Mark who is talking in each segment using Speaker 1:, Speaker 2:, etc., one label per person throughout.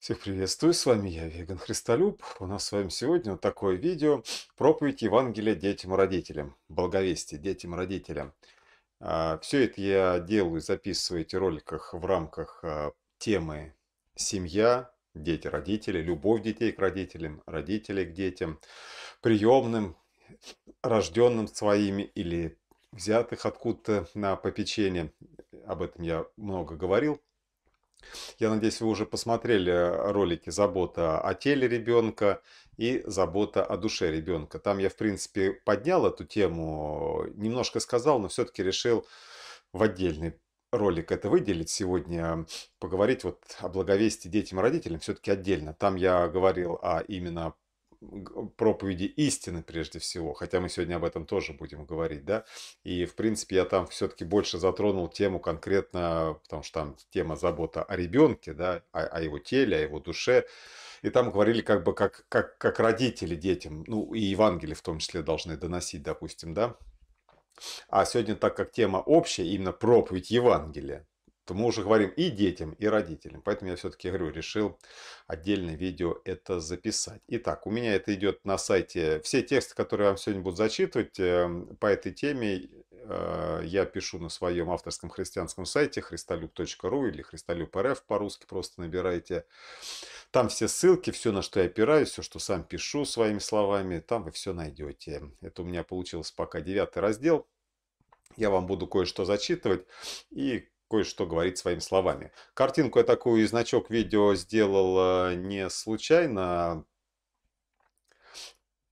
Speaker 1: Всех приветствую, с вами я, Веган Христолюб. У нас с вами сегодня вот такое видео «Проповедь Евангелия детям родителям». Благовестие детям родителям. А, Все это я делаю и записываю эти роликах в рамках а, темы «Семья», «Дети, родители», «Любовь детей к родителям», «Родители к детям», «Приемным», «Рожденным своими» или «Взятых откуда-то на попечение». Об этом я много говорил я надеюсь, вы уже посмотрели э, ролики «Забота о теле ребенка» и «Забота о душе ребенка». Там я, в принципе, поднял эту тему, немножко сказал, но все-таки решил в отдельный ролик это выделить сегодня, поговорить вот о благовестии детям и родителям все-таки отдельно. Там я говорил о именно проповеди истины прежде всего, хотя мы сегодня об этом тоже будем говорить, да, и в принципе я там все-таки больше затронул тему конкретно, потому что там тема забота о ребенке, да, о, о его теле, о его душе, и там говорили как бы как, как, как родители детям, ну и Евангелие в том числе должны доносить, допустим, да, а сегодня, так как тема общая, именно проповедь Евангелия, то мы уже говорим и детям, и родителям. Поэтому я все-таки говорю, решил отдельное видео это записать. Итак, у меня это идет на сайте. Все тексты, которые я вам сегодня буду зачитывать эм, по этой теме, э, я пишу на своем авторском христианском сайте христолюб.ру или христолюб.рф по-русски просто набираете. Там все ссылки, все, на что я опираюсь, все, что сам пишу своими словами, там вы все найдете. Это у меня получилось пока девятый раздел. Я вам буду кое-что зачитывать и кое-что говорить своими словами. Картинку я такую и значок видео сделал э, не случайно.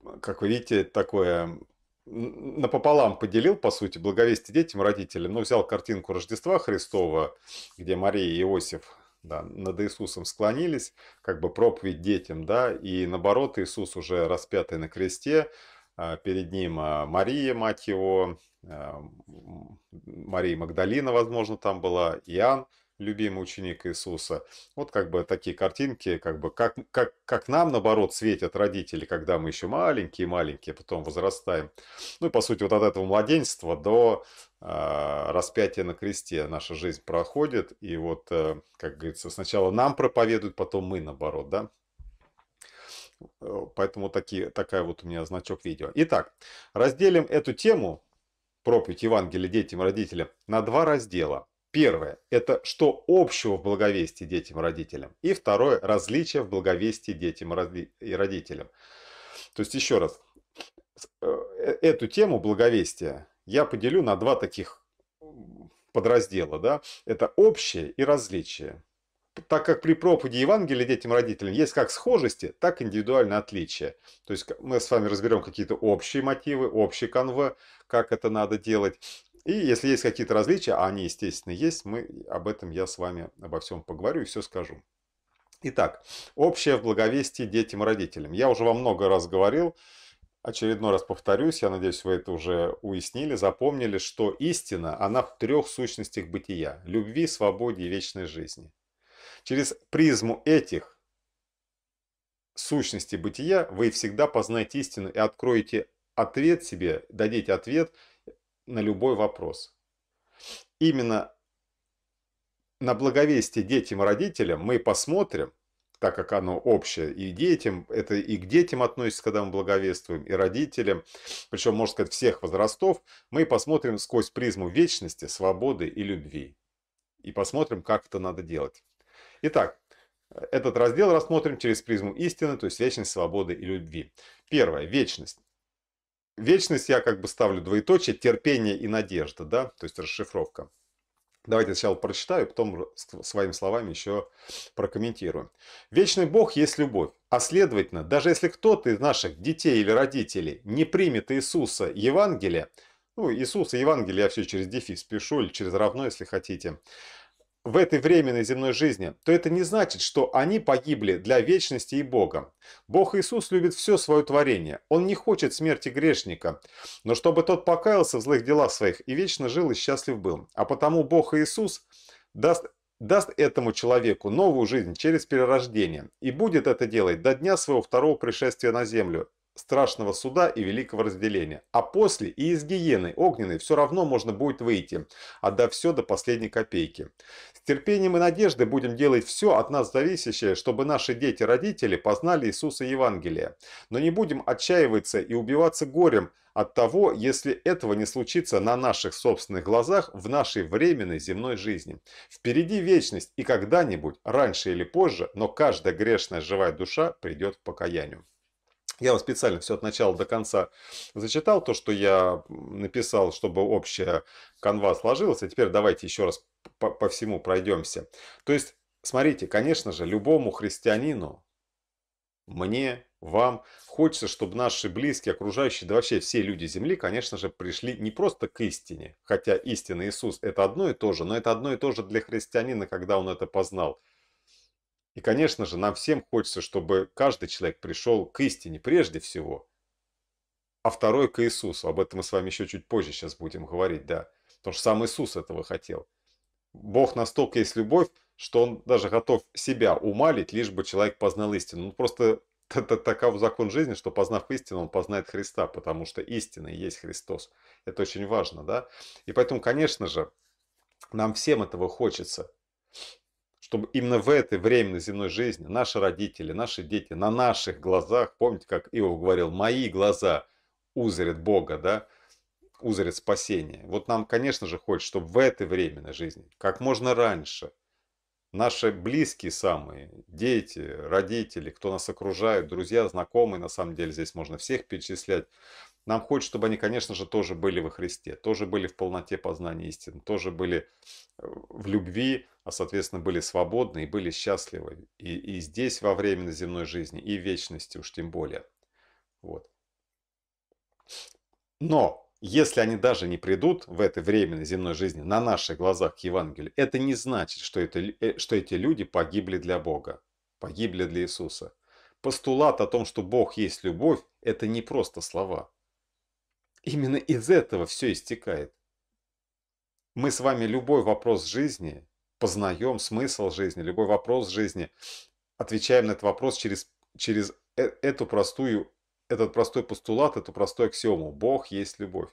Speaker 1: А, как вы видите, такое напополам поделил, по сути, благовестие детям, родителям, но взял картинку Рождества Христова, где Мария и Иосиф да, над Иисусом склонились, как бы проповедь детям, да, и наоборот, Иисус уже распятый на кресте, а, перед ним а, Мария, мать его, Мария Магдалина, возможно, там была, Иоанн, любимый ученик Иисуса. Вот как бы такие картинки, как бы как, как, как нам, наоборот, светят родители, когда мы еще маленькие-маленькие, а потом возрастаем. Ну и, по сути, вот от этого младенства до э, распятия на кресте наша жизнь проходит. И вот, э, как говорится, сначала нам проповедуют, потом мы, наоборот, да? Э, поэтому такие, такая вот у меня значок видео. Итак, разделим эту тему проповедь Евангелия детям и родителям на два раздела. Первое – это что общего в благовестии детям и родителям. И второе – различие в благовестии детям и родителям. То есть еще раз, э, э, эту тему благовестия я поделю на два таких подраздела. Да? Это общее и различие так как при проповеди Евангелия детям родителям есть как схожести, так и индивидуальные отличия. То есть мы с вами разберем какие-то общие мотивы, общий конве, как это надо делать. И если есть какие-то различия, а они, естественно, есть, мы об этом я с вами обо всем поговорю и все скажу. Итак, общее в благовестии детям и родителям. Я уже вам много раз говорил, очередной раз повторюсь, я надеюсь, вы это уже уяснили, запомнили, что истина, она в трех сущностях бытия – любви, свободе и вечной жизни. Через призму этих сущностей бытия вы всегда познаете истину и откроете ответ себе, дадите ответ на любой вопрос. Именно на благовестие детям и родителям мы посмотрим, так как оно общее и детям, это и к детям относится, когда мы благовествуем, и родителям, причем, можно сказать, всех возрастов, мы посмотрим сквозь призму вечности, свободы и любви. И посмотрим, как это надо делать. Итак, этот раздел рассмотрим через призму истины, то есть вечность, свободы и любви. Первое. Вечность. Вечность я как бы ставлю двоеточие, терпение и надежда, да, то есть расшифровка. Давайте сначала прочитаю, потом своими словами еще прокомментирую. Вечный Бог есть любовь, а следовательно, даже если кто-то из наших детей или родителей не примет Иисуса Евангелия, ну, Иисус и Евангелие я все через дефис пишу, или через равно, если хотите, в этой временной земной жизни, то это не значит, что они погибли для вечности и Бога. Бог Иисус любит все свое творение. Он не хочет смерти грешника, но чтобы тот покаялся в злых делах своих и вечно жил и счастлив был. А потому Бог Иисус даст даст этому человеку новую жизнь через перерождение и будет это делать до дня своего второго пришествия на землю страшного суда и великого разделения. А после и из гиены огненной все равно можно будет выйти, отдав все до последней копейки. С терпением и надеждой будем делать все от нас зависящее, чтобы наши дети-родители познали Иисуса Евангелия. Но не будем отчаиваться и убиваться горем от того, если этого не случится на наших собственных глазах в нашей временной земной жизни. Впереди вечность, и когда-нибудь, раньше или позже, но каждая грешная живая душа придет к покаянию. Я вам специально все от начала до конца зачитал, то, что я написал, чтобы общая канва сложилась. А теперь давайте еще раз по, по всему пройдемся. То есть, смотрите, конечно же, любому христианину, мне, вам, хочется, чтобы наши близкие, окружающие, да вообще все люди Земли, конечно же, пришли не просто к истине, хотя истина Иисус это одно и то же, но это одно и то же для христианина, когда он это познал – и, конечно же, нам всем хочется, чтобы каждый человек пришел к истине прежде всего, а второй к Иисусу. Об этом мы с вами еще чуть позже сейчас будем говорить, да. Потому что сам Иисус этого хотел. Бог настолько есть любовь, что он даже готов себя умалить, лишь бы человек познал истину. Ну, просто это таков закон жизни, что познав истину, он познает Христа, потому что истина и есть Христос. Это очень важно, да? И поэтому, конечно же, нам всем этого хочется чтобы именно в этой временной земной жизни наши родители, наши дети на наших глазах, помните, как Иов говорил, мои глаза узрят Бога, да, узрят спасение. Вот нам, конечно же, хочется, чтобы в этой временной жизни, как можно раньше, наши близкие самые, дети, родители, кто нас окружает, друзья, знакомые, на самом деле здесь можно всех перечислять, нам хочется, чтобы они, конечно же, тоже были во Христе, тоже были в полноте познания истины, тоже были э, в любви, а соответственно были свободны и были счастливы и, и здесь во временной земной жизни, и в вечности уж тем более. Вот. Но если они даже не придут в этой временной земной жизни на наших глазах к Евангелию, это не значит, что, это, э, что эти люди погибли для Бога, погибли для Иисуса. Постулат о том, что Бог есть любовь, это не просто слова. Именно из этого все истекает. Мы с вами любой вопрос жизни познаем смысл жизни, любой вопрос жизни, отвечаем на этот вопрос через, через э, эту простую, этот простой постулат, эту простую аксиому. Бог есть любовь.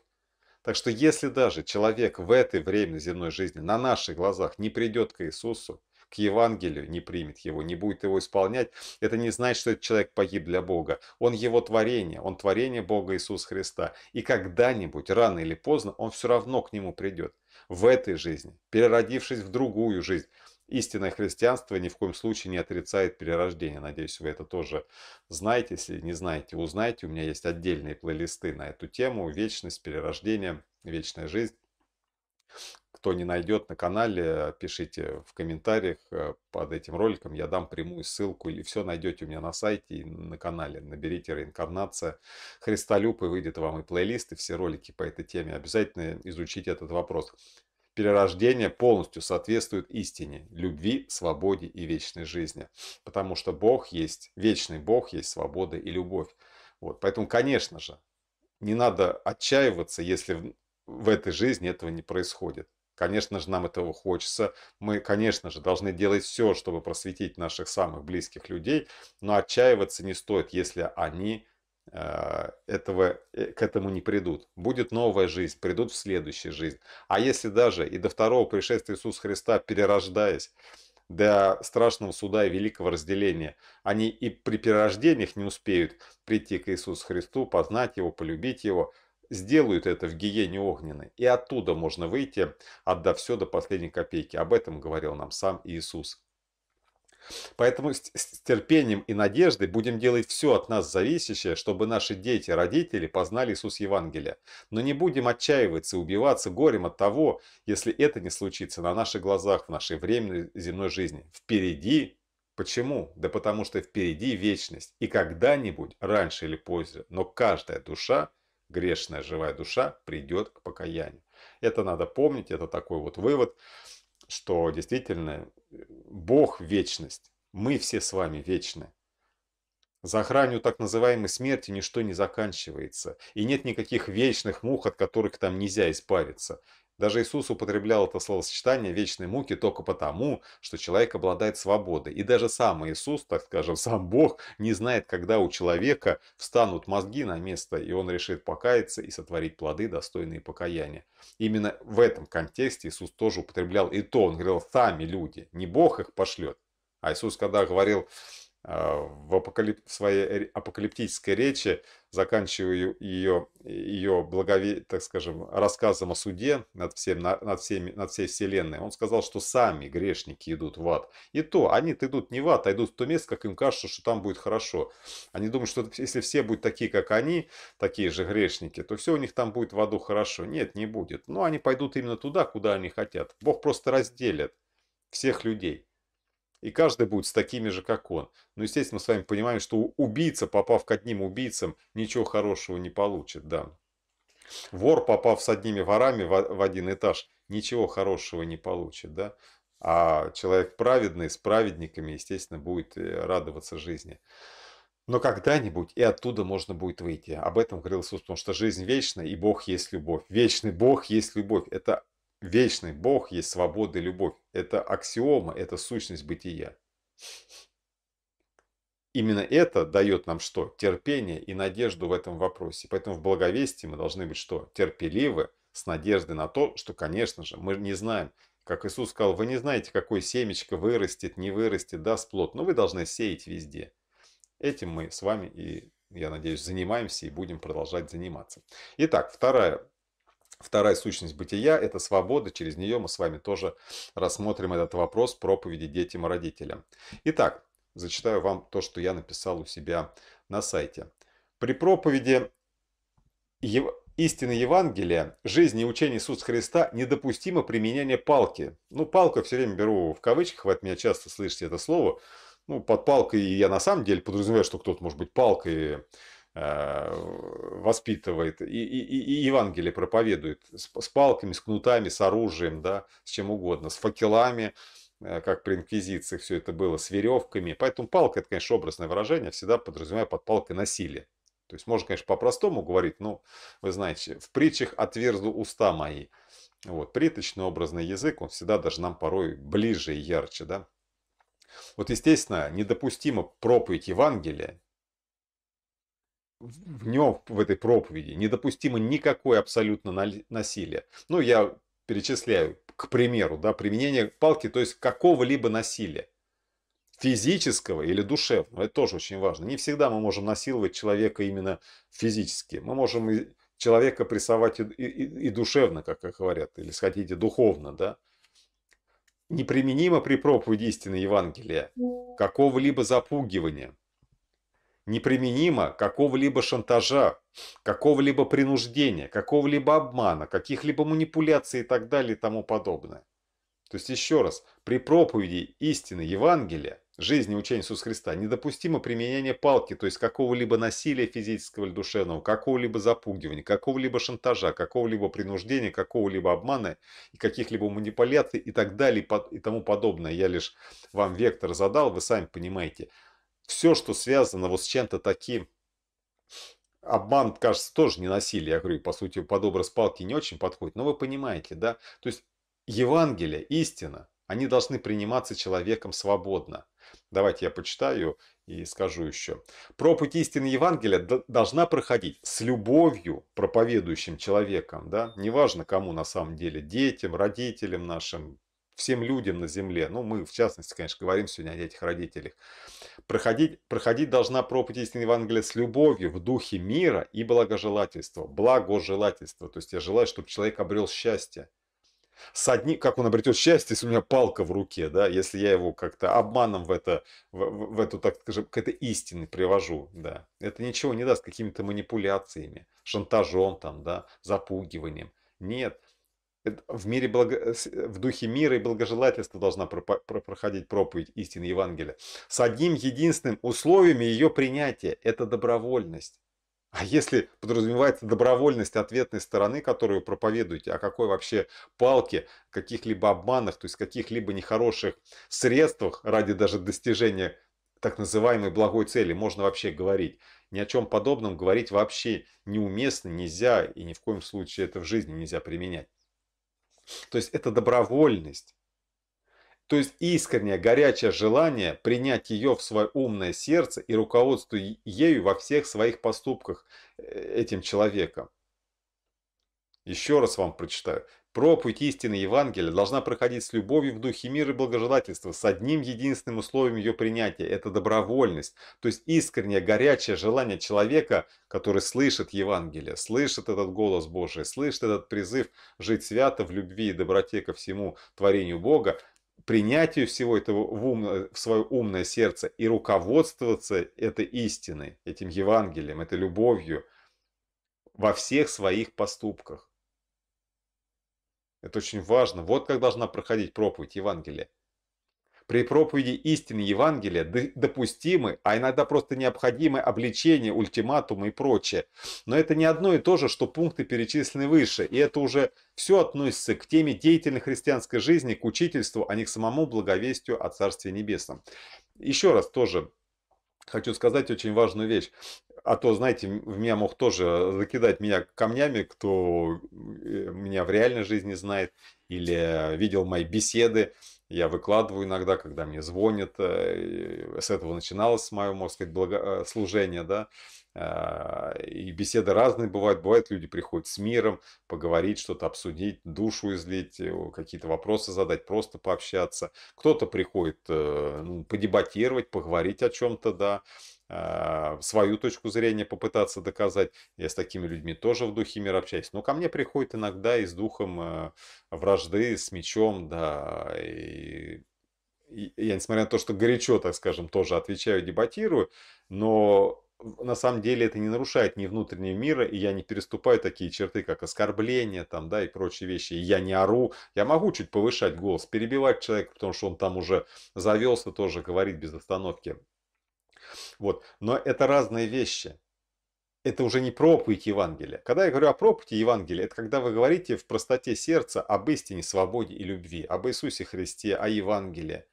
Speaker 1: Так что если даже человек в этой временной земной жизни на наших глазах не придет к Иисусу, к Евангелию не примет его, не будет его исполнять, это не значит, что этот человек погиб для Бога. Он его творение, он творение Бога Иисуса Христа. И когда-нибудь, рано или поздно, он все равно к нему придет в этой жизни, переродившись в другую жизнь. Истинное христианство ни в коем случае не отрицает перерождение. Надеюсь, вы это тоже знаете. Если не знаете, узнайте. У меня есть отдельные плейлисты на эту тему. Вечность, перерождение, вечная жизнь. Кто не найдет на канале, пишите в комментариях э, под этим роликом. Я дам прямую ссылку или все найдете у меня на сайте и на канале. Наберите «Реинкарнация Христолюб» и выйдет вам и плейлист, и все ролики по этой теме. Обязательно изучите этот вопрос. Перерождение полностью соответствует истине, любви, свободе и вечной жизни. Потому что Бог есть, вечный Бог есть свобода и любовь. Вот. Поэтому, конечно же, не надо отчаиваться, если в этой жизни этого не происходит. Конечно же, нам этого хочется. Мы, конечно же, должны делать все, чтобы просветить наших самых близких людей, но отчаиваться не стоит, если они э, этого, э, к этому не придут. Будет новая жизнь, придут в следующую жизнь. А если даже и до второго пришествия Иисуса Христа, перерождаясь, до страшного суда и великого разделения, они и при перерождениях не успеют прийти к Иисусу Христу, познать Его, полюбить Его – сделают это в гиене огненной, и оттуда можно выйти, отдав все до последней копейки. Об этом говорил нам сам Иисус. Поэтому с терпением и надеждой будем делать все от нас зависящее, чтобы наши дети, родители познали Иисус Евангелие. Но не будем отчаиваться и убиваться горем от того, если это не случится на наших глазах в нашей временной земной жизни. Впереди... Почему? Да потому что впереди вечность. И когда-нибудь, раньше или позже, но каждая душа грешная живая душа придет к покаянию. Это надо помнить, это такой вот вывод, что действительно э, Бог – вечность, мы все с вами вечны. За гранью так называемой смерти ничто не заканчивается, и нет никаких вечных мух, от которых там нельзя избавиться. Даже Иисус употреблял это словосочетание «вечной муки» только потому, что человек обладает свободой. И даже сам Иисус, так скажем, сам Бог, не знает, когда у человека встанут мозги на место, и он решит покаяться и сотворить плоды, достойные покаяния. Именно в этом контексте Иисус тоже употреблял и то, он говорил «сами люди», не Бог их пошлет. А Иисус, когда говорил а, в апокалип... своей апокалиптической речи, заканчиваю ее, ее благове... так скажем, рассказом о суде над, всем, над, всеми, над всей вселенной, он сказал, что сами грешники идут в ад. И то, они -то идут не в ад, а идут в то место, как им кажется, что там будет хорошо. Они думают, что если все будут такие, как они, такие же грешники, то все у них там будет в аду хорошо. Нет, не будет. Но они пойдут именно туда, куда они хотят. Бог просто разделит всех людей и каждый будет с такими же, как он. Но, ну, естественно, мы с вами понимаем, что убийца, попав к одним убийцам, ничего хорошего не получит, да. Вор, попав с одними ворами в один этаж, ничего хорошего не получит, да. А человек праведный, с праведниками, естественно, будет э, радоваться жизни. Но когда-нибудь и оттуда можно будет выйти. Об этом говорил Иисус, потому что жизнь вечна, и Бог есть любовь. Вечный Бог есть любовь. Это Вечный Бог есть свобода и любовь. Это аксиома, это сущность бытия. Именно это дает нам что? Терпение и надежду в этом вопросе. Поэтому в благовестии мы должны быть что? Терпеливы, с надеждой на то, что, конечно же, мы не знаем, как Иисус сказал, вы не знаете, какое семечко вырастет, не вырастет, даст плод, но вы должны сеять везде. Этим мы с вами и, я надеюсь, занимаемся и будем продолжать заниматься. Итак, вторая Вторая сущность бытия – это свобода, через нее мы с вами тоже рассмотрим этот вопрос проповеди детям и родителям. Итак, зачитаю вам то, что я написал у себя на сайте. При проповеди Ев... истины Евангелия, жизни и учения Иисуса Христа недопустимо применение палки. Ну, палка все время беру в кавычках, вы от меня часто слышите это слово. Ну, под палкой я на самом деле подразумеваю, что кто-то может быть палкой Э, воспитывает и, и, и Евангелие проповедует с, с палками, с кнутами, с оружием, да, с чем угодно, с факелами, э, как при инквизиции все это было, с веревками. Поэтому палка, это, конечно, образное выражение, всегда подразумеваю под палкой насилие. То есть можно, конечно, по-простому говорить, но вы знаете, в притчах отверзлу уста мои. Вот, приточный образный язык, он всегда даже нам порой ближе и ярче, да. Вот, естественно, недопустимо проповедь Евангелия в нем, в этой проповеди, недопустимо никакое абсолютно насилие. Ну, я перечисляю, к примеру, да, применение палки, то есть какого-либо насилия физического или душевного. Это тоже очень важно. Не всегда мы можем насиловать человека именно физически. Мы можем человека прессовать и, и, и душевно, как говорят, или, если хотите, духовно, да. Неприменимо при проповеди истины Евангелия ну. какого-либо запугивания – неприменимо какого-либо шантажа, какого-либо принуждения, какого-либо обмана, каких-либо манипуляций и так далее и тому подобное. То есть еще раз, при проповеди истины Евангелия, жизни учения Иисуса Христа, недопустимо применение палки, то есть какого-либо насилия физического или душевного, какого-либо запугивания, какого-либо шантажа, какого-либо принуждения, какого-либо обмана и каких-либо манипуляций и так далее и тому подобное. Я лишь вам вектор задал, вы сами понимаете – все, что связано вот с чем-то таким, обман, кажется, тоже не насилие, я говорю, по сути, под образ палки не очень подходит, но вы понимаете, да? То есть Евангелие, истина, они должны приниматься человеком свободно. Давайте я почитаю и скажу еще. Проповедь истины Евангелия должна проходить с любовью проповедующим человеком. Да? Неважно, кому на самом деле, детям, родителям нашим, всем людям на земле, ну мы в частности, конечно, говорим сегодня о этих родителях, проходить, проходить должна проповедь истины Евангелия с любовью, в духе мира и благожелательства, благожелательства, то есть я желаю, чтобы человек обрел счастье. С одни, как он обретет счастье, если у меня палка в руке, да, если я его как-то обманом в, это, в, в эту, так скажем, к этой истине привожу, да, это ничего не даст какими-то манипуляциями, шантажом там, да, запугиванием. Нет, в, мире благо... Э, э, в духе мира и благожелательства должна пропа... проходить проповедь истины Евангелия. С одним единственным условием ее принятия – это добровольность. А если подразумевается добровольность ответной стороны, которую проповедуете, о какой вообще палке, каких-либо обманах, то есть каких-либо нехороших средствах ради даже достижения так называемой благой цели можно вообще говорить. Ни о чем подобном говорить вообще неуместно, нельзя и ни в коем случае это в жизни нельзя применять. То есть это добровольность. То есть искреннее, горячее желание принять ее в свое умное сердце и руководству ею во всех своих поступках э, этим человеком. Еще раз вам прочитаю. Проповедь истины Евангелия должна проходить с любовью в духе мира и благожелательства, с одним единственным условием ее принятия – это добровольность, то есть искреннее, горячее желание человека, который слышит Евангелие, слышит этот голос Божий, слышит этот призыв жить свято в любви и доброте ко всему творению Бога, принятию всего этого в, ум, э, в свое умное сердце и руководствоваться этой истиной, этим Евангелием, этой любовью во всех своих поступках. Это очень важно. Вот как должна проходить проповедь Евангелия. При проповеди истины Евангелия допустимы, а иногда просто необходимы обличения, ультиматумы и прочее. Но это не одно и то же, что пункты перечислены выше, и это уже все относится к теме деятельной христианской жизни, к учительству, а не к самому благовестию о Царстве Небесном. Еще раз тоже хочу сказать очень важную вещь. А то, знаете, в меня мог тоже закидать меня камнями, кто э, меня в реальной жизни знает или видел мои беседы. Я выкладываю иногда, когда мне звонят. Э, с этого начиналось мое, можно сказать, благо... Э, служение, да. А, и беседы разные бывают. Бывают люди приходят с миром, поговорить, что-то обсудить, душу излить, э, какие-то вопросы задать, просто пообщаться. Кто-то приходит э, ну, подебатировать, поговорить о чем-то, да а, свою точку зрения попытаться доказать. Я с такими людьми тоже в духе мира общаюсь. Но ко мне приходит иногда и с духом э, вражды, с мечом, да, и я, несмотря на то, что горячо, так скажем, тоже отвечаю, дебатирую, но на самом деле это не нарушает ни внутреннего мира, и я не переступаю такие черты, как оскорбление там, да, и прочие вещи. И я не ору, я могу чуть повышать голос, перебивать человека, потому что он там уже завелся, тоже говорит без остановки. Вот. Но это разные вещи. Это уже не проповедь Евангелия. Когда я говорю о проповеди Евангелия, это когда вы говорите в простоте сердца об истине, свободе и любви, об Иисусе Христе, о Евангелии.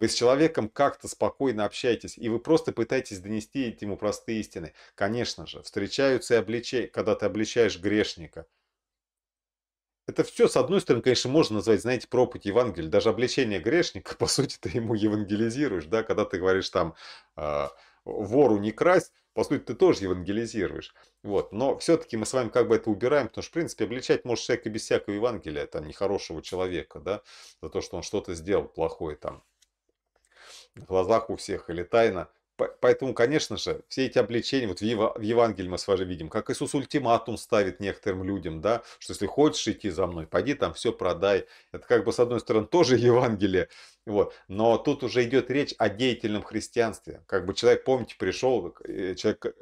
Speaker 1: Вы с человеком как-то спокойно общаетесь, и вы просто пытаетесь донести ему простые истины. Конечно же, встречаются и обличай, когда ты обличаешь грешника. Это все, с одной стороны, конечно, можно назвать, знаете, проповедь Евангелия. Даже обличение грешника, по сути, ты ему евангелизируешь, да, когда ты говоришь там а, «вору не красть», по сути, ты тоже евангелизируешь. Вот. Но все-таки мы с вами как бы это убираем, потому что, в принципе, обличать может человека без всякого Евангелия, там, нехорошего человека, да, за то, что он что-то сделал плохое, там, в глазах у всех или тайно. Поэтому, конечно же, все эти обличения, вот в Евангелии мы с вами видим, как Иисус ультиматум ставит некоторым людям, да, что если хочешь идти за мной, пойди там все продай. Это как бы, с одной стороны, тоже Евангелие, вот, но тут уже идет речь о деятельном христианстве. Как бы человек, помните, пришел, э, человек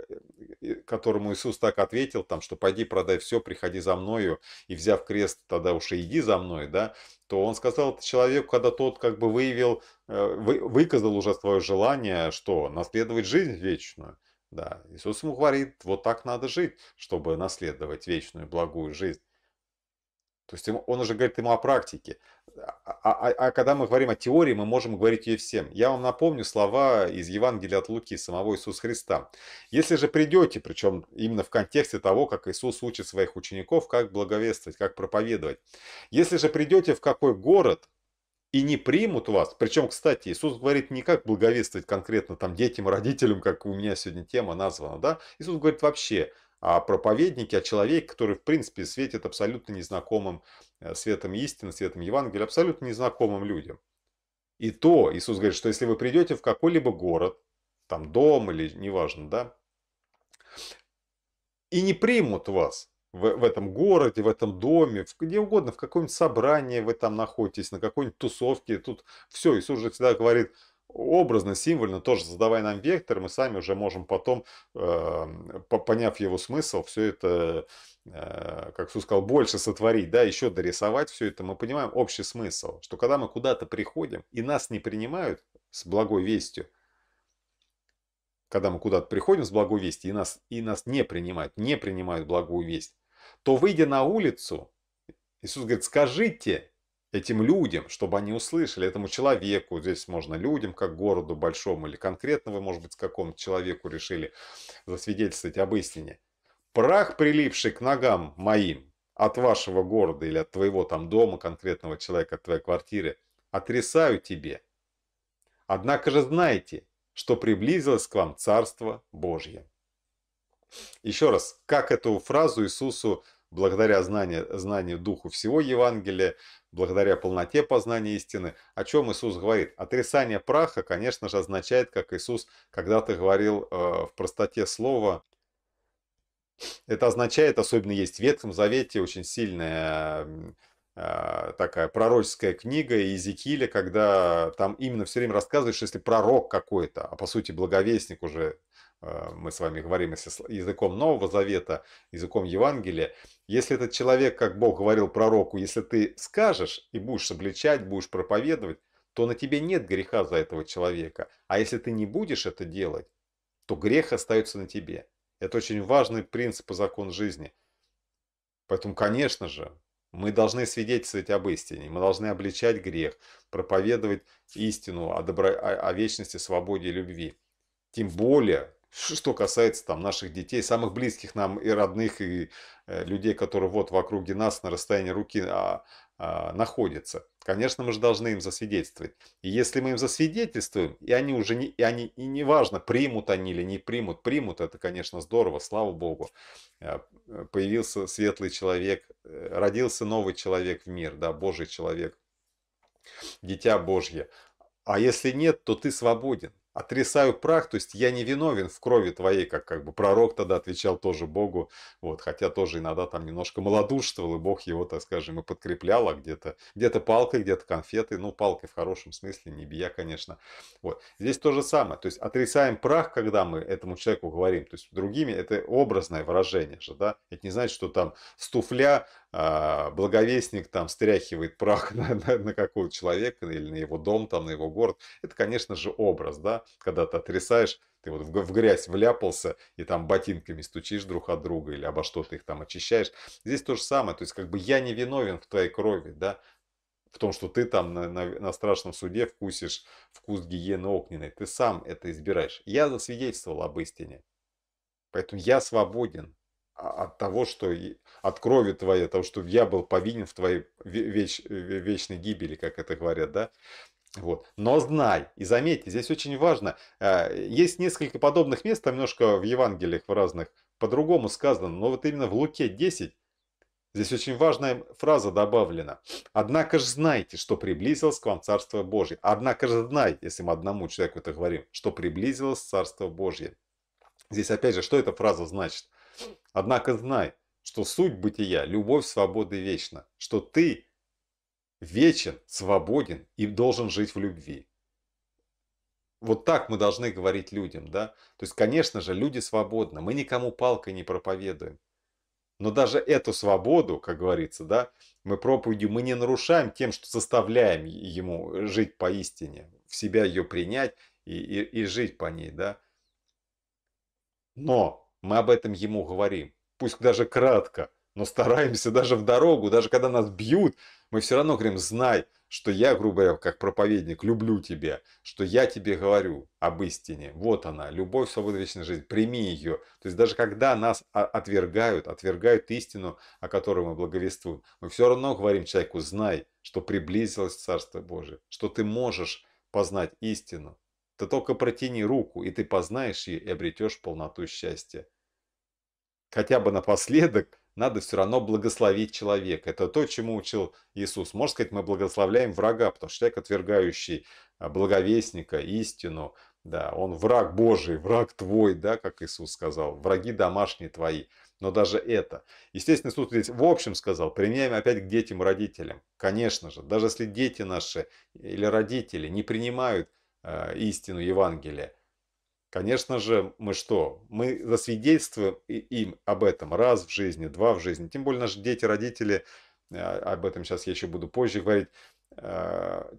Speaker 1: которому Иисус так ответил, там, что «пойди продай все, приходи за мною, и взяв крест, тогда уж и иди за мной», да, то он сказал человеку, когда тот как бы выявил, э, вы, выказал уже свое желание, что наследовать жизнь вечную. Да, Иисус ему говорит, вот так надо жить, чтобы наследовать вечную благую жизнь. То есть он уже говорит ему о практике. А, а, а, а когда мы говорим о теории, мы можем говорить ее всем. Я вам напомню слова из Евангелия от Луки, самого Иисуса Христа. «Если же придете, причем именно в контексте того, как Иисус учит своих учеников, как благовествовать, как проповедовать, если же придете в какой город, и не примут вас. Причем, кстати, Иисус говорит не как благовествовать конкретно там детям, родителям, как у меня сегодня тема названа, да? Иисус говорит вообще, о проповеднике, о человеке, который, в принципе, светит абсолютно незнакомым э, светом истины, светом Евангелия, абсолютно незнакомым людям. И то Иисус говорит, что если вы придете в какой-либо город, там дом или неважно, да, и не примут вас в, в этом городе, в этом доме, в, где угодно, в каком-нибудь собрании вы там находитесь, на какой-нибудь тусовке, тут все, Иисус же всегда говорит – образно, символьно тоже задавая нам вектор, мы сами уже можем потом, эм, поняв его смысл, все это, э, как Су сказал, больше сотворить, да, еще дорисовать все это. Мы понимаем общий смысл, что когда мы куда-то приходим и нас не принимают с благой вестью, когда мы куда-то приходим с благой вестью и нас, и нас не принимают, не принимают благую весть, то выйдя на улицу, Иисус говорит, скажите этим людям, чтобы они услышали, этому человеку, здесь можно людям, как городу большому, или конкретно вы, может быть, какому-то человеку решили засвидетельствовать об истине. Прах, приливший к ногам моим от вашего города или от твоего там дома, конкретного человека, от твоей квартиры, отрисаю тебе. Однако же знайте, что приблизилось к вам Царство Божье. Еще раз, как эту фразу Иисусу благодаря знанию, знанию духу всего Евангелия, благодаря полноте познания истины. О чем Иисус говорит? Отрицание праха, конечно же, означает, как Иисус когда-то говорил э, в простоте слова, это означает, особенно есть в Ветхом Завете очень сильная э, такая пророческая книга Иезекииля, когда там именно все время что если пророк какой-то, а по сути благовестник уже Э, мы с вами говорим языком Нового Завета, языком Евангелия, если этот человек, как Бог говорил пророку, если ты скажешь и будешь обличать, будешь проповедовать, то на тебе нет греха за этого человека. А если ты не будешь это делать, то грех остается на тебе. Это очень важный принцип и закон жизни. Поэтому, конечно же, мы должны свидетельствовать об истине, мы должны обличать грех, проповедовать истину о, добро... о вечности, свободе и любви. Тем более, что касается там наших детей, самых близких нам и родных, и э, людей, которые вот в округе нас на расстоянии руки а, а, находятся. Конечно, мы же должны им засвидетельствовать. И если мы им засвидетельствуем, и они уже не, и они, и неважно, примут они или не примут, примут, это, конечно, здорово, слава Богу. Э, э, появился светлый человек, родился новый человек в мир, да, Божий человек, дитя Божье. А если нет, то ты свободен отрисаю прах, то есть я не виновен в крови твоей, как, как бы пророк тогда отвечал тоже Богу, вот, хотя тоже иногда там немножко малодушствовал, и Бог его, так скажем, и подкреплял, а где-то где палкой, где-то конфеты, ну, палкой в хорошем смысле, не бия, конечно. Вот, здесь то же самое, то есть отрисаем прах, когда мы этому человеку говорим, то есть другими, это образное выражение же, да, это не значит, что там с туфля а, благовестник там стряхивает прах на, на, на какого-то человека или на его дом, там, на его город. Это, конечно же, образ, да, когда ты отрисаешь, ты вот в, в грязь вляпался и там ботинками стучишь друг от друга или обо что-то их там очищаешь. Здесь то же самое, то есть как бы я не виновен в твоей крови, да, в том, что ты там на, на, на страшном суде вкусишь вкус гиены огненной. Ты сам это избираешь. Я засвидетельствовал об истине. Поэтому я свободен. А, от того, что от крови твоей, того, что я был повинен в твоей веч, вечной гибели, как это говорят, да? Вот. Но знай, и заметьте, здесь очень важно, а, есть несколько подобных мест, там немножко в Евангелиях в разных, по-другому сказано, но вот именно в Луке 10, здесь очень важная фраза добавлена. «Однако же знайте, что приблизилось к вам Царство Божье». Однако же знай, если мы одному человеку это говорим, что приблизилось Царство Божье. Здесь опять же, что эта фраза значит? Однако знай, что суть бытия – любовь, свобода и вечна, что ты вечен, свободен и должен жить в любви. Вот так мы должны говорить людям, да? То есть, конечно же, люди свободны, мы никому палкой не проповедуем. Но даже эту свободу, как говорится, да, мы проповедью мы не нарушаем тем, что заставляем ему жить поистине, в себя ее принять и, и, и жить по ней, да. Но мы об этом ему говорим, пусть даже кратко, но стараемся даже в дорогу, даже когда нас бьют, мы все равно говорим, знай, что я, грубо говоря, как проповедник, люблю тебя, что я тебе говорю об истине. Вот она, любовь, свобода, вечная жизнь, прими ее. То есть даже когда нас отвергают, отвергают истину, о которой мы благовествуем, мы все равно говорим человеку, знай, что приблизилось Царство Божие, что ты можешь познать истину. Ты только протяни руку, и ты познаешь ее и обретешь полноту счастья хотя бы напоследок надо все равно благословить человека. Это то, чему учил Иисус. Можно сказать, мы благословляем врага, потому что человек, отвергающий а, благовестника, истину, да, он враг Божий, враг твой, да, как Иисус сказал, враги домашние твои. Но даже это. Естественно, Иисус здесь в общем сказал, применяем опять к детям и родителям. Конечно же, даже если дети наши или родители не принимают э, истину Евангелия, Конечно же, мы что? Мы засвидетельствуем им об этом раз в жизни, два в жизни. Тем более наши дети, родители, а, об этом сейчас я еще буду позже говорить, а,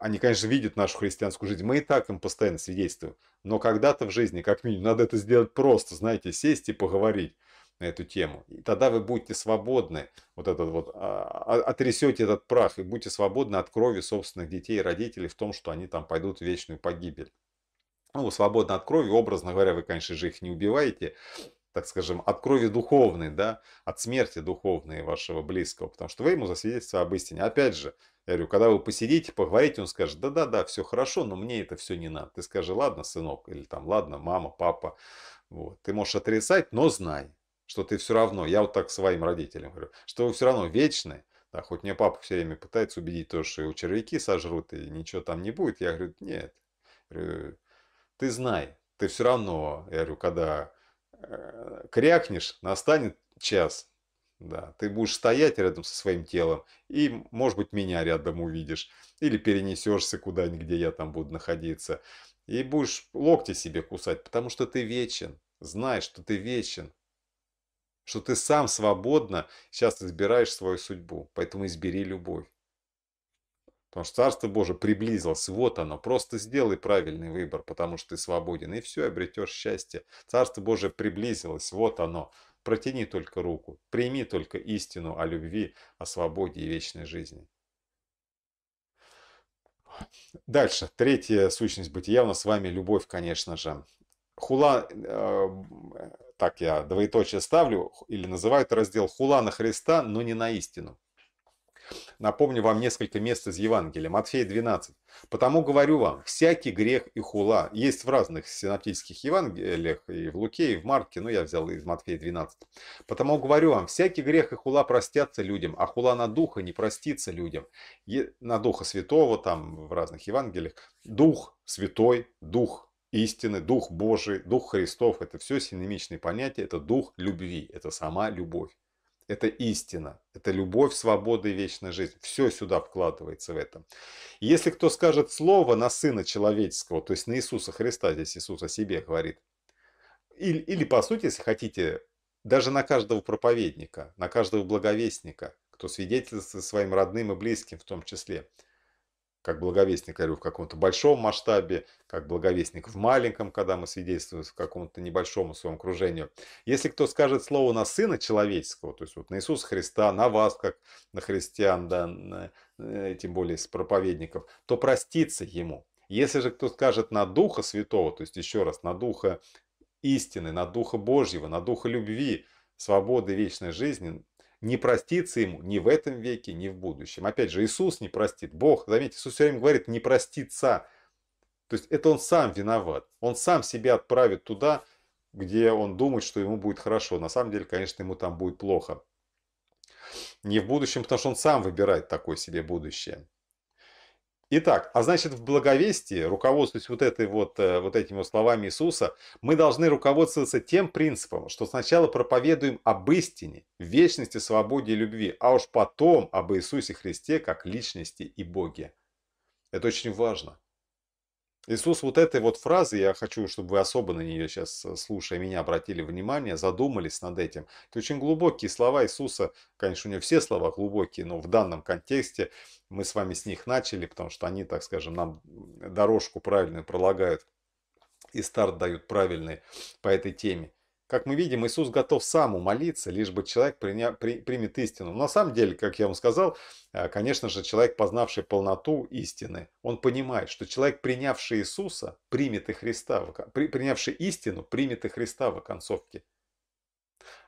Speaker 1: они, конечно, видят нашу христианскую жизнь. Мы и так им постоянно свидетельствуем. Но когда-то в жизни, как минимум, надо это сделать просто, знаете, сесть и поговорить на эту тему. И тогда вы будете свободны, вот этот вот, а, отрясете этот прах и будете свободны от крови собственных детей и родителей в том, что они там пойдут в вечную погибель ну, свободно от крови, образно говоря, вы, конечно же, их не убиваете, так скажем, от крови духовной, да, от смерти духовной вашего близкого, потому что вы ему засвидетельство об истине. Опять же, я говорю, когда вы посидите, поговорите, он скажет, да-да-да, все хорошо, но мне это все не надо. Ты скажи, ладно, сынок, или там, ладно, мама, папа, вот. Ты можешь отрицать, но знай, что ты все равно, я вот так своим родителям говорю, что вы все равно вечны, да, хоть мне папа все время пытается убедить то, что его червяки сожрут и ничего там не будет, я говорю, нет, я говорю, ты знай, ты все равно, я говорю, когда э, крякнешь, настанет час, да, ты будешь стоять рядом со своим телом и, может быть, меня рядом увидишь. Или перенесешься куда-нибудь, где я там буду находиться. И будешь локти себе кусать, потому что ты вечен. знаешь, что ты вечен. Что ты сам свободно сейчас избираешь свою судьбу. Поэтому избери любовь. Потому что Царство Божие приблизилось, вот оно, просто сделай правильный выбор, потому что ты свободен, и все, обретешь счастье. Царство Божие приблизилось, вот оно, протяни только руку, прими только истину о любви, о свободе и вечной жизни. Дальше, третья сущность бытия у нас с вами любовь, конечно же. Хула, э, э так я двоеточие ставлю, или называют раздел хула на Христа, но не на истину. Напомню вам несколько мест из Евангелия. Матфея 12. «Потому говорю вам, всякий грех и хула». Есть в разных синоптических Евангелиях, и в Луке, и в Марке, но я взял из Матфея 12. «Потому говорю вам, всякий грех и хула простятся людям, а хула на духа не простится людям». Е... На духа святого, там в разных Евангелиях. Дух святой, дух истины, дух Божий, дух Христов. Это все синемичные понятия, это дух любви, это сама любовь это истина, это любовь, свобода и вечная жизнь. Все сюда вкладывается в это. Если кто скажет слово на Сына Человеческого, то есть на Иисуса Христа, здесь Иисус о себе говорит, или, или по сути, если хотите, даже на каждого проповедника, на каждого благовестника, кто свидетельствует своим родным и близким в том числе – как благовестник, говорю, в каком-то большом масштабе, как благовестник в маленьком, когда мы свидетельствуем в каком-то небольшом своем окружении. Если кто скажет слово на Сына Человеческого, то есть вот на Иисуса Христа, на вас, как на христиан, да, на, э, тем более с проповедников, то простится ему. Если же кто скажет на Духа Святого, то есть еще раз, на Духа истины, на Духа Божьего, на Духа любви, свободы вечной жизни, не простится ему ни в этом веке, ни в будущем. Опять же, Иисус не простит, Бог, заметьте, Иисус все время говорит «не простится». То есть это он сам виноват, он сам себя отправит туда, где он думает, что ему будет хорошо. На самом деле, конечно, ему там будет плохо. Не в будущем, потому что он сам выбирает такое себе будущее. Итак, а значит в благовестии, руководствуясь вот, этой вот, э, вот этими словами Иисуса, мы должны руководствоваться тем принципом, что сначала проповедуем об истине, вечности, свободе и любви, а уж потом об Иисусе Христе как личности и Боге. Это очень важно. Иисус вот этой вот фразы, я хочу, чтобы вы особо на нее сейчас, э, слушая меня, обратили внимание, задумались над этим. Это очень глубокие слова Иисуса, конечно, у него все слова глубокие, но в данном контексте мы с вами с них начали, потому что они, так скажем, нам дорожку правильную пролагают и старт дают правильный по этой теме. Как мы видим, Иисус готов сам умолиться, лишь бы человек приня, при, примет истину. на самом деле, как я вам сказал, э, конечно же, человек, познавший полноту истины, он понимает, что человек, принявший Иисуса, примет и Христа, при, принявший истину, примет и Христа в оконцовке.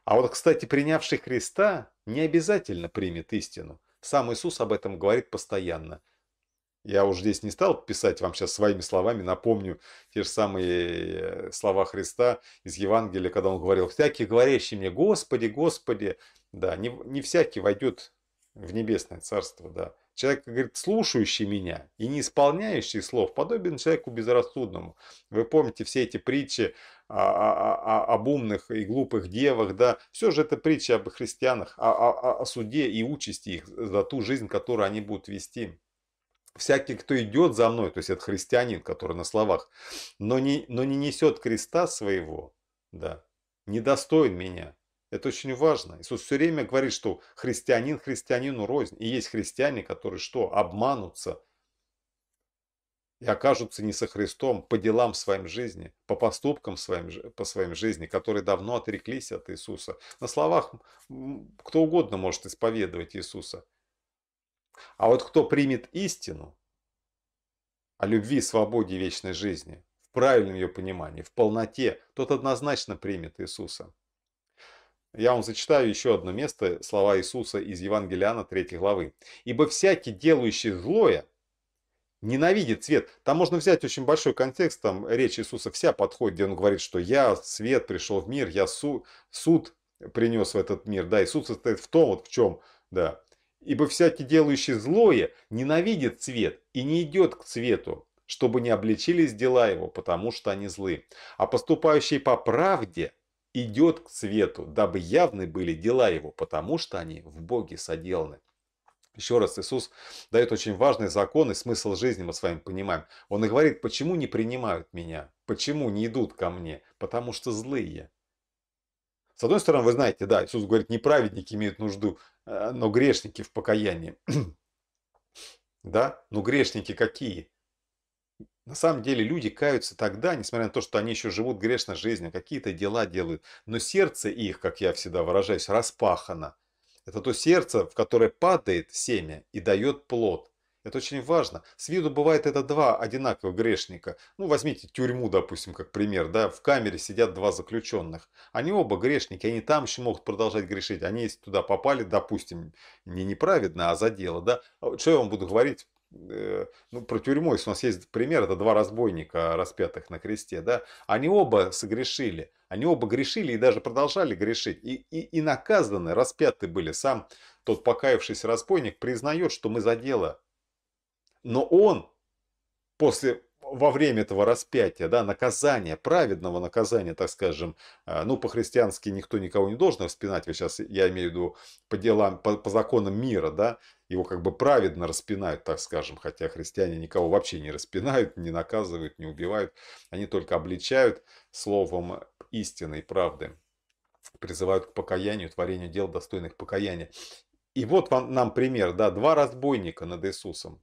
Speaker 1: А вот, кстати, принявший Христа не обязательно примет истину. Сам Иисус об этом говорит постоянно – я уже здесь не стал писать вам сейчас своими словами, напомню те же самые э, слова Христа из Евангелия, когда он говорил, «Всякий, говорящий мне, Господи, Господи, да, не, не всякий войдет в небесное царство, да. Человек, говорит, слушающий меня и не исполняющий слов, подобен человеку безрассудному. Вы помните все эти притчи о, о, о, об умных и глупых девах, да, все же это притчи об христианах, о, о, о суде и участи их за ту жизнь, которую они будут вести всякий, кто идет за мной, то есть это христианин, который на словах, но не, но не несет креста своего, да, недостоин меня. Это очень важно. Иисус все время говорит, что христианин христианину рознь. И есть христиане, которые что, обманутся и окажутся не со Христом по делам в жизни, по поступкам своим, по своим жизни, которые давно отреклись от Иисуса. На словах кто угодно может исповедовать Иисуса, а вот кто примет истину о любви, свободе и вечной жизни, в правильном ее понимании, в полноте, тот однозначно примет Иисуса. Я вам зачитаю еще одно место, слова Иисуса из Евангелия Иоанна 3 главы. «Ибо всякий, делающий злое, ненавидит свет. Там можно взять очень большой контекст, там речь Иисуса вся подходит, где он говорит, что я свет пришел в мир, я су, суд принес в этот мир. Да, Иисус состоит в том, вот в чем, да, Ибо всякий делающий злое ненавидит цвет и не идет к цвету, чтобы не обличились дела его, потому что они злы. А поступающий по правде идет к цвету, дабы явны были дела его, потому что они в Боге соделаны. Еще раз, Иисус дает очень важный закон и смысл жизни, мы с вами понимаем. Он и говорит, почему не принимают меня, почему не идут ко мне, потому что злые. С одной стороны, вы знаете, да, Иисус говорит, не праведники имеют нужду, э, но грешники в покаянии. да, но «Ну, грешники какие? На самом деле люди каются тогда, несмотря на то, что они еще живут грешной жизнью, какие-то дела делают, но сердце их, как я всегда выражаюсь, распахано. Это то сердце, в которое падает семя и дает плод. Это очень важно. С виду бывает это два одинаковых грешника. Ну, возьмите тюрьму, допустим, как пример. Да? В камере сидят два заключенных. Они оба грешники, они там еще могут продолжать грешить. Они, если туда попали, допустим, не неправедно, а за дело. Да? А что я вам буду говорить? Э, ну, про тюрьму, если у нас есть пример, это два разбойника, распятых на кресте, да, они оба согрешили, они оба грешили и даже продолжали грешить, и, и, и наказаны, распяты были. Сам тот покаявшийся разбойник признает, что мы за дело но он после во время этого распятия, да, наказания, праведного наказания, так скажем, э, ну, по-христиански никто никого не должен распинать, сейчас я имею в виду по делам, по, по законам мира, да, его как бы праведно распинают, так скажем, хотя христиане никого вообще не распинают, не наказывают, не убивают, они только обличают словом истины и правды, призывают к покаянию, творению дел достойных покаяния. И вот вам, нам пример, да, два разбойника над Иисусом,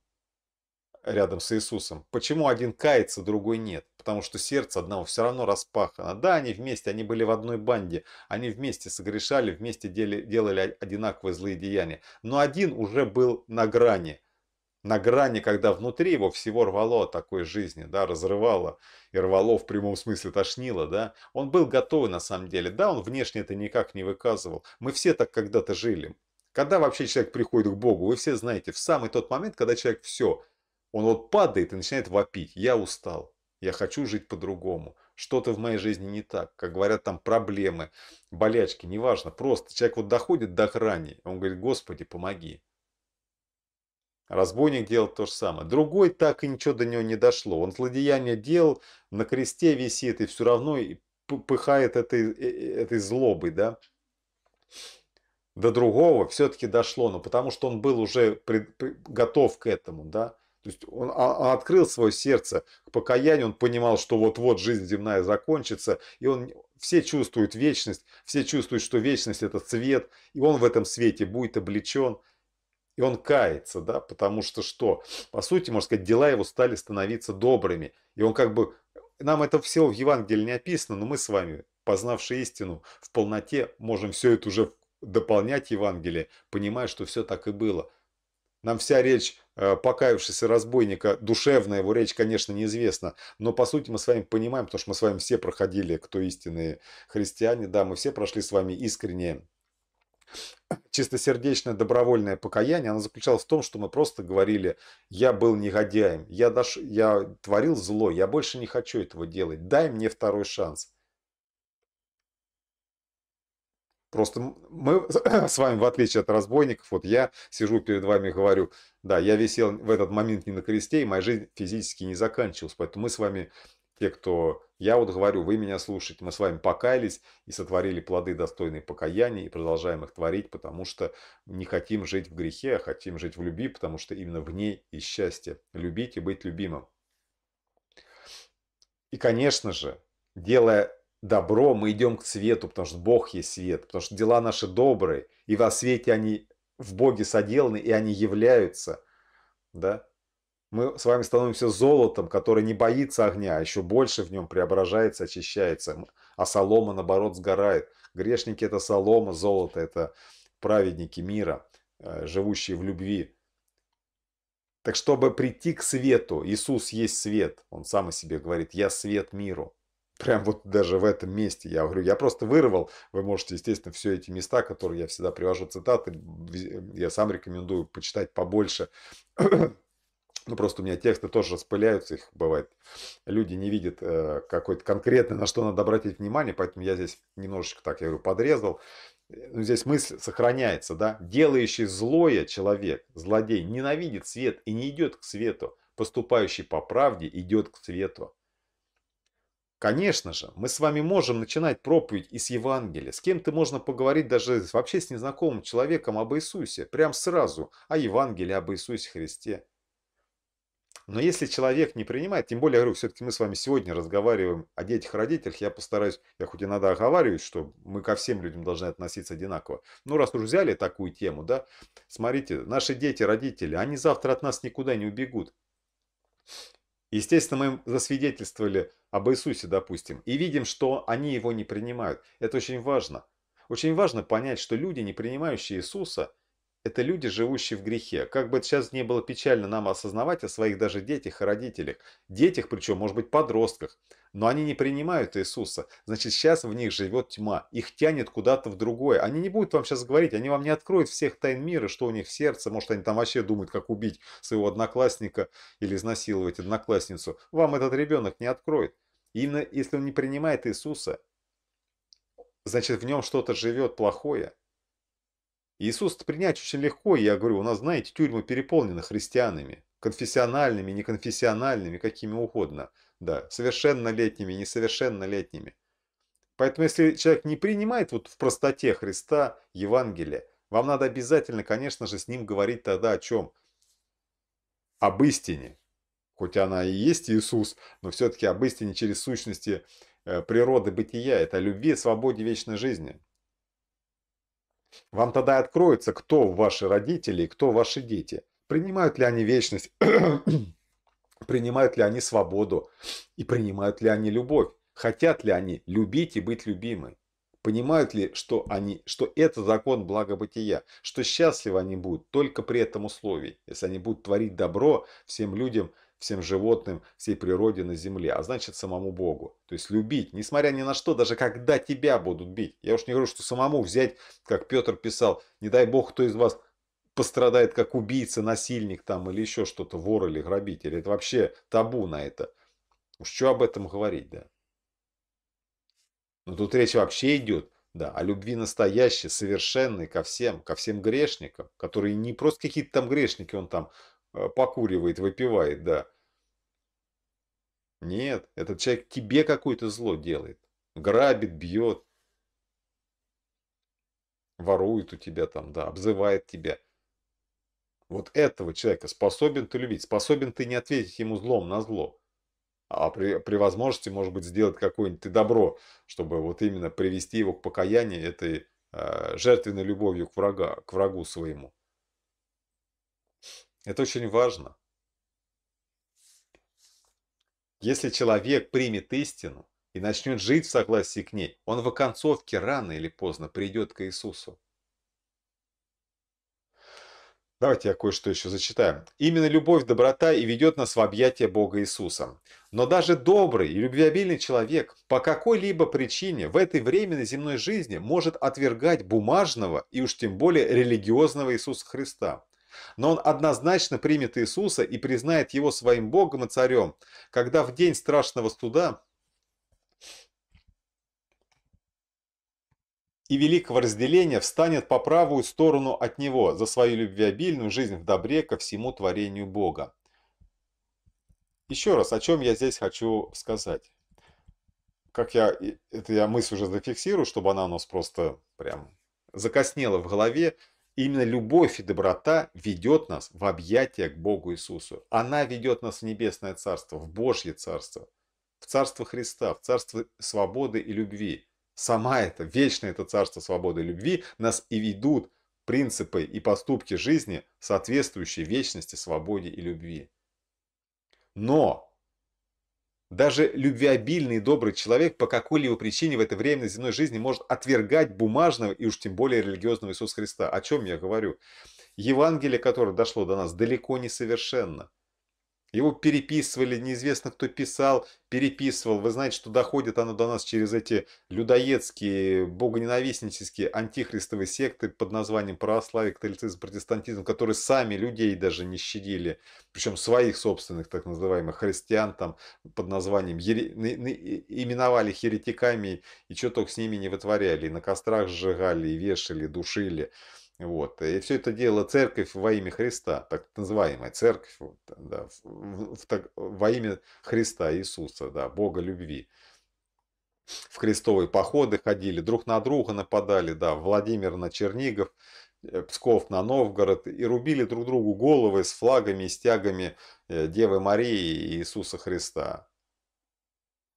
Speaker 1: рядом с Иисусом. Почему один кается, другой нет? Потому что сердце одного все равно распахано. Да, они вместе, они были в одной банде, они вместе согрешали, вместе делали, делали одинаковые злые деяния. Но один уже был на грани. На грани, когда внутри его всего рвало от такой жизни, да, разрывало и рвало в прямом смысле тошнило, да. Он был готов на самом деле, да, он внешне это никак не выказывал. Мы все так когда-то жили. Когда вообще человек приходит к Богу, вы все знаете, в самый тот момент, когда человек все, он вот падает и начинает вопить. Я устал. Я хочу жить по-другому. Что-то в моей жизни не так. Как говорят, там проблемы, болячки, неважно. Просто человек вот доходит до грани. Он говорит, Господи, помоги. Разбойник делал то же самое. Другой так и ничего до него не дошло. Он злодеяние делал, на кресте висит и все равно пыхает этой, э, э, этой злобой, да. До другого все-таки дошло, но потому что он был уже пред, пред, готов к этому, да. То есть он открыл свое сердце к покаянию, он понимал, что вот-вот жизнь земная закончится, и он все чувствует вечность, все чувствуют, что вечность это цвет, и он в этом свете будет облечен, и он кается, да, потому что что? По сути, можно сказать, дела его стали становиться добрыми, и он как бы, нам это все в Евангелии не описано, но мы с вами, познавшие истину в полноте, можем все это уже дополнять Евангелие, понимая, что все так и было. Нам вся речь Э, покаявшегося разбойника, душевная его речь, конечно, неизвестна, но по сути мы с вами понимаем, потому что мы с вами все проходили, кто истинные христиане, да, мы все прошли с вами искренне чистосердечное добровольное покаяние, оно заключалось в том, что мы просто говорили, я был негодяем, я, дош... я творил зло, я больше не хочу этого делать, дай мне второй шанс. Просто мы с вами, в отличие от разбойников, вот я сижу перед вами и говорю, да, я висел в этот момент не на кресте, и моя жизнь физически не заканчивалась. Поэтому мы с вами, те, кто... Я вот говорю, вы меня слушаете, мы с вами покаялись и сотворили плоды достойные покаяния, и продолжаем их творить, потому что не хотим жить в грехе, а хотим жить в любви, потому что именно в ней и счастье. Любить и быть любимым. И, конечно же, делая добро, мы идем к свету, потому что Бог есть свет, потому что дела наши добрые, и во свете они в Боге соделаны, и они являются. Да? Мы с вами становимся золотом, которое не боится огня, а еще больше в нем преображается, очищается, а солома, наоборот, сгорает. Грешники – это солома, золото – это праведники мира, э, живущие в любви. Так чтобы прийти к свету, Иисус есть свет, Он сам о себе говорит, «Я свет миру». Прям вот даже в этом месте. Я говорю, я просто вырвал. Вы можете, естественно, все эти места, которые я всегда привожу цитаты, я сам рекомендую почитать побольше. Ну, просто у меня тексты тоже распыляются, их бывает. Люди не видят э, какой-то конкретный, на что надо обратить внимание, поэтому я здесь немножечко так, я говорю, подрезал. Но ну, здесь мысль сохраняется, да. Делающий злое человек, злодей, ненавидит свет и не идет к свету. Поступающий по правде идет к свету. Конечно же, мы с вами можем начинать проповедь из Евангелия. С кем-то можно поговорить даже вообще с незнакомым человеком об Иисусе, прям сразу, о Евангелии, об Иисусе Христе. Но если человек не принимает, тем более, я говорю, все-таки мы с вами сегодня разговариваем о детях-родителях, я постараюсь, я хоть иногда оговариваюсь, что мы ко всем людям должны относиться одинаково. Ну, раз уж взяли такую тему, да, смотрите, наши дети, родители, они завтра от нас никуда не убегут. Естественно, мы им засвидетельствовали об Иисусе, допустим, и видим, что они его не принимают. Это очень важно. Очень важно понять, что люди, не принимающие Иисуса, это люди, живущие в грехе. Как бы сейчас не было печально нам осознавать о своих даже детях и родителях. Детях, причем, может быть, подростках. Но они не принимают Иисуса. Значит, сейчас в них живет тьма. Их тянет куда-то в другое. Они не будут вам сейчас говорить, они вам не откроют всех тайн мира, что у них в сердце. Может, они там вообще думают, как убить своего одноклассника или изнасиловать одноклассницу. Вам этот ребенок не откроет. именно если он не принимает Иисуса, значит, в нем что-то живет плохое. Иисус принять очень легко, я говорю, у нас, знаете, тюрьмы переполнены христианами, конфессиональными, неконфессиональными, какими угодно, да, совершеннолетними, несовершеннолетними. Поэтому, если человек не принимает вот в простоте Христа Евангелие, вам надо обязательно, конечно же, с ним говорить тогда о чем? Об истине. Хоть она и есть Иисус, но все-таки об истине через сущности э, природы бытия. Это о любви, свободе, вечной жизни. Вам тогда откроется, кто ваши родители и кто ваши дети. Принимают ли они вечность, принимают ли они свободу и принимают ли они любовь. Хотят ли они любить и быть любимы? Понимают ли, что, они, что это закон благобытия, что счастливы они будут только при этом условии, если они будут творить добро всем людям всем животным, всей природе на земле, а значит самому Богу. То есть любить, несмотря ни на что, даже когда тебя будут бить. Я уж не говорю, что самому взять, как Петр писал, не дай Бог, кто из вас пострадает как убийца, насильник там или еще что-то, вор или грабитель. Это вообще табу на это. Уж что об этом говорить, да? Но тут речь вообще идет да, о любви настоящей, совершенной ко всем, ко всем грешникам, которые не просто какие-то там грешники, он там Э, покуривает, выпивает, да. Нет, этот человек тебе какое-то зло делает. Грабит, бьет. Ворует у тебя там, да, обзывает тебя. Вот этого человека способен ты любить, способен ты не ответить ему злом на зло. А при, при возможности, может быть, сделать какое-нибудь ты добро, чтобы вот именно привести его к покаянию этой э, жертвенной любовью к, врага, к врагу своему. Это очень важно. Если человек примет истину и начнет жить в согласии к ней, он в оконцовке рано или поздно придет к Иисусу. Давайте я кое-что еще зачитаю. Именно любовь, доброта и ведет нас в объятия Бога Иисуса. Но даже добрый и любвеобильный человек по какой-либо причине в этой временной земной жизни может отвергать бумажного и уж тем более религиозного Иисуса Христа но он однозначно примет Иисуса и признает его своим Богом и Царем, когда в день страшного студа и великого разделения встанет по правую сторону от него за свою любвеобильную жизнь в добре ко всему творению Бога. Еще раз, о чем я здесь хочу сказать. Как я, это я мысль уже зафиксирую, чтобы она у нас просто прям закоснела в голове именно любовь и доброта ведет нас в объятия к Богу Иисусу. Она ведет нас в небесное царство, в Божье царство, в царство Христа, в царство свободы и любви. Сама это, вечное это царство свободы и любви нас и ведут принципы и поступки жизни, соответствующие вечности, свободе и любви. Но даже любвеобильный и добрый человек по какой-либо причине в это время на земной жизни может отвергать бумажного и уж тем более религиозного Иисуса Христа. О чем я говорю? Евангелие, которое дошло до нас, далеко не совершенно. Его переписывали, неизвестно кто писал, переписывал. Вы знаете, что доходит оно до нас через эти людоедские, богоненавистнические антихристовые секты под названием православие, католицизм, протестантизм, которые сами людей даже не щадили. Причем своих собственных, так называемых, христиан там под названием, именовали их еретиками и что только с ними не вытворяли. И на кострах сжигали, и вешали, и душили. Вот. И все это делала церковь во имя Христа, так называемая церковь да, в, в, так, во имя Христа Иисуса, да, Бога любви. В крестовые походы ходили, друг на друга нападали, да, Владимир на Чернигов, э, Псков на Новгород, и рубили друг другу головы с флагами и стягами э, Девы Марии и Иисуса Христа.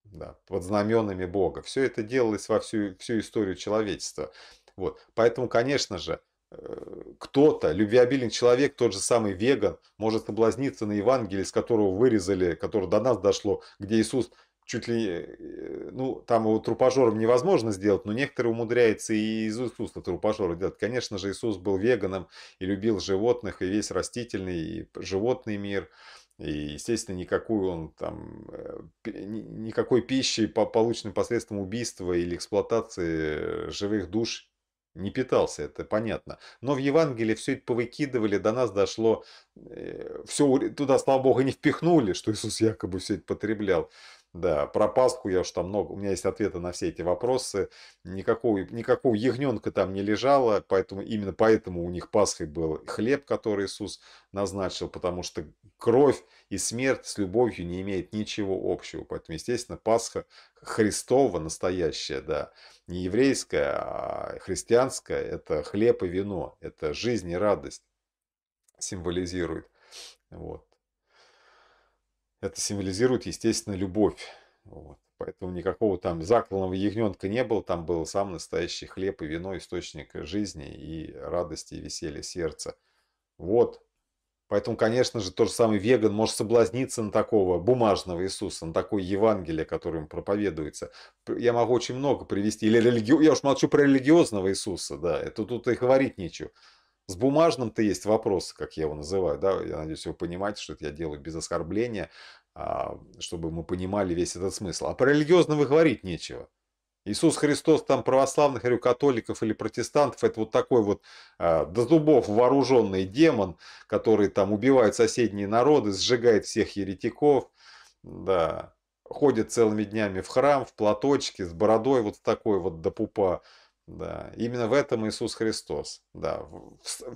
Speaker 1: Да, под знаменами Бога. Все это делалось во всю, всю историю человечества. Вот. Поэтому, конечно же, кто-то, любвеобильный человек, тот же самый веган, может соблазниться на Евангелие, с которого вырезали, которое до нас дошло, где Иисус чуть ли, э, ну, там его трупажором невозможно сделать, но некоторые умудряются и из Иисуса трупажора делать. Конечно же, Иисус был веганом и любил животных, и весь растительный, и животный мир. И, естественно, никакую он там, э, никакой пищи, полученной посредством убийства или эксплуатации э, живых душ, не питался, это понятно. Но в Евангелии все это повыкидывали, до нас дошло, э, все туда, слава Богу, не впихнули, что Иисус якобы все это потреблял. Да, про Пасху я уж там много, у меня есть ответы на все эти вопросы. Никакого, никакого ягненка там не лежало, поэтому именно поэтому у них Пасхой был хлеб, который Иисус назначил, потому что кровь и смерть с любовью не имеет ничего общего. Поэтому, естественно, Пасха Христова настоящая, да, не еврейская, а христианская, это хлеб и вино, это жизнь и радость символизирует. Вот это символизирует, естественно, любовь. Вот. Поэтому никакого там закланного ягненка не было, там был сам настоящий хлеб и вино, источник жизни и радости и веселья сердца. Вот. Поэтому, конечно же, тот же самый веган может соблазниться на такого бумажного Иисуса, на такое Евангелие, которое проповедуется. Я могу очень много привести. Или религи... Я уж молчу про религиозного Иисуса, да, это тут и говорить нечего. С бумажным-то есть вопросы, как я его называю, да, я надеюсь, вы понимаете, что это я делаю без оскорбления, а, чтобы мы понимали весь этот смысл. А про религиозного говорить нечего. Иисус Христос там православных, говорю, католиков или протестантов, это вот такой вот э, до зубов вооруженный демон, который там убивает соседние народы, сжигает всех еретиков, да, ходит целыми днями в храм, в платочке, с бородой вот такой вот до пупа. Да, именно в этом Иисус Христос. Да,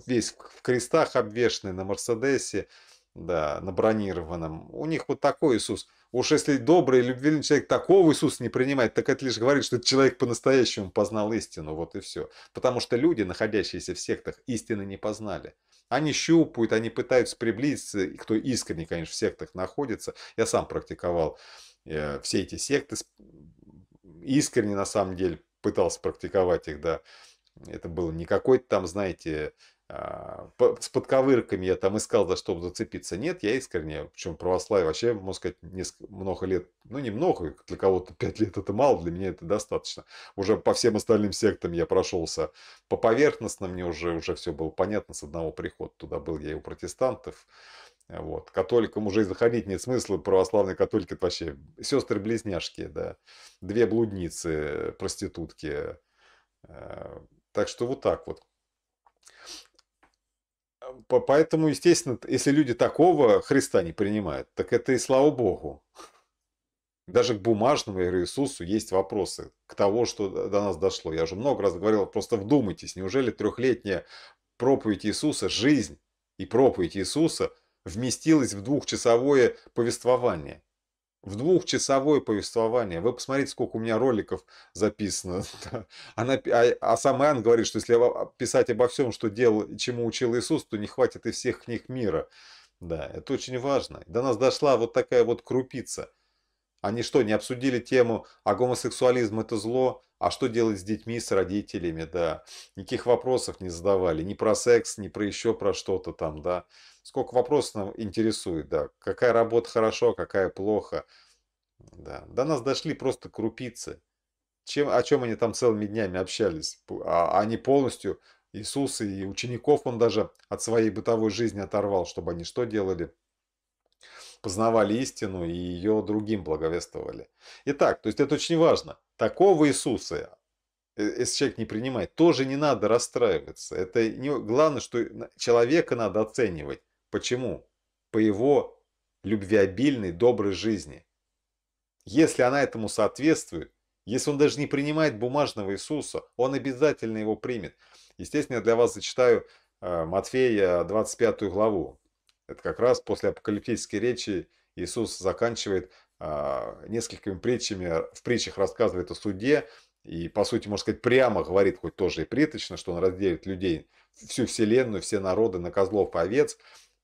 Speaker 1: весь в крестах обвешанный на Мерседесе, да, на бронированном. У них вот такой Иисус. Уж если добрый, любвеобильный человек такого Иисуса не принимает, так это лишь говорит, что человек по-настоящему познал истину, вот и все. Потому что люди, находящиеся в сектах, истины не познали. Они щупают, они пытаются приблизиться, кто искренне, конечно, в сектах находится. Я сам практиковал э, все эти секты, искренне на самом деле пытался практиковать их, да. Это было не какой-то там, знаете, а, с подковырками я там искал, за что зацепиться. Нет, я искренне, причем православие вообще, можно сказать, несколько, много лет, ну немного, для кого-то 5 лет это мало, для меня это достаточно. Уже по всем остальным сектам я прошелся по поверхностно, мне уже, уже все было понятно с одного прихода. Туда был я и у протестантов, вот. Католикам уже и заходить нет смысла, православные католики это вообще сестры-близняшки, да. Две блудницы, проститутки. Э, так что вот так вот. Поэтому, естественно, если люди такого Христа не принимают, так это и слава Богу. Даже к бумажному Иисусу есть вопросы, к того, что до нас дошло. Я уже много раз говорил, просто вдумайтесь, неужели трехлетняя проповедь Иисуса, жизнь и проповедь Иисуса – вместилось в двухчасовое повествование. В двухчасовое повествование. Вы посмотрите, сколько у меня роликов записано. Она, а, а сам Иоанн говорит, что если а, писать обо всем, что делал, чему учил Иисус, то не хватит и всех книг мира. Да, это очень важно. До нас дошла вот такая вот крупица. Они что, не обсудили тему, а гомосексуализм это зло, а что делать с детьми, с родителями, да. Никаких вопросов не задавали, ни про секс, ни про еще про что-то там, да сколько вопросов нам интересует, да, какая работа хорошо, а какая плохо. Да. До нас дошли просто крупицы. Чем, о чем они там целыми днями общались? А, они полностью Иисус и учеников он даже от своей бытовой жизни оторвал, чтобы они что делали? Познавали истину и ее другим благовествовали. Итак, то есть это очень важно. Такого Иисуса, э, если человек не принимает, тоже не надо расстраиваться. Это не, главное, что человека надо оценивать. Почему? По его любвеобильной, доброй жизни. Если она этому соответствует, если он даже не принимает бумажного Иисуса, он обязательно его примет. Естественно, я для вас зачитаю э, Матфея 25 главу. Это как раз после апокалиптической речи Иисус заканчивает а, несколькими притчами, в притчах рассказывает о суде, и, по сути, можно сказать, прямо говорит, хоть тоже и приточно, что он разделит людей, всю вселенную, все народы на козлов и овец,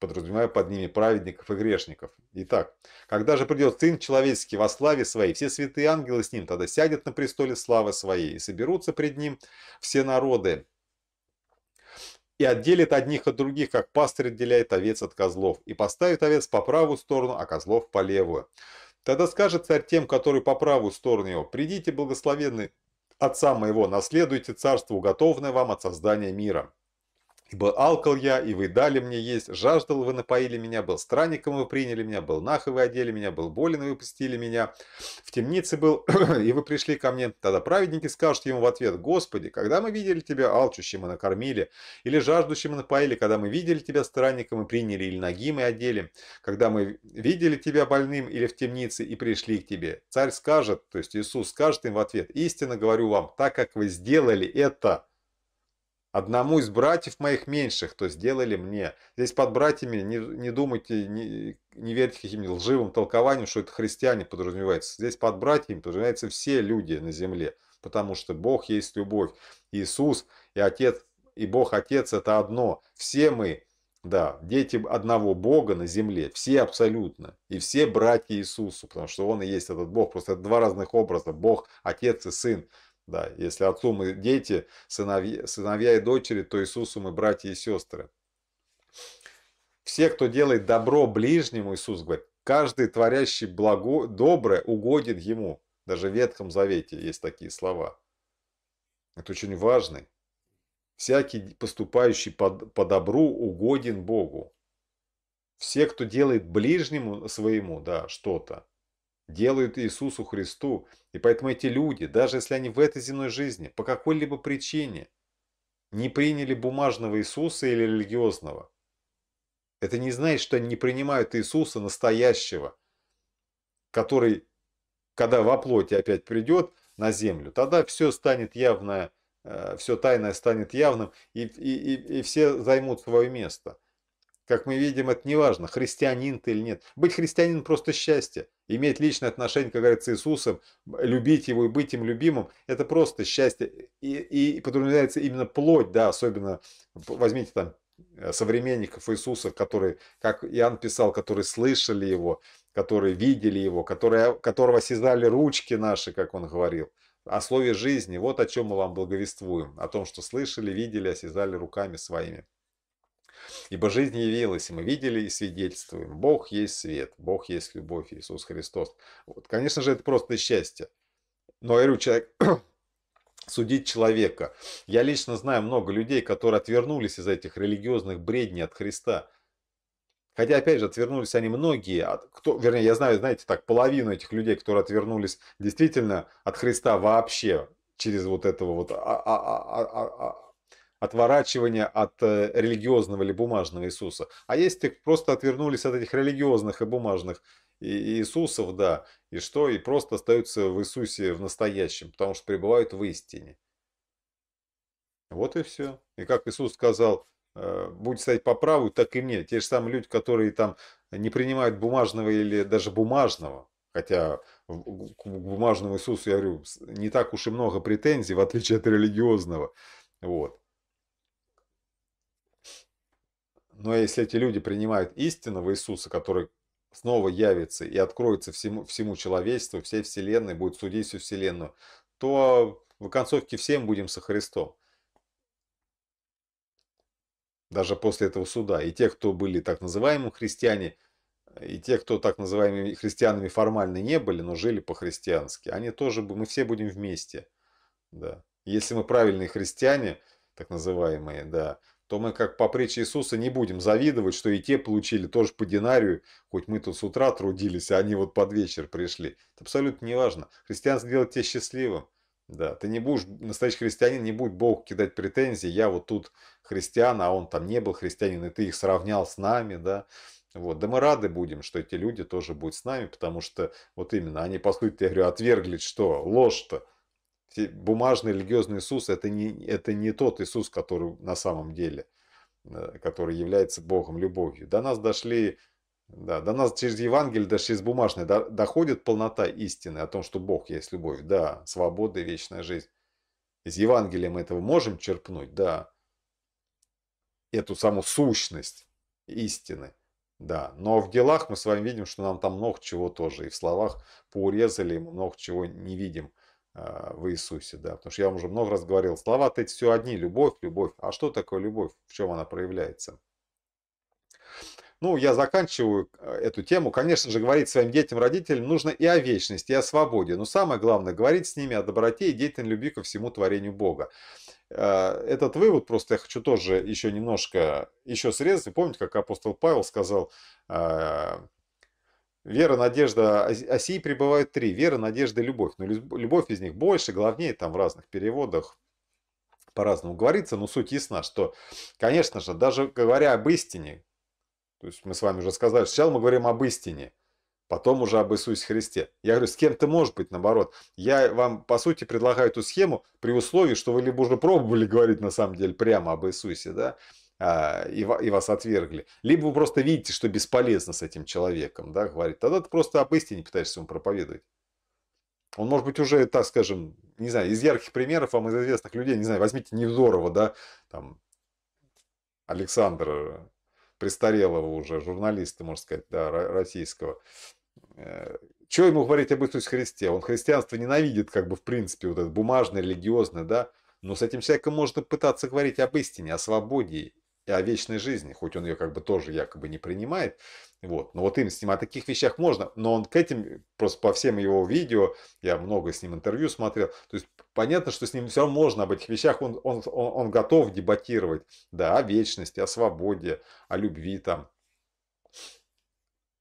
Speaker 1: подразумевая под ними праведников и грешников. Итак, когда же придет Сын Человеческий во славе Своей, все святые ангелы с Ним тогда сядет на престоле славы Своей, и соберутся пред Ним все народы, и отделит одних от других, как пастырь отделяет овец от козлов, и поставит овец по правую сторону, а козлов по левую. Тогда скажет царь тем, которые по правую сторону его, «Придите, благословенный Отца моего, наследуйте царство, уготованное вам от создания мира». Ибо алкал я, и вы дали мне есть, жаждал вы напоили меня, был странником вы приняли меня, был нах и вы одели меня, был болен и вы пустили меня, в темнице был, и вы пришли ко мне. Тогда праведники скажут ему в ответ, Господи, когда мы видели тебя алчущим и накормили, или жаждущим и напоили, когда мы видели тебя странником и приняли, или ногим и одели, когда мы видели тебя больным или в темнице и пришли к тебе. Царь скажет, то есть Иисус скажет им в ответ, истинно говорю вам, так как вы сделали это, одному из братьев моих меньших, то сделали мне. Здесь под братьями не, не думайте, не, не верьте каким-нибудь лживым толкованиям, что это христиане подразумевается. Здесь под братьями подразумеваются все люди на земле, потому что Бог есть любовь. Иисус и Отец, и Бог Отец это одно. Все мы, да, дети одного Бога на земле, все абсолютно. И все братья Иисусу, потому что Он и есть этот Бог. Просто это два разных образа. Бог, Отец и Сын. Да, если отцу мы дети, сыновья, сыновья и дочери, то Иисусу мы братья и сестры. Все, кто делает добро ближнему, Иисус говорит, каждый творящий благо, доброе угодит ему. Даже в Ветхом Завете есть такие слова. Это очень важный. Всякий поступающий по, по добру угоден Богу. Все, кто делает ближнему своему, да, что-то, делают Иисусу Христу. И поэтому эти люди, даже если они в этой земной жизни по какой-либо причине не приняли бумажного Иисуса или религиозного, это не значит, что они не принимают Иисуса настоящего, который, когда во плоти опять придет на землю, тогда все станет явное, э, все тайное станет явным, и, и, и все займут свое место. Как мы видим, это не важно, христианин ты или нет. Быть христианином – просто счастье. Иметь личное отношение, как говорится, с Иисусом, любить Его и быть им любимым – это просто счастье. И, и подразумевается именно плоть, да, особенно, возьмите там э, современников Иисуса, которые, как Иоанн писал, которые слышали Его, которые видели Его, которые, которого осязали ручки наши, как он говорил, о слове жизни. Вот о чем мы вам благовествуем, о том, что слышали, видели, осязали руками своими. Ибо жизнь явилась, и мы видели и свидетельствуем. Бог есть свет, Бог есть любовь, Иисус Христос. Вот. Конечно же, это просто счастье. Но, я говорю, человек, судить человека. Я лично знаю много людей, которые отвернулись из этих религиозных бредней от Христа. Хотя, опять же, отвернулись они многие, от, кто, вернее, я знаю, знаете, так, половину этих людей, которые отвернулись действительно от Христа вообще, через вот этого вот а, а, а, отворачивания от э, религиозного или бумажного Иисуса. А если просто отвернулись от этих религиозных и бумажных Иисусов, да, и что, и просто остаются в Иисусе в настоящем, потому что пребывают в истине. Вот и все. И как Иисус сказал, э, будь стоять по праву, так и мне. Те же самые люди, которые там не принимают бумажного или даже бумажного, хотя к бумажному Иисусу, я говорю, не так уж и много претензий, в отличие от религиозного. Вот. Но ну, а если эти люди принимают истинного Иисуса, который снова явится и откроется всему, всему человечеству, всей вселенной, будет судить всю вселенную, то в концовке всем будем со Христом. Даже после этого суда. И те, кто были так называемым христиане, и те, кто так называемыми христианами формально не были, но жили по-христиански, они тоже, мы все будем вместе. Да. Если мы правильные христиане, так называемые, да, то мы, как по притче Иисуса, не будем завидовать, что и те получили тоже по динарию, хоть мы тут с утра трудились, а они вот под вечер пришли. Это абсолютно не важно. Христианство делает тебя счастливым. Да, ты не будешь, настоящий христианин, не будет Богу кидать претензии, я вот тут христиан, а он там не был христианин, и ты их сравнял с нами, да. Вот, да мы рады будем, что эти люди тоже будут с нами, потому что вот именно они, по сути, я говорю, отвергли что? Ложь-то бумажный религиозный Иисус это не, это не тот Иисус, который на самом деле, э, который является Богом, любовью. До нас дошли, да, до нас через Евангелие, даже через бумажное до, доходит полнота истины о том, что Бог есть любовь, да, свобода и вечная жизнь. Из Евангелия мы этого можем черпнуть, да, эту саму сущность истины. Да, но в делах мы с вами видим, что нам там много чего тоже. И в словах поурезали, много чего не видим а, в Иисусе, да, потому что я вам уже много раз говорил, слова-то эти все одни, любовь, любовь. А что такое любовь? В чем она проявляется? Ну, я заканчиваю э, эту тему. Конечно же, говорить своим детям, родителям нужно и о вечности, и о свободе. Но самое главное, говорить с ними о доброте и деятельной любви ко всему творению Бога. А, этот вывод просто я хочу тоже еще немножко, еще срезать. помните, как апостол Павел сказал, а, Вера, надежда, а, осей прибывают три. Вера, надежда и любовь. Но любовь из них больше, главнее, там в разных переводах по-разному говорится, но суть ясна, что, конечно же, даже говоря об истине, то есть мы с вами уже сказали, сначала мы говорим об истине, потом уже об Иисусе Христе. Я говорю, с кем ты можешь быть наоборот. Я вам, по сути, предлагаю эту схему при условии, что вы либо уже пробовали говорить на самом деле прямо об Иисусе, да, а, и, вас отвергли. Либо вы просто видите, что бесполезно с этим человеком, да, говорит. Тогда ты просто об истине пытаешься ему проповедовать. Он, может быть, уже, так скажем, не знаю, из ярких примеров вам из известных людей, не знаю, возьмите Невзорова, да, там, Александра престарелого уже, журналиста, можно сказать, да, российского. Э, чего ему говорить об Иисусе Христе? Он христианство ненавидит, как бы, в принципе, вот это бумажное, религиозное, да, но с этим человеком можно пытаться говорить об истине, о свободе и о вечной жизни, хоть он ее как бы тоже якобы не принимает. Вот. Но вот им с ним о таких вещах можно, но он к этим, просто по всем его видео, я много с ним интервью смотрел, то есть понятно, что с ним все можно об этих вещах, он, он, он, он готов дебатировать, да, о вечности, о свободе, о любви там.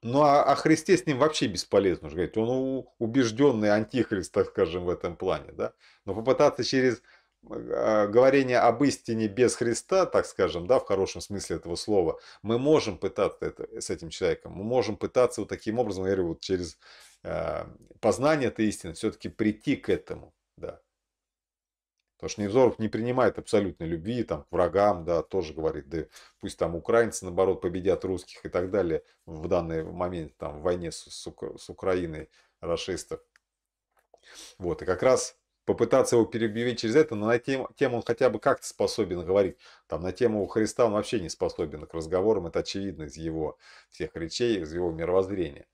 Speaker 1: Ну, а о Христе с ним вообще бесполезно уже говорить. Он убежденный антихрист, так скажем, в этом плане. Да? Но попытаться через а, говорение об истине без Христа, так скажем, да, в хорошем смысле этого слова, мы можем пытаться это, э, с этим человеком, мы можем пытаться вот таким образом, я говорю, вот через э, познание этой истины все-таки прийти к этому, да. Потому что Невзоров не принимает абсолютной любви там, к врагам, да, тоже говорит, да пусть там украинцы, наоборот, победят русских и так далее в данный момент там в войне с, с, с Украиной расистов. Вот, и как раз попытаться его перебивить через это, но на тему, тем он хотя бы как-то способен говорить. Там на тему Христа он вообще не способен к разговорам, это очевидно из его всех речей, из его мировоззрения.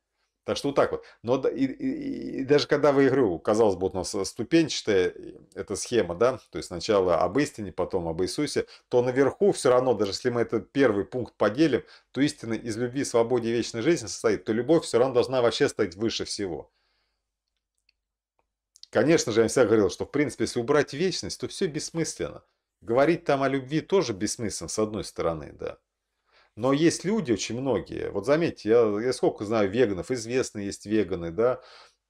Speaker 1: Так что вот так вот. Но и, и, и даже когда вы игру, казалось бы, вот у нас ступенчатая э, эта схема, да, то есть сначала об истине, потом об Иисусе, то наверху все равно, даже если мы этот первый пункт поделим, то истина из любви, свободе и вечной жизни состоит, то любовь все равно должна вообще стоять выше всего. Конечно же, я всегда говорил, что в принципе, если убрать вечность, то все бессмысленно. Говорить там о любви тоже бессмысленно, с одной стороны, да. Но есть люди, очень многие, вот заметьте, я, я сколько знаю веганов, известные есть веганы, да,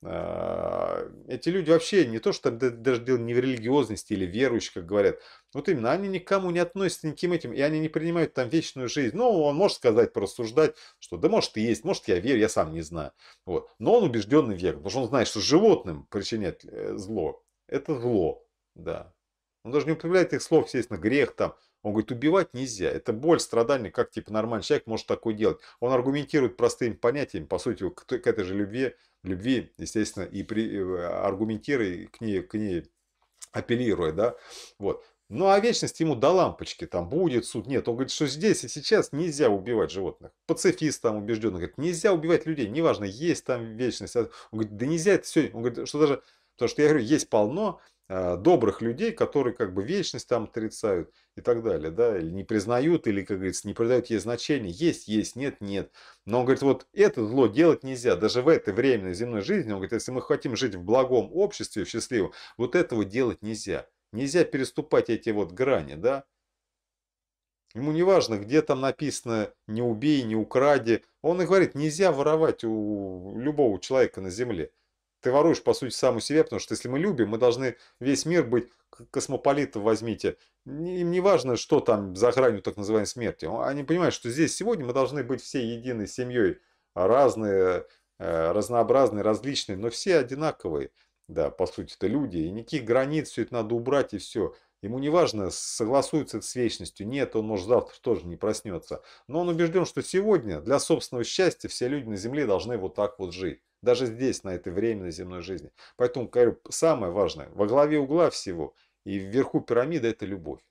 Speaker 1: а, эти люди вообще не то, что даже дело не в религиозности или верующих, как говорят. Вот именно, они никому не относятся никаким этим, и они не принимают там вечную жизнь. Ну, он может сказать, порассуждать, что да может и есть, может я верю, я сам не знаю. Вот. Но он убежденный веган, потому что он знает, что животным причинять э, зло – это зло, да. Он даже не употребляет их слов, естественно, грех там. Он говорит, убивать нельзя, это боль, страдание, как типа нормальный человек может такое делать. Он аргументирует простыми понятиями, по сути, к этой же любви любви, естественно, и при, э, аргументируя к ней, к ней апеллируя, да, вот. Ну, а вечность ему до лампочки, там будет суд, нет. Он говорит, что здесь и сейчас нельзя убивать животных. Пацифист там убежден, говорит, нельзя убивать людей, неважно, есть там вечность. А, он говорит, да нельзя это все. Он говорит, что даже, то, что я говорю, есть полно, а, добрых людей, которые как бы вечность там отрицают и так далее, да, или не признают, или, как говорится, не придают ей значения, есть, есть, нет, нет. Но он говорит, вот это зло делать нельзя, даже в этой временной земной жизни, он говорит, если мы хотим жить в благом обществе, в счастливом, вот этого делать нельзя. Нельзя переступать эти вот грани, да. Ему не важно, где там написано «не убей, не укради». Он и говорит, нельзя воровать у любого человека на земле ты воруешь, по сути, саму у себя, потому что если мы любим, мы должны весь мир быть космополитом, возьмите. Им не важно, что там за гранью так называемой смерти. Они понимают, что здесь сегодня мы должны быть все единой семьей. Разные, э, разнообразные, различные, но все одинаковые. Да, по сути, это люди. И никаких границ все это надо убрать и все. Ему не важно, согласуется это с вечностью, нет, он, может, завтра тоже не проснется. Но он убежден, что сегодня для собственного счастья все люди на Земле должны вот так вот жить. Даже здесь, на этой временной земной жизни. Поэтому, говорю, самое важное, во главе угла всего и вверху пирамиды – это любовь.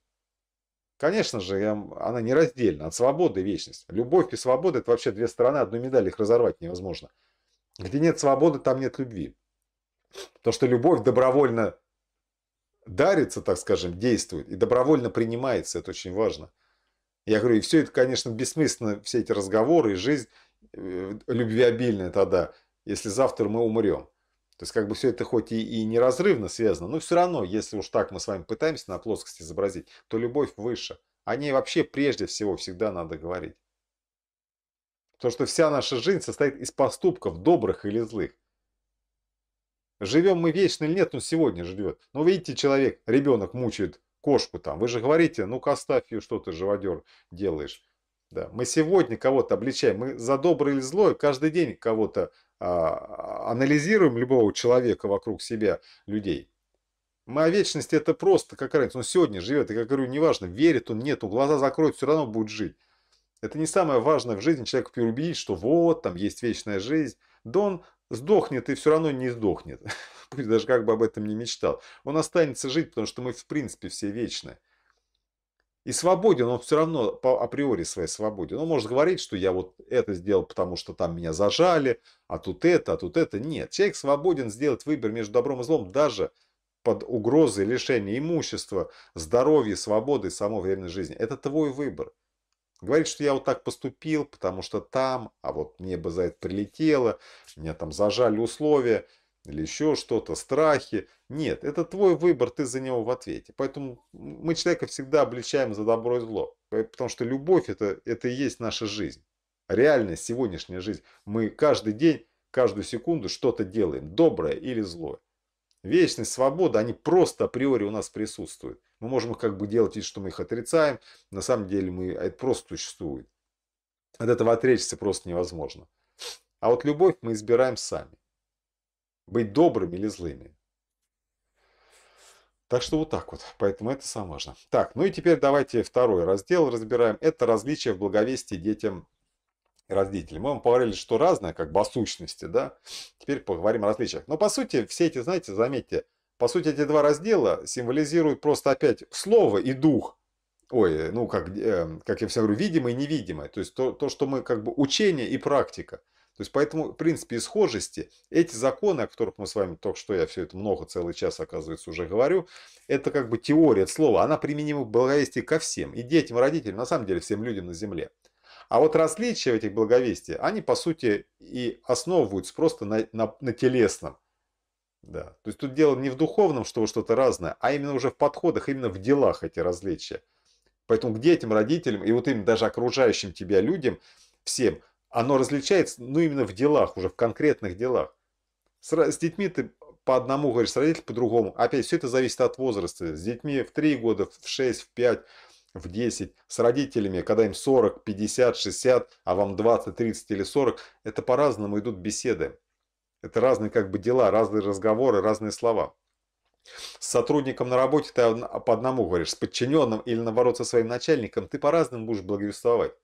Speaker 1: Конечно же, она нераздельна от свободы и вечности. Любовь и свобода – это вообще две стороны, одну медаль их разорвать невозможно. Где нет свободы, там нет любви. То, что любовь добровольно дарится, так скажем, действует и добровольно принимается, это очень важно. Я говорю, и все это, конечно, бессмысленно, все эти разговоры и жизнь э, любвеобильная тогда если завтра мы умрем. То есть как бы все это хоть и, и неразрывно связано, но все равно, если уж так мы с вами пытаемся на плоскости изобразить, то любовь выше. О ней вообще прежде всего всегда надо говорить. Потому что вся наша жизнь состоит из поступков, добрых или злых. Живем мы вечно или нет, ну сегодня живет. Но видите, человек, ребенок мучает кошку там. Вы же говорите, ну-ка оставь ее, что ты живодер делаешь. Да. Мы сегодня кого-то обличаем. Мы за доброе или злое каждый день кого-то а, анализируем любого человека вокруг себя, людей, Моя вечность это просто, как разница, он сегодня живет, и, как говорю, неважно, верит он, нет, он глаза закроет, все равно будет жить. Это не самое важное в жизни человека переубедить, что вот, там есть вечная жизнь. Да он сдохнет и все равно не сдохнет. Пусть даже как бы об этом не мечтал. Он останется жить, потому что мы в принципе все вечные. И свободен он все равно по априори своей свободе. Он ну, может говорить, что я вот это сделал, потому что там меня зажали, а тут это, а тут это. Нет, человек свободен сделать выбор между добром и злом даже под угрозой лишения имущества, здоровья, свободы и самой временной жизни. Это твой выбор. Говорит, что я вот так поступил, потому что там, а вот мне бы за это прилетело, меня там зажали условия или еще что-то, страхи. Нет, это твой выбор, ты за него в ответе. Поэтому мы человека всегда обличаем за добро и зло, потому что любовь это, это и есть наша жизнь. реальность сегодняшняя жизнь. Мы каждый день, каждую секунду что-то делаем, доброе или злое. Вечность, свобода, они просто априори у нас присутствуют. Мы можем их как бы делать вид, что мы их отрицаем. На самом деле мы, а, это просто существует. От этого отречься просто невозможно. А вот любовь мы избираем сами. Быть добрыми или злыми. Так что вот так вот. Поэтому это самое важное. Так, ну и теперь давайте второй раздел разбираем. Это различия в благовестии детям и родителям. Мы вам поговорили, что разное, как бы о сущности, да. Теперь поговорим о различиях. Но по сути, все эти, знаете, заметьте, по сути, эти два раздела символизируют просто опять слово и дух. Ой, ну как, э, как я всегда говорю, видимое и невидимое. То есть то, то, что мы как бы учение и практика. То есть, поэтому, в принципе, и схожести, эти законы, о которых мы с вами только что, я все это много, целый час, оказывается, уже говорю, это как бы теория, слова, она применима в благовестии ко всем, и детям, и родителям, на самом деле, всем людям на земле. А вот различия в этих благовестиях, они, по сути, и основываются просто на, на, на телесном. Да. То есть тут дело не в духовном, что вы что-то разное, а именно уже в подходах, именно в делах эти различия. Поэтому к детям, родителям и вот им даже окружающим тебя людям, всем – оно различается, ну, именно в делах, уже в конкретных делах. С, с детьми ты по одному говоришь, с родителями по-другому. Опять, все это зависит от возраста. С детьми в 3 года, в 6, в 5, в 10. С родителями, когда им 40, 50, 60, а вам 20, 30 или 40, это по-разному идут беседы. Это разные как бы дела, разные разговоры, разные слова. С сотрудником на работе ты по одному говоришь, с подчиненным или наоборот со своим начальником ты по-разному будешь благовествовать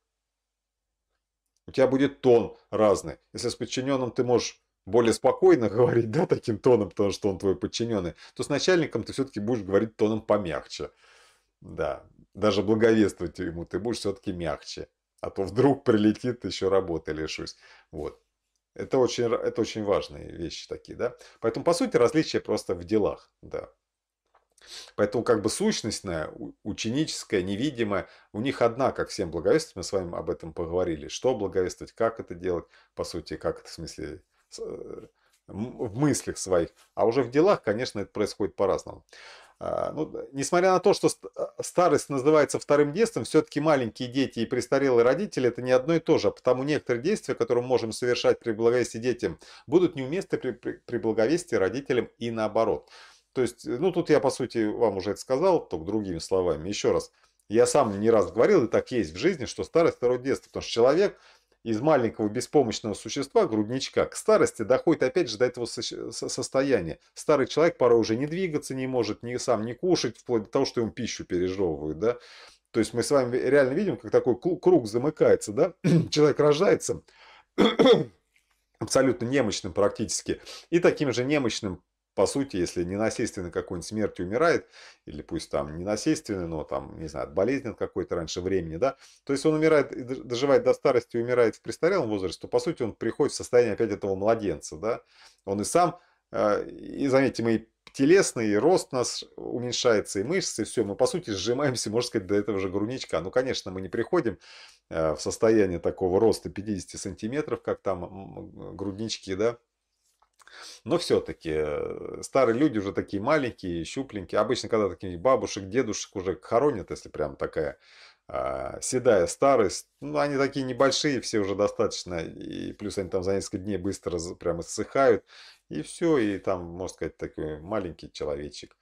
Speaker 1: у тебя будет тон разный. Если с подчиненным ты можешь более спокойно говорить, да, таким тоном, потому что он твой подчиненный, то с начальником ты все-таки будешь говорить тоном помягче. Да, даже благовествовать ему ты будешь все-таки мягче. А то вдруг прилетит, еще работы лишусь. Вот. Это очень, это очень важные вещи такие, да. Поэтому, по сути, различия просто в делах, да. Поэтому как бы сущностная ученическая невидимая у них одна, как всем благовествовать, мы с вами об этом поговорили, что благовествовать, как это делать, по сути, как это в смысле э, в мыслях своих, а уже в делах, конечно, это происходит по-разному. А, ну, несмотря на то, что а, старость называется вторым детством, все-таки маленькие дети и престарелые родители это не одно и то же, а потому некоторые действия, которые мы можем совершать при благовестии детям, будут неуместны при, при, при благовестии родителям и наоборот. То есть, э, ну тут я по сути вам уже это сказал, только другими словами. Еще раз, я сам не раз говорил, и так есть в жизни, что старость второе детство. Потому что человек из маленького беспомощного существа, грудничка, к старости доходит опять же до этого состояния. Старый человек порой уже не двигаться не может, ни сам не кушать, вплоть до того, что ему пищу пережевывают, да. То есть мы с вами реально видим, как такой круг замыкается, да. Человек рождается абсолютно немощным практически, и таким же немощным по сути, если ненасильственно какой-нибудь смертью умирает, или пусть там ненасильственно, но там, не знаю, от болезни от какой-то раньше времени, да, то есть он умирает, доживает до старости и умирает в престарелом возрасте, то, по сути, он приходит в состояние опять этого младенца, да, он и сам, а, и, заметьте, мы телесный и рост нас уменьшается, и мышцы, и все. Мы, по сути, сжимаемся, можно сказать, до этого же грудничка, Ну, конечно, мы не приходим а, в состояние такого роста 50 сантиметров, как там груднички, да, но все-таки э, старые люди уже такие маленькие, щупленькие. Обычно, когда такие бабушек, дедушек уже хоронят, если прям такая э, седая старость, ну, они такие небольшие, все уже достаточно, и плюс они там за несколько дней быстро прям иссыхают, и все, и там, можно сказать, такой маленький человечек.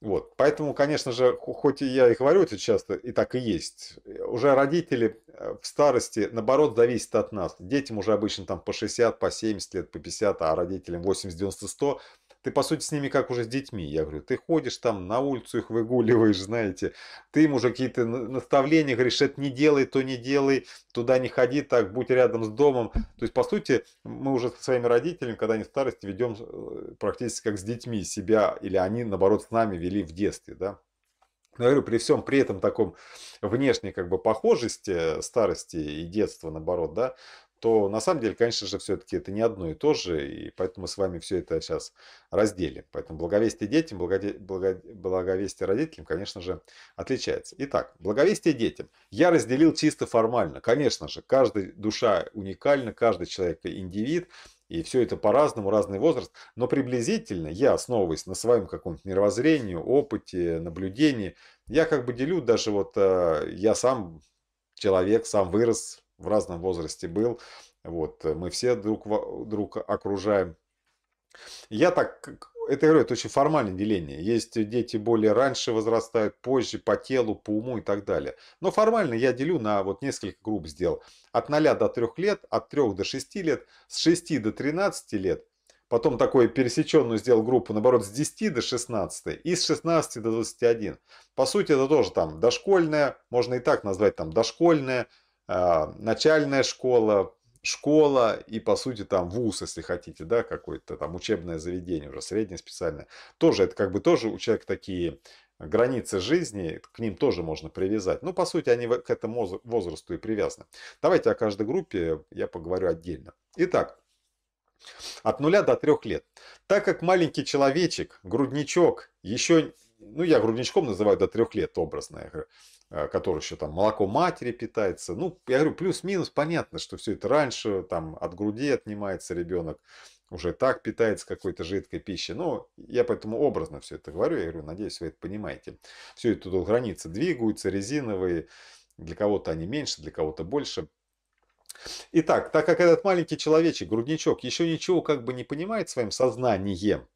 Speaker 1: Вот. Поэтому, конечно же, хоть я и говорю это часто, и так и есть. Э, уже родители э, в старости, наоборот, зависят от нас. Детям уже обычно там по 60, по 70 лет, по 50, а родителям 80, 90, 100. Ты, по сути, с ними как уже с детьми. Я говорю, ты ходишь там на улицу, их выгуливаешь, знаете. Ты им уже какие-то наставления говоришь, это не делай, то не делай, туда не ходи, так, будь рядом с домом. То есть, по сути, мы уже со своими родителями, когда они в старости, ведем э, практически как с детьми себя, или они, наоборот, с нами вели в детстве, да. Но я говорю, при всем при этом таком внешней как бы похожести старости и детства, наоборот, да, то на самом деле, конечно же, все-таки это не одно и то же, и поэтому мы с вами все это сейчас разделим. Поэтому благовестие детям, благовестие родителям, конечно же, отличается. Итак, благовестие детям. Я разделил чисто формально. Конечно же, каждая душа уникальна, каждый человек индивид, и все это по-разному, разный возраст. Но приблизительно я, основываясь на своем каком-то мировоззрении, опыте, наблюдении, я как бы делю даже вот, э, я сам человек, сам вырос в разном возрасте был. Вот, э, мы все друг, друг окружаем. Я так, это, говорю, это очень формальное деление. Есть дети более раньше возрастают, позже, по телу, по уму и так далее. Но формально я делю на вот несколько групп сделал. От 0 до 3 лет, от 3 до 6 лет, с 6 до 13 лет. Потом такую пересеченную сделал группу, наоборот, с 10 до 16 и с 16 до 21. По сути, это тоже там дошкольное, можно и так назвать там дошкольное, а, начальная школа, школа и, по сути, там вуз, если хотите, да, какое-то там учебное заведение уже среднее, специальное. Тоже, это как бы тоже у человека такие границы жизни, к ним тоже можно привязать. Ну, по сути, они к этому возрасту и привязаны. Давайте о каждой группе я поговорю отдельно. Итак, от нуля до трех лет. Так как маленький человечек, грудничок, еще, ну я грудничком называю до трех лет образно, Э, который еще там молоко матери питается. Ну, я говорю, плюс-минус, понятно, что все это раньше, там от груди отнимается ребенок, уже так питается какой-то жидкой пищей. Но я поэтому образно все это говорю, я говорю, надеюсь, вы это понимаете. Все это до границы двигаются, резиновые, для кого-то они меньше, для кого-то больше. Итак, так как этот маленький человечек, грудничок, еще ничего как бы не понимает своим сознанием,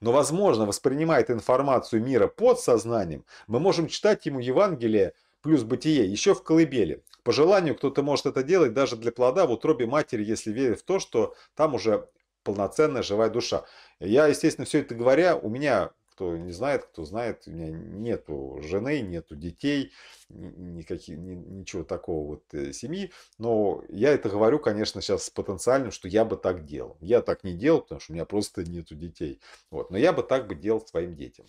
Speaker 1: но, возможно, воспринимает информацию мира под сознанием, мы можем читать ему Евангелие плюс бытие еще в колыбели. По желанию кто-то может это делать даже для плода в утробе матери, если верит в то, что там уже полноценная живая душа. Я, естественно, все это говоря, у меня кто не знает, кто знает, у меня нету жены, нету детей, никаких, ничего такого вот э, семьи. Но я это говорю, конечно, сейчас с потенциальным, что я бы так делал. Я так не делал, потому что у меня просто нету детей. Вот. Но я бы так бы делал своим детям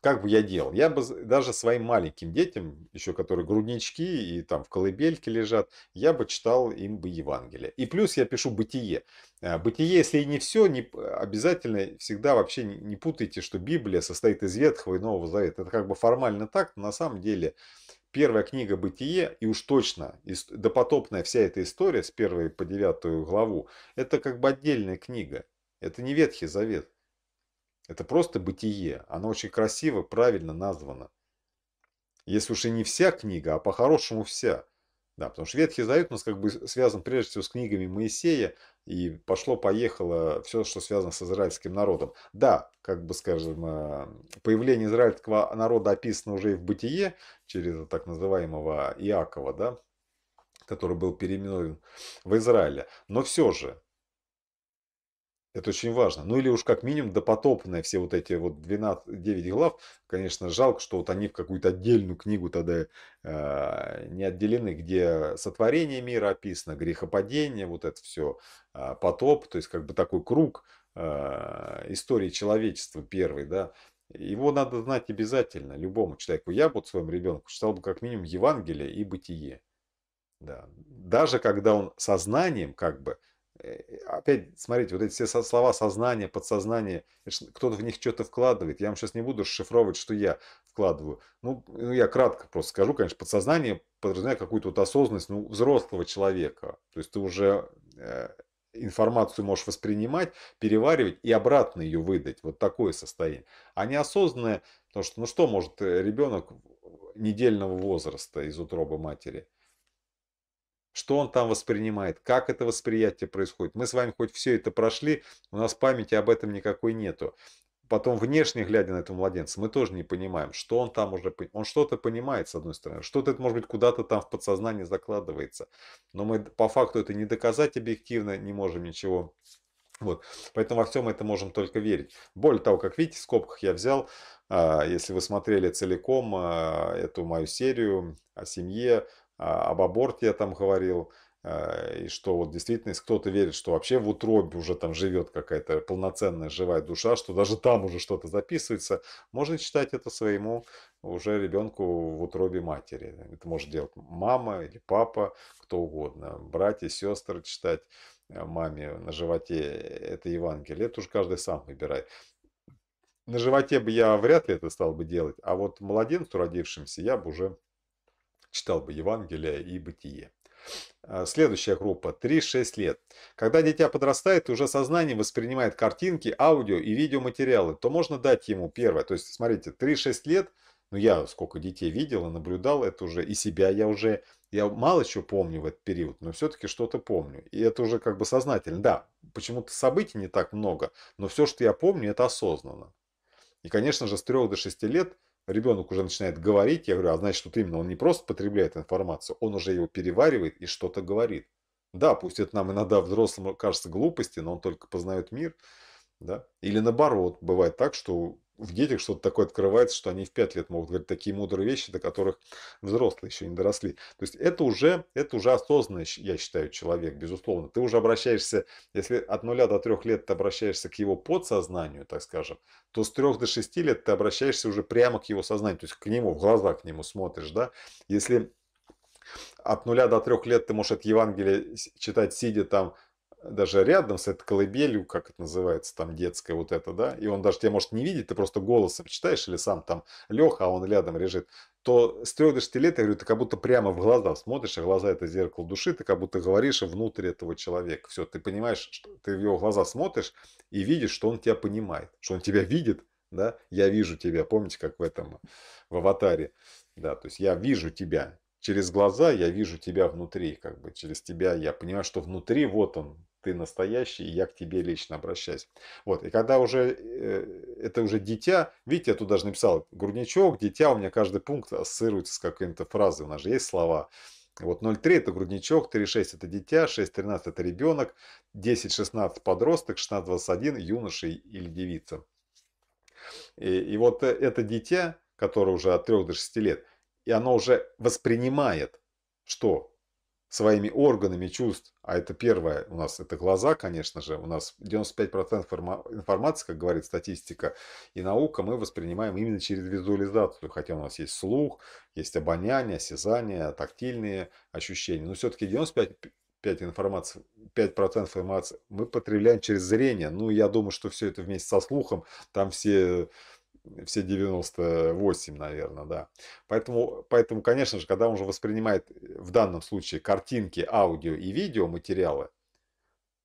Speaker 1: как бы я делал? Я бы даже своим маленьким детям, еще которые груднички и там в колыбельке лежат, я бы читал им бы Евангелие. И плюс я пишу бытие. Э, бытие, если и не все, не, обязательно всегда вообще не, не путайте, что Библия состоит из Ветхого и Нового Завета. Это как бы формально так, но на самом деле первая книга «Бытие», и уж точно допотопная вся эта история с первой по девятую главу, это как бы отдельная книга. Это не Ветхий Завет. Это просто бытие. Она очень красиво, правильно названа. Если уж и не вся книга, а по-хорошему вся. Да, потому что Ветхий Завет у нас как бы связан прежде всего с книгами Моисея, и пошло-поехало все, что связано с израильским народом. Да, как бы скажем, э, появление израильского народа описано уже и в бытие, через так называемого Иакова, да, который был переименован в Израиле. Но все же, это очень важно. Ну или уж как минимум допотопные все вот эти вот 12, 9 глав. Конечно, жалко, что вот они в какую-то отдельную книгу тогда э, не отделены, где сотворение мира описано, грехопадение, вот это все, э, а, потоп, то есть как бы такой круг э, истории человечества первый, да. Его надо знать обязательно, любому человеку. Я вот своему ребенку читал бы как минимум Евангелие и Бытие. Да. Даже когда он сознанием как бы Э, опять, смотрите, вот эти все слова сознание, подсознание, кто-то в них что-то вкладывает. Я вам сейчас не буду расшифровывать, что я вкладываю. Ну, ну, я кратко просто скажу, конечно, подсознание подразумевает какую-то вот осознанность ну, взрослого человека. То есть ты уже э, информацию можешь воспринимать, переваривать и обратно ее выдать. Вот такое состояние. А неосознанное, потому что ну что может э, ребенок недельного возраста из утробы матери – что он там воспринимает, как это восприятие происходит. Мы с вами хоть все это прошли, у нас памяти об этом никакой нету. Потом внешне, глядя на этого младенца, мы тоже не понимаем, что он там уже... Он что-то понимает, с одной стороны. Что-то, это, может быть, куда-то там в подсознании закладывается. Но мы по факту это не доказать объективно, не можем ничего вот. Поэтому во всем это можем только верить. Более того, как видите, в скобках я взял, а, если вы смотрели целиком а, эту мою серию о семье, а, об аборте я там говорил, а, и что вот действительно, если кто-то верит, что вообще в утробе уже там живет какая-то полноценная живая душа, что даже там уже что-то записывается, можно читать это своему уже ребенку в утробе матери. Это может делать мама или папа, кто угодно, братья, сестры читать а, маме на животе это Евангелие. Это уже каждый сам выбирает. На животе бы я вряд ли это стал бы делать, а вот младенцу родившимся я бы уже читал бы Евангелие и Бытие. А, следующая группа 3-6 лет. Когда дитя подрастает и уже сознание воспринимает картинки, аудио и видеоматериалы, то можно дать ему первое. То есть, смотрите, 3-6 лет, ну я сколько детей видел и наблюдал, это уже и себя я уже, я мало чего помню в этот период, но все-таки что-то помню. И это уже как бы сознательно. Да, почему-то событий не так много, но все, что я помню, это осознанно. И, конечно же, с 3 до 6 лет – ребенок уже начинает говорить, я говорю, а значит, тут именно он не просто потребляет информацию, он уже его переваривает и что-то говорит. Да, пусть это нам иногда взрослым кажется глупости, но он только познает мир. Да? Или наоборот, бывает так, что в детях что-то такое открывается, что они в 5 лет могут говорить такие мудрые вещи, до которых взрослые еще не доросли. То есть это уже, это уже осознанный, я считаю, человек, безусловно. Ты уже обращаешься, если от 0 до 3 лет ты обращаешься к его подсознанию, так скажем, то с 3 до 6 лет ты обращаешься уже прямо к его сознанию, то есть к нему, в глаза к нему смотришь, да. Если от нуля до трех лет ты можешь это Евангелие читать, сидя там, даже рядом с этой колыбелью, как это называется, там детская вот это, да, и он даже тебя может не видеть, ты просто голосом читаешь или сам там Леха, а он рядом лежит, то с 3 до 6 лет, я говорю, ты как будто прямо в глаза смотришь, а глаза это зеркало души, ты как будто говоришь внутрь этого человека. Все, ты понимаешь, что ты в его глаза смотришь и видишь, что он тебя понимает, что он тебя видит, да, я вижу тебя, помните, как в этом, в аватаре, да, то есть я вижу тебя, через глаза я вижу тебя внутри, как бы через тебя я понимаю, что внутри вот он, ты настоящий, и я к тебе лично обращаюсь. Вот, и когда уже, э, это уже дитя, видите, я тут даже написал, грудничок, дитя, у меня каждый пункт ассоциируется с какой-то фразой, у нас же есть слова. Вот 0,3 это грудничок, 3,6 это дитя, 6,13 это ребенок, 10-16 подросток, 16-21 юноша или девица. И, и вот э, это дитя, которое уже от 3 до 6 лет, и оно уже воспринимает, что своими органами чувств, а это первое у нас это глаза, конечно же, у нас 95% информации, как говорит статистика и наука, мы воспринимаем именно через визуализацию, хотя у нас есть слух, есть обоняние, осязание, тактильные ощущения, но все-таки 95 5 информации, 5% информации мы потребляем через зрение. Ну, я думаю, что все это вместе со слухом, там все все 98, наверное, да. Поэтому, поэтому, конечно же, когда он уже воспринимает э, в данном случае картинки, аудио и видео материалы,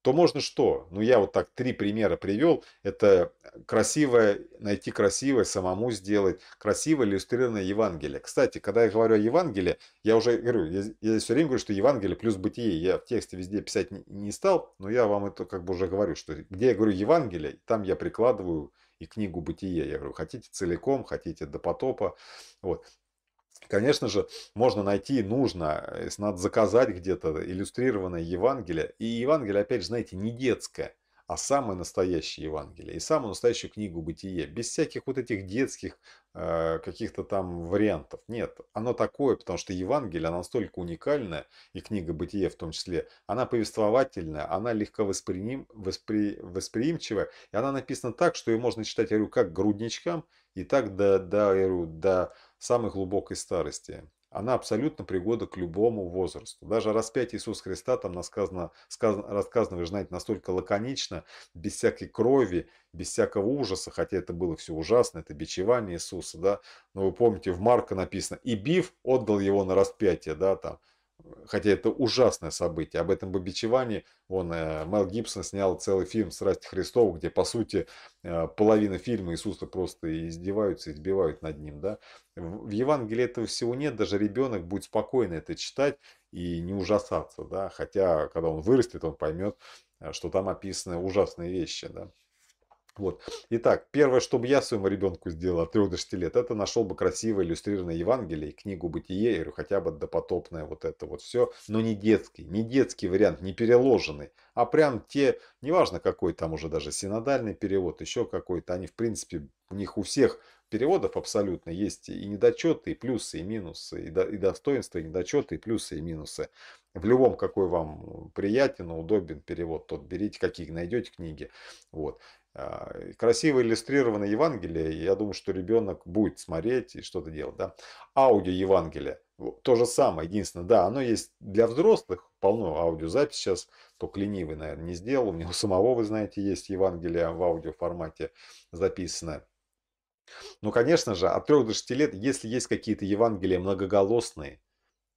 Speaker 1: то можно что? Ну, я вот так три примера привел. Это э, красивое, найти красивое, самому сделать. Красивое иллюстрированное Евангелие. Кстати, когда я говорю о Евангелии, я уже говорю, я, я все время говорю, что Евангелие плюс бытие. Я в тексте везде писать не, не стал, но я вам это как бы уже говорю, что где я говорю Евангелие, там я прикладываю и книгу «Бытие». Я говорю, хотите целиком, хотите до потопа. Вот. Конечно же, можно найти, нужно, если э, надо заказать где-то иллюстрированное Евангелие. И Евангелие, опять же, знаете, не детское – а самое настоящее Евангелие и самую настоящую книгу бытие, без всяких вот этих детских э, каких-то там вариантов. Нет, оно такое, потому что Евангелие, она настолько уникальное и книга бытие в том числе, она повествовательная, она легко восприним, воспри, восприимчивая, и она написана так, что ее можно читать, я говорю, как грудничкам, и так до, до, я говорю, до самой глубокой старости она абсолютно пригода к любому возрасту. Даже распятие Иисуса Христа там сказано, сказано, рассказано, вы знаете, настолько лаконично, без всякой крови, без всякого ужаса, хотя это было все ужасно, это бичевание Иисуса, да. Но вы помните, в Марка написано, и бив отдал его на распятие, да, там хотя это ужасное событие, об этом бобичевании, он, э, Мел Гибсон снял целый фильм «Страсть Христова», где, по сути, э, половина фильма Иисуса просто издеваются, избивают над ним, да. В Евангелии этого всего нет, даже ребенок будет спокойно это читать и не ужасаться, да, хотя, когда он вырастет, он поймет, э, что там описаны ужасные вещи, да. Вот. Итак, первое, что бы я своему ребенку сделал от 3 до 6 лет, это нашел бы красивое иллюстрированное Евангелие, книгу «Бытие», или хотя бы допотопное вот это вот все, но не детский, не детский вариант, не переложенный, а прям те, неважно какой там уже даже синодальный перевод, еще какой-то, они в принципе, у них у всех переводов абсолютно есть и недочеты, и плюсы, и минусы, и, до, и достоинства, и недочеты, и плюсы, и минусы. В любом, какой вам приятен, удобен перевод, тот берите, какие найдете книги. Вот. А, красиво иллюстрировано Евангелие, я думаю, что ребенок будет смотреть и что-то делать. Да? Аудио Евангелие, то же самое, единственное, да, оно есть для взрослых, полно аудиозапись сейчас, только ленивый, наверное, не сделал. У него самого, вы знаете, есть Евангелие в аудиоформате записанное. Ну, конечно же, от 3 до 6 лет, если есть какие-то Евангелия многоголосные,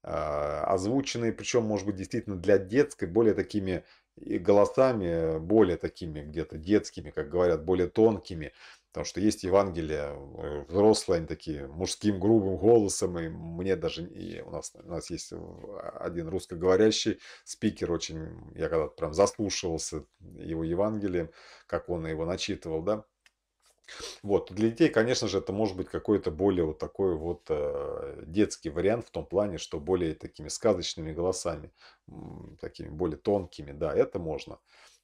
Speaker 1: а, озвученные, причем, может быть, действительно для детской, более такими и голосами э, более такими где-то детскими, как говорят, более тонкими. Потому что есть Евангелие, э, взрослые они такие, мужским грубым голосом, и мне даже, и у нас, у нас есть а, один русскоговорящий спикер, очень, я когда-то прям заслушивался его Евангелием, как он его начитывал, да, вот. Для детей, конечно же, это может быть какой-то более вот такой вот э, детский вариант в том плане, что более такими сказочными голосами, такими более тонкими, да, это можно.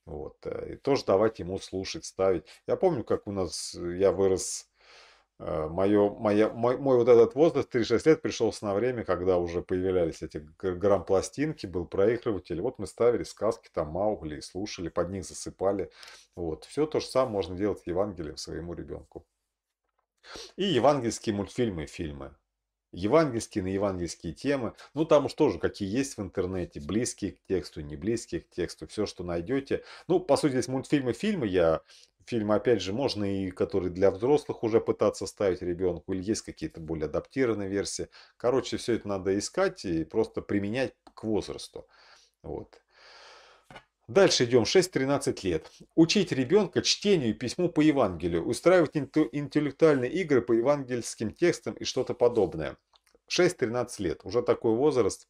Speaker 1: Вот. Э, и тоже давать ему слушать, ставить. Я помню, как у нас э, я вырос Э, мое, моя, мой, мой вот этот возраст, 3-6 лет, пришелся на время, когда уже появлялись эти грамм-пластинки, был проигрыватель. Вот мы ставили сказки там Маугли, слушали, под них засыпали. Вот. Все то же самое можно делать Евангелием своему ребенку. И евангельские мультфильмы фильмы. Евангельские на евангельские темы. Ну, там уж тоже какие есть в интернете, близкие к тексту, не близкие к тексту, все, что найдете. Ну, по сути, здесь мультфильмы, фильмы я фильм, опять же, можно и который для взрослых уже пытаться ставить ребенку, или есть какие-то более адаптированные версии. Короче, все это надо искать и просто применять к возрасту. Вот. Дальше идем, 6-13 лет. Учить ребенка чтению и письму по Евангелию, устраивать интеллектуальные игры по евангельским текстам и что-то подобное. 6-13 лет, уже такой возраст,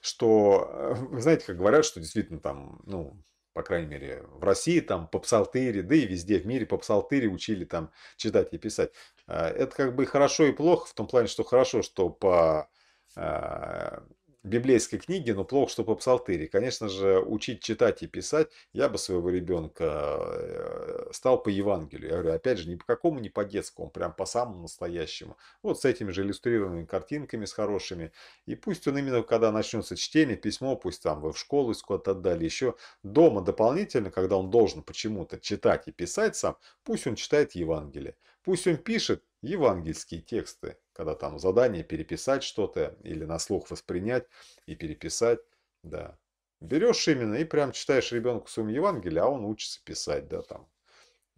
Speaker 1: что, э, знаете, как говорят, что действительно там, ну, по крайней мере, в России там по псалтыре, да и везде в мире по псалтыре учили там читать и писать. А, это как бы хорошо и плохо, в том плане, что хорошо, что по а, библейской книги, но плохо, что по псалтыре. Конечно же, учить читать и писать, я бы своего ребенка э, стал по Евангелию. Я говорю, опять же, не по какому, не по детскому, прям по самому настоящему. Вот с этими же иллюстрированными картинками, с хорошими. И пусть он именно, когда начнется чтение, письмо, пусть там вы в школу куда-то отдали, еще дома дополнительно, когда он должен почему-то читать и писать сам, пусть он читает Евангелие. Пусть он пишет евангельские тексты, когда там задание переписать что-то или на слух воспринять и переписать, да. Берешь именно и прям читаешь ребенку сумму Евангелия, а он учится писать, да, там.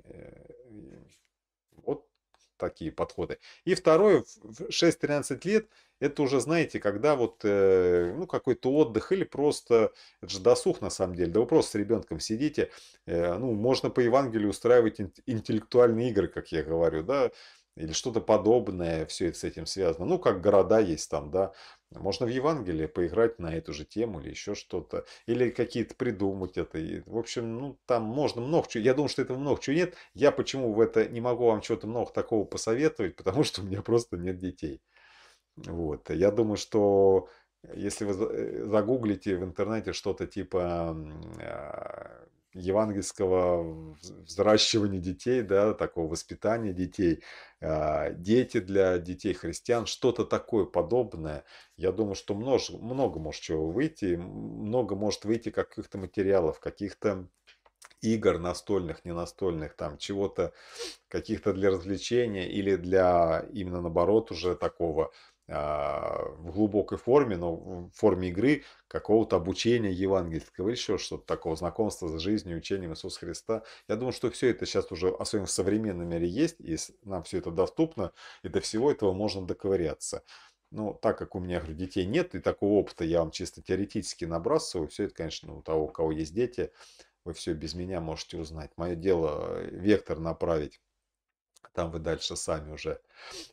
Speaker 1: Э, такие подходы. И второе, в 6-13 лет, это уже, знаете, когда вот э, ну, какой-то отдых или просто, это же досуг на самом деле, да вы просто с ребенком сидите, э, ну, можно по Евангелию устраивать интеллектуальные игры, как я говорю, да, или что-то подобное, все это с этим связано. Ну, как города есть там, да, можно в Евангелие поиграть на эту же тему или еще что-то. Или какие-то придумать это. И, в общем, ну, там можно много чего. Я думаю, что этого много чего нет. Я почему в это не могу вам чего-то много такого посоветовать, потому что у меня просто нет детей. Вот. Я думаю, что э, если вы э, загуглите в интернете что-то типа а, евангельского взращивания детей, да, такого воспитания детей, а, дети для детей христиан, что-то такое подобное. Я думаю, что множ, много может чего выйти, много может выйти каких-то материалов, каких-то игр настольных, не настольных, там чего-то, каких-то для развлечения или для именно наоборот уже такого а, в глубокой форме, но в форме игры, какого-то обучения евангельского еще что-то такого, знакомства с жизнью, учением Иисуса Христа. Я думаю, что все это сейчас уже, особенно в современном мире, есть, и нам все это доступно, и до всего этого можно доковыряться. Но так как у меня, говорю, детей нет, и такого опыта я вам чисто теоретически набрасываю, все это, конечно, у того, у кого есть дети, вы все без меня можете узнать. Мое дело э, вектор направить там вы дальше сами уже.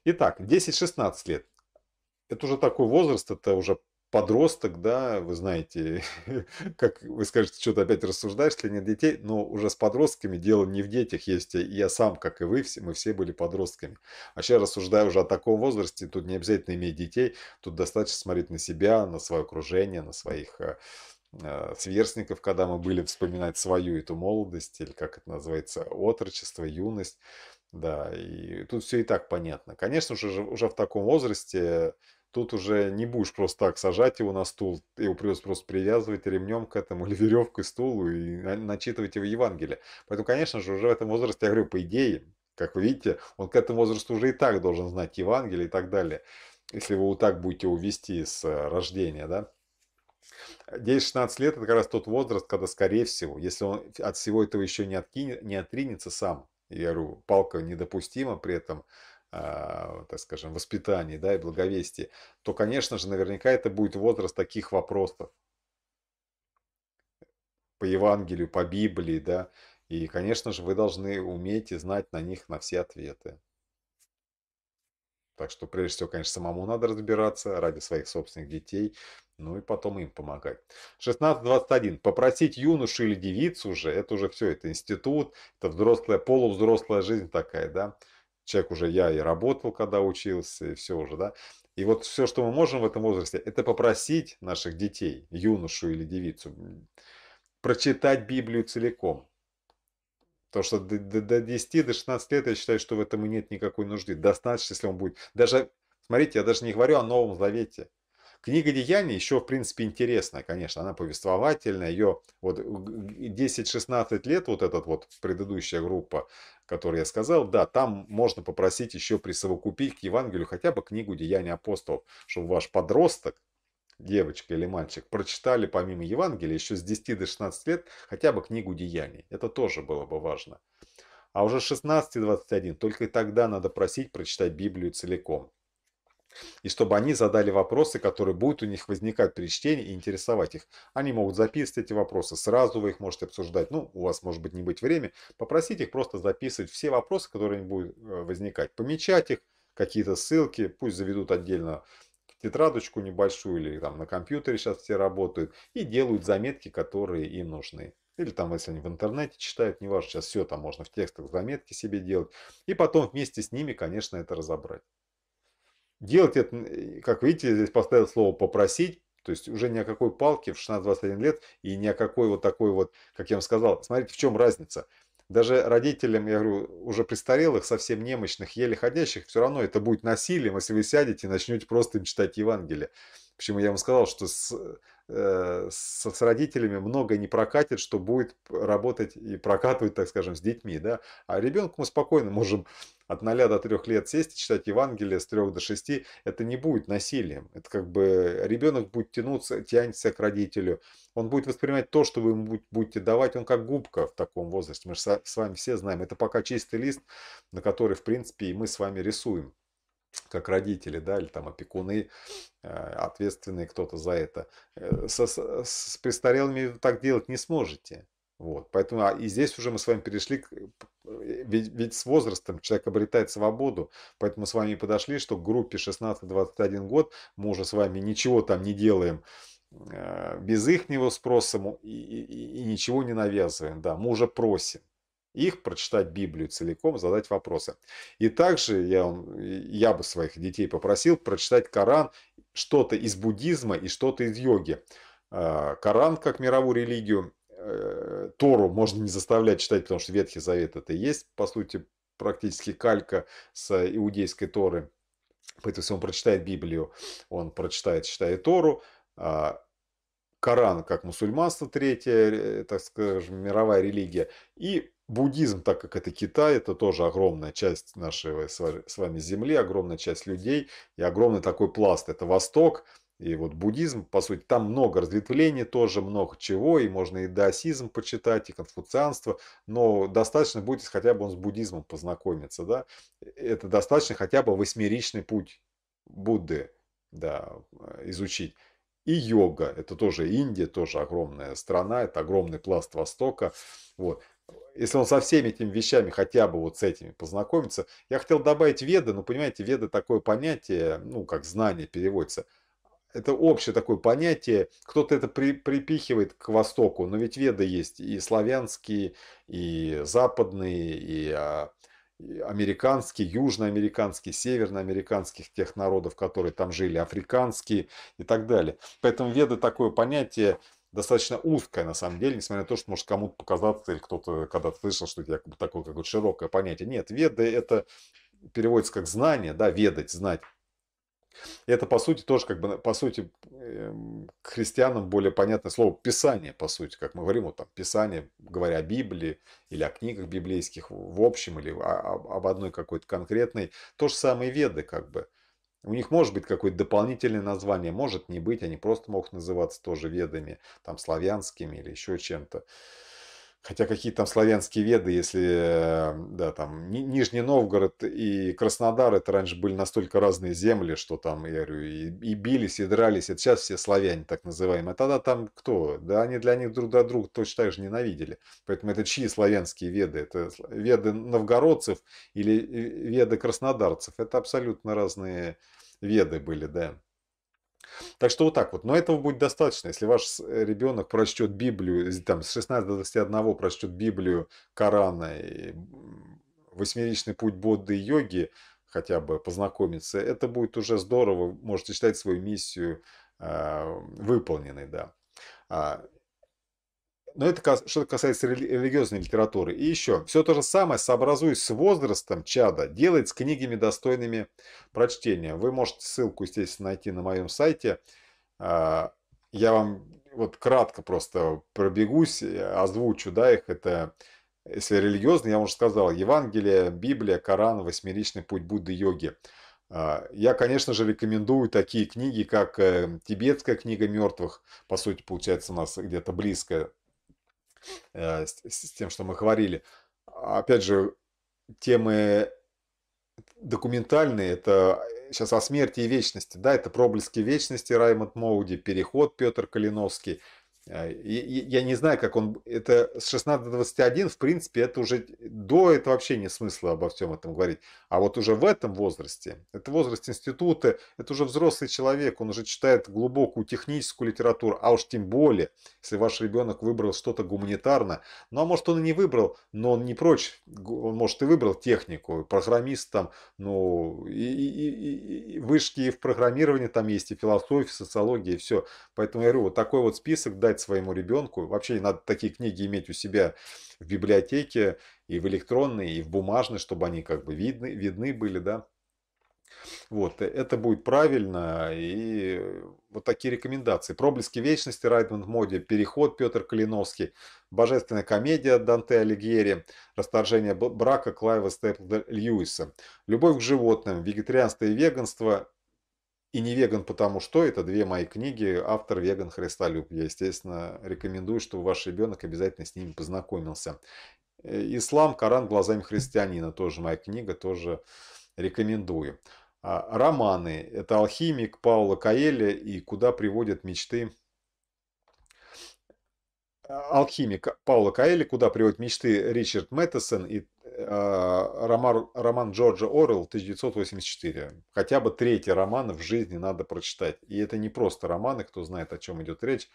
Speaker 1: Итак, 10-16 лет это уже такой возраст, это уже подросток, да, вы знаете, как вы скажете, что ты опять рассуждаешь, если нет детей, но уже с подростками дело не в детях есть, я сам, как и вы, все, мы все были подростками. А сейчас рассуждаю уже о таком возрасте, тут не обязательно иметь детей, тут достаточно смотреть на себя, на свое окружение, на своих э, э, сверстников, когда мы были, вспоминать свою эту молодость, или как это называется, отрочество, юность, да, и тут все и так понятно. Конечно же, уже в таком возрасте Тут уже не будешь просто так сажать его на стул, его придется просто привязывать ремнем к этому или веревкой стулу и начитывать его Евангелие. Поэтому, конечно же, уже в этом возрасте, я говорю, по идее, как вы видите, он к этому возрасту уже и так должен знать Евангелие и так далее, если вы вот так будете увести с э, рождения, да. 10-16 лет – это как раз тот возраст, когда, скорее всего, если он от всего этого еще не, откинет, не отринется сам, я говорю, палка недопустима при этом – а, так скажем, воспитании да, и благовестии, то, конечно же, наверняка это будет возраст таких вопросов по Евангелию, по Библии, да, и, конечно же, вы должны уметь и знать на них на все ответы. Так что, прежде всего, конечно, самому надо разбираться ради своих собственных детей, ну и потом им помогать. 16.21. Попросить юношу или девицу уже, это уже все, это институт, это взрослая, полувзрослая жизнь такая, да. Человек уже я и работал, когда учился, и все уже, да. И вот все, что мы можем в этом возрасте, это попросить наших детей, юношу или девицу, прочитать Библию целиком. Потому что до, до, до 10, до 16 лет я считаю, что в этом и нет никакой нужды. Достаточно, если он будет... Даже, смотрите, я даже не говорю о Новом Завете. Книга Деяний еще, в принципе, интересная, конечно, она повествовательная, ее вот 10-16 лет, вот эта вот предыдущая группа, которую я сказал, да, там можно попросить еще присовокупить к Евангелию хотя бы книгу Деяний апостолов», чтобы ваш подросток, девочка или мальчик, прочитали помимо Евангелия еще с 10 до 16 лет хотя бы книгу «Деяний». Это тоже было бы важно. А уже 16-21, только и тогда надо просить прочитать Библию целиком и чтобы они задали вопросы, которые будут у них возникать при чтении и интересовать их. Они могут записывать эти вопросы сразу, вы их можете обсуждать, ну, у вас может быть не быть время, попросить их просто записывать все вопросы, которые будут э, возникать, помечать их, какие-то ссылки, пусть заведут отдельно тетрадочку небольшую или там на компьютере сейчас все работают и делают заметки, которые им нужны. Или там, если они в интернете читают, неважно, сейчас все там можно в текстах заметки себе делать. И потом вместе с ними, конечно, это разобрать. Делать это, э, как видите, здесь поставил слово «попросить», то есть уже ни о какой палке в 16-21 лет и ни о какой вот такой вот, как я вам сказал, смотрите, в чем разница. Даже родителям, я говорю, уже престарелых, совсем немощных, еле ходящих, все равно это будет насилием, если вы сядете и начнете просто им читать Евангелие. Почему я вам сказал, что с, э, с, с родителями много не прокатит, что будет работать и прокатывать, так скажем, с детьми. Да? А ребенку мы спокойно можем от 0 до 3 лет сесть и читать Евангелие с 3 до 6, это не будет насилием. Это как бы ребенок будет тянуться, тянется к родителю. Он будет воспринимать то, что вы ему будете давать. Он как губка в таком возрасте. Мы же с вами все знаем. Это пока чистый лист, на который, в принципе, и мы с вами рисуем как родители, да, или там опекуны, э, ответственные кто-то за это. Э, с, с, с престарелыми так делать не сможете. Вот. Поэтому а, и здесь уже мы с вами перешли, к, э, э, ведь, ведь с возрастом человек обретает свободу, поэтому мы с вами подошли, что к группе 16-21 год мы уже с вами ничего там не делаем э, без ихнего спроса и, и, и ничего не навязываем, да, мы уже просим их прочитать Библию целиком, задать вопросы. И также я, я бы своих детей попросил прочитать Коран, что-то из буддизма и что-то из йоги. А, Коран как мировую религию Э, Тору можно не заставлять читать, потому что Ветхий Завет это и есть, по сути, практически калька с э, иудейской Торы. Поэтому если он прочитает Библию, он прочитает, читает Тору. А, Коран как мусульманство, третья, э, так скажем, мировая религия. И буддизм, так как это Китай, это тоже огромная часть нашей с вами земли, огромная часть людей и огромный такой пласт. Это Восток, и вот буддизм, по сути, там много разветвлений тоже, много чего, и можно и даосизм почитать, и конфуцианство, но достаточно будет хотя бы он с буддизмом познакомиться, да. Это достаточно хотя бы восьмеричный путь Будды, да, изучить. И йога, это тоже Индия, тоже огромная страна, это огромный пласт Востока, вот. Если он со всеми этими вещами, хотя бы вот с этими познакомится. Я хотел добавить веды, но понимаете, веды такое понятие, ну, как знание переводится – это общее такое понятие, кто-то это при, припихивает к Востоку, но ведь веды есть и славянские, и западные, и, а, и американские, южноамериканские, северноамериканских тех народов, которые там жили, африканские и так далее. Поэтому веды такое понятие достаточно узкое, на самом деле, несмотря на то, что может кому-то показаться, или кто-то когда-то слышал, что это якобы такое какое-то широкое понятие. Нет, веды это переводится как знание, да, ведать, знать. Это, по сути, тоже, как бы, по сути, эм, к христианам более понятное слово «писание», по сути, как мы говорим, вот там «писание», говоря о Библии или о книгах библейских в общем, или об одной какой-то конкретной. То же самое веды, как бы. У них может быть какое-то дополнительное название, может не быть, они просто могут называться тоже ведами, там, славянскими или еще чем-то. Хотя какие там славянские веды, если, эм, да, там, Нижний Новгород и Краснодар, это раньше были настолько разные земли, что там, я говорю, и, и бились, и дрались, это сейчас все славяне так называемые. А тогда там кто? Да они для них друг до друга точно так же ненавидели. Поэтому это чьи славянские веды? Это веды новгородцев или э, веды краснодарцев? Это абсолютно разные веды были, да. Так что вот так вот. Но этого будет достаточно. Если ваш э, ребенок прочтет Библию, там, с 16 до 21 прочтет Библию, Корана и восьмеричный путь Бодды и йоги, хотя бы познакомиться, это будет уже здорово. Можете считать свою миссию э, выполненной, да. А, но это что касается религиозной литературы. И еще, все то же самое, сообразуясь с возрастом чада, делает с книгами достойными прочтения. Вы можете ссылку, естественно, найти на моем сайте. А, я вам вот кратко просто пробегусь, э, озвучу, да, их это... Если религиозно, я уже сказал, Евангелие, Библия, Коран, Восьмеричный путь Будды-йоги. А, я, конечно же, рекомендую такие книги, как э, «Тибетская книга мертвых», по сути, получается у нас где-то близкая Э, с, с тем, что мы говорили. А, опять же, темы документальные, это сейчас о смерти и вечности, да, это проблески вечности Раймонд Моуди, переход Петр Калиновский – а, я не знаю, как он... Это с 16 до 21, в принципе, это уже... До этого вообще не смысла обо всем этом говорить. А вот уже в этом возрасте, это возраст института, это уже взрослый человек, он уже читает глубокую техническую литературу, а уж тем более, если ваш ребенок выбрал что-то гуманитарное. Ну, а может, он и не выбрал, но он не прочь. Он, может, и выбрал технику, программист там, ну, и, и, и, и вышки в программировании там есть, и философия, социология, и все. Поэтому я говорю, вот такой вот список дать своему ребенку. Вообще надо такие книги иметь у себя в библиотеке и в электронной, и в бумажной, чтобы они как бы видны, видны были, да. Вот, э, это будет правильно, и вот такие рекомендации. «Проблески вечности» Райдмонд Моди, «Переход» Петр Калиновский, «Божественная комедия» Данте Алигьери, «Расторжение брака» Клайва Степла Льюиса, «Любовь к животным», «Вегетарианство и веганство», и не веган потому что, это две мои книги, автор веган Христолюб. Я, естественно, рекомендую, чтобы ваш ребенок обязательно с ними познакомился. Э, Ислам, Коран глазами христианина, тоже моя книга, тоже рекомендую. А, Романы. Это «Алхимик» Паула Каэля и «Куда приводят мечты» э, алхимик Паула Каэли, куда приводят мечты Ричард Мэттесон и а, роман, роман Джорджа Орел 1984. Хотя бы третий роман в жизни надо прочитать. И это не просто романы, кто знает, о чем идет речь.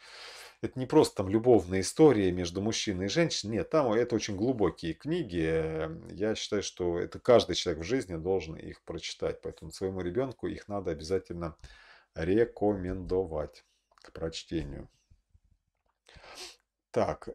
Speaker 1: Это не просто там любовная история между мужчиной и женщиной. Нет, там это очень глубокие книги. Я считаю, что это каждый человек в жизни должен их прочитать. Поэтому своему ребенку их надо обязательно рекомендовать к прочтению. Так,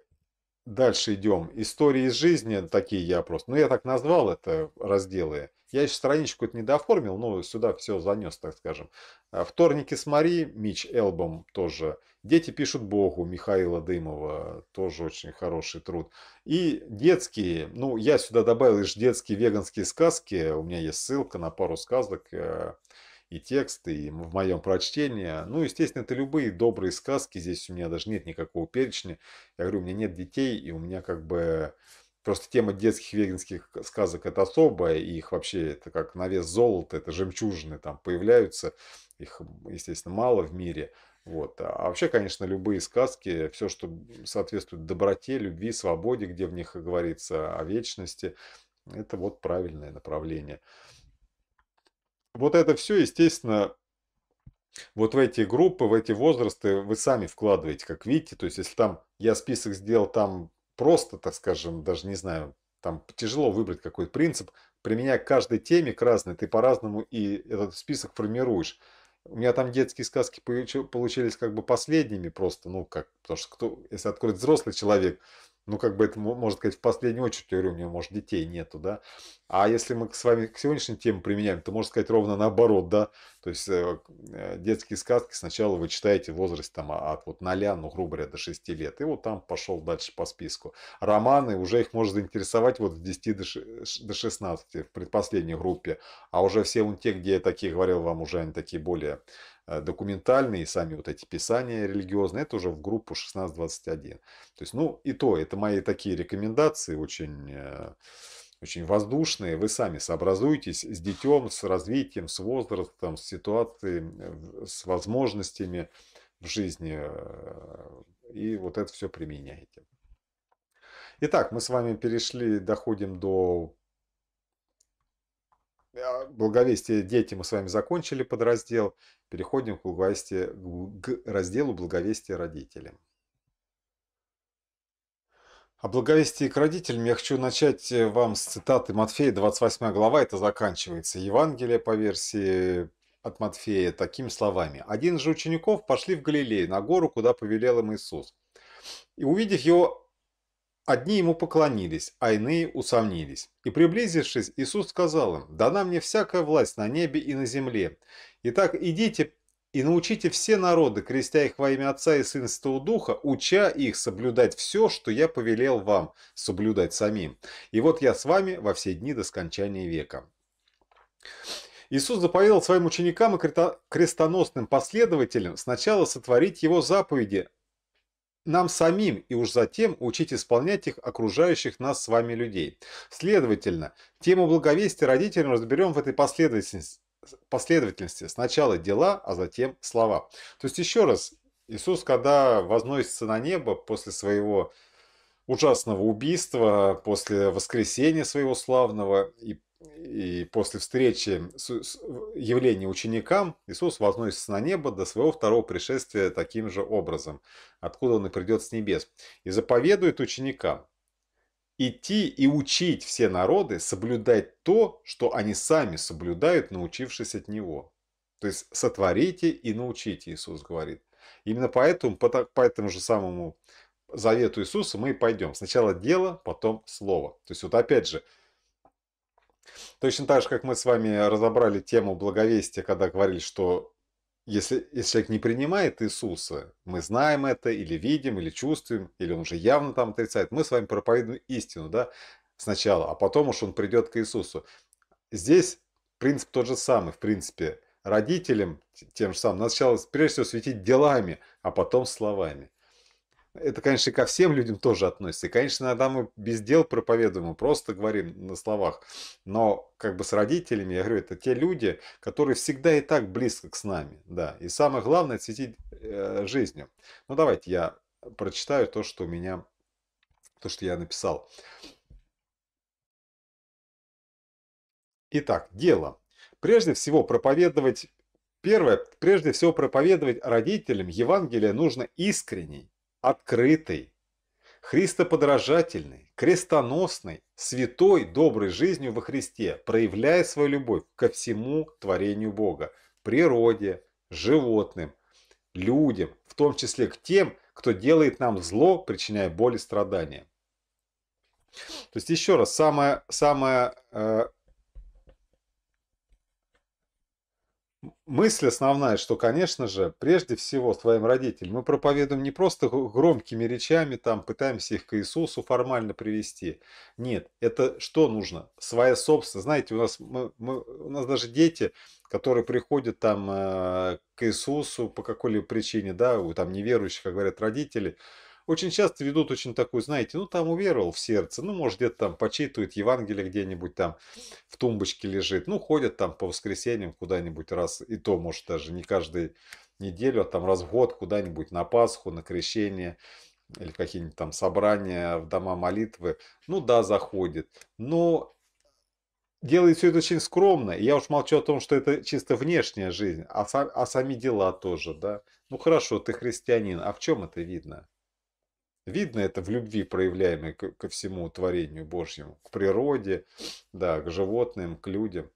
Speaker 1: Дальше идем. Истории из жизни, такие я просто. Ну, я так назвал это разделы. Я еще страничку это не дооформил, но сюда все занес, так скажем. А, Вторники с Мари, Мич Элбом тоже. Дети пишут Богу, Михаила Дымова, тоже очень хороший труд. И детские, ну, я сюда добавил лишь детские веганские сказки. У меня есть ссылка на пару сказок э, и тексты, и в моем прочтении. Ну, естественно, это любые добрые сказки. Здесь у меня даже нет никакого перечня. Я говорю, у меня нет детей, и у меня как бы... Просто тема детских веганских сказок это особая, и их вообще это как на вес золота, это жемчужины там появляются, их, естественно, мало в мире. Вот. А вообще, конечно, любые сказки, все, что соответствует доброте, любви, свободе, где в них говорится о вечности, это вот правильное направление вот это все, естественно, вот в эти группы, в эти возрасты вы сами вкладываете, как видите. То есть, если там я список сделал там просто, так скажем, даже не знаю, там тяжело выбрать какой принцип, применяя к каждой теме к разной, ты по-разному и этот список формируешь. У меня там детские сказки получились как бы последними просто, ну как, потому что кто, если откроет взрослый человек, ну, как бы это, можно сказать, в последнюю очередь, говорю, у него, может, детей нету, да. А если мы с вами к сегодняшней теме применяем, то можно сказать ровно наоборот, да. То есть э, э детские сказки сначала вы читаете возраст там а, от вот 0, ну, грубо говоря, до 6 лет. И вот там пошел дальше по списку. Романы, уже их может заинтересовать вот с 10 до 16 в предпоследней группе. А уже все вон те, где я такие говорил вам, уже они такие более а, документальные, сами вот эти писания религиозные, это уже в группу 16-21. То есть, ну и то, это мои такие рекомендации, очень, э, очень воздушные. Вы сами сообразуйтесь с детем, с развитием, с возрастом, с ситуацией, с возможностями в жизни. Э, и вот это все применяете. Итак, мы с вами перешли, доходим до а, благовестие дети мы с вами закончили подраздел. Переходим к, благовестию, к разделу благовестие родителям. О благовестии к родителям я хочу начать э, вам с цитаты Матфея, 28 глава, это заканчивается Евангелие по версии от Матфея такими словами. «Один же учеников пошли в Галилею, на гору, куда повелел им Иисус. И увидев его, Одни ему поклонились, а иные усомнились. И приблизившись, Иисус сказал им, «Дана мне всякая власть на небе и на земле. Итак, идите и научите все народы, крестя их во имя Отца и Сына Святого Духа, уча их соблюдать все, что я повелел вам соблюдать самим. И вот я с вами во все дни до скончания века». Иисус заповедал своим ученикам и крестоносным последователям сначала сотворить его заповеди нам самим и уж затем учить исполнять их окружающих нас с вами людей. Следовательно, тему благовестия родителям разберем в этой последовательности, последовательности. Сначала дела, а затем слова. То есть еще раз, Иисус, когда возносится на небо после своего ужасного убийства, после воскресения своего славного и и после встречи явления ученикам Иисус возносится на небо до своего второго пришествия таким же образом, откуда он и придет с небес, и заповедует ученикам идти и учить все народы соблюдать то, что они сами соблюдают, научившись от Него. То есть сотворите и научите, Иисус говорит. Именно поэтому, по, по этому же самому завету Иисуса мы и пойдем. Сначала дело, потом слово. То есть вот опять же, Точно так же, как мы с вами разобрали тему благовестия, когда говорили, что если, если человек не принимает Иисуса, мы знаем это, или видим, или чувствуем, или он уже явно там отрицает, мы с вами проповедуем истину, да, сначала, а потом уж он придет к Иисусу. Здесь принцип тот же самый, в принципе, родителям тем же самым. сначала, прежде всего, светить делами, а потом словами. Это, конечно, и ко всем людям тоже относится. И, конечно, иногда мы без дел проповедуем, мы просто говорим на словах. Но как бы с родителями, я говорю, это те люди, которые всегда и так близко к с нами. Да. И самое главное – цветить э, жизнью. Ну, давайте я прочитаю то, что у меня, то, что я написал. Итак, дело. Прежде всего, проповедовать Первое, прежде всего проповедовать родителям Евангелие нужно искренней, открытой, христоподражательной, крестоносной, святой, доброй жизнью во Христе, проявляя свою любовь ко всему творению Бога, природе, животным, людям, в том числе к тем, кто делает нам зло, причиняя боль и страдания. То есть еще раз, самое, самое э, мысль основная, что, конечно же, прежде всего твоим родителям мы проповедуем не просто громкими речами, там пытаемся их к Иисусу формально привести. Нет, это что нужно? Своя собственность. Знаете, у нас, мы, мы, у нас даже дети, которые приходят там э, к Иисусу по какой-либо причине, да, у там неверующих, как говорят родители, очень часто ведут очень такую, знаете, ну там уверовал в сердце, ну может где-то там почитывает Евангелие где-нибудь там в тумбочке лежит, ну ходят там по воскресеньям куда-нибудь раз, и то может даже не каждую неделю, а там раз в год куда-нибудь на Пасху, на крещение или какие-нибудь там собрания в дома молитвы, ну да, заходит, но делает все это очень скромно. И я уж молчу о том, что это чисто внешняя жизнь, а, сам, а сами дела тоже, да. Ну хорошо, ты христианин, а в чем это видно? Видно это в любви, проявляемой ко всему творению Божьему, к природе, да, к животным, к людям.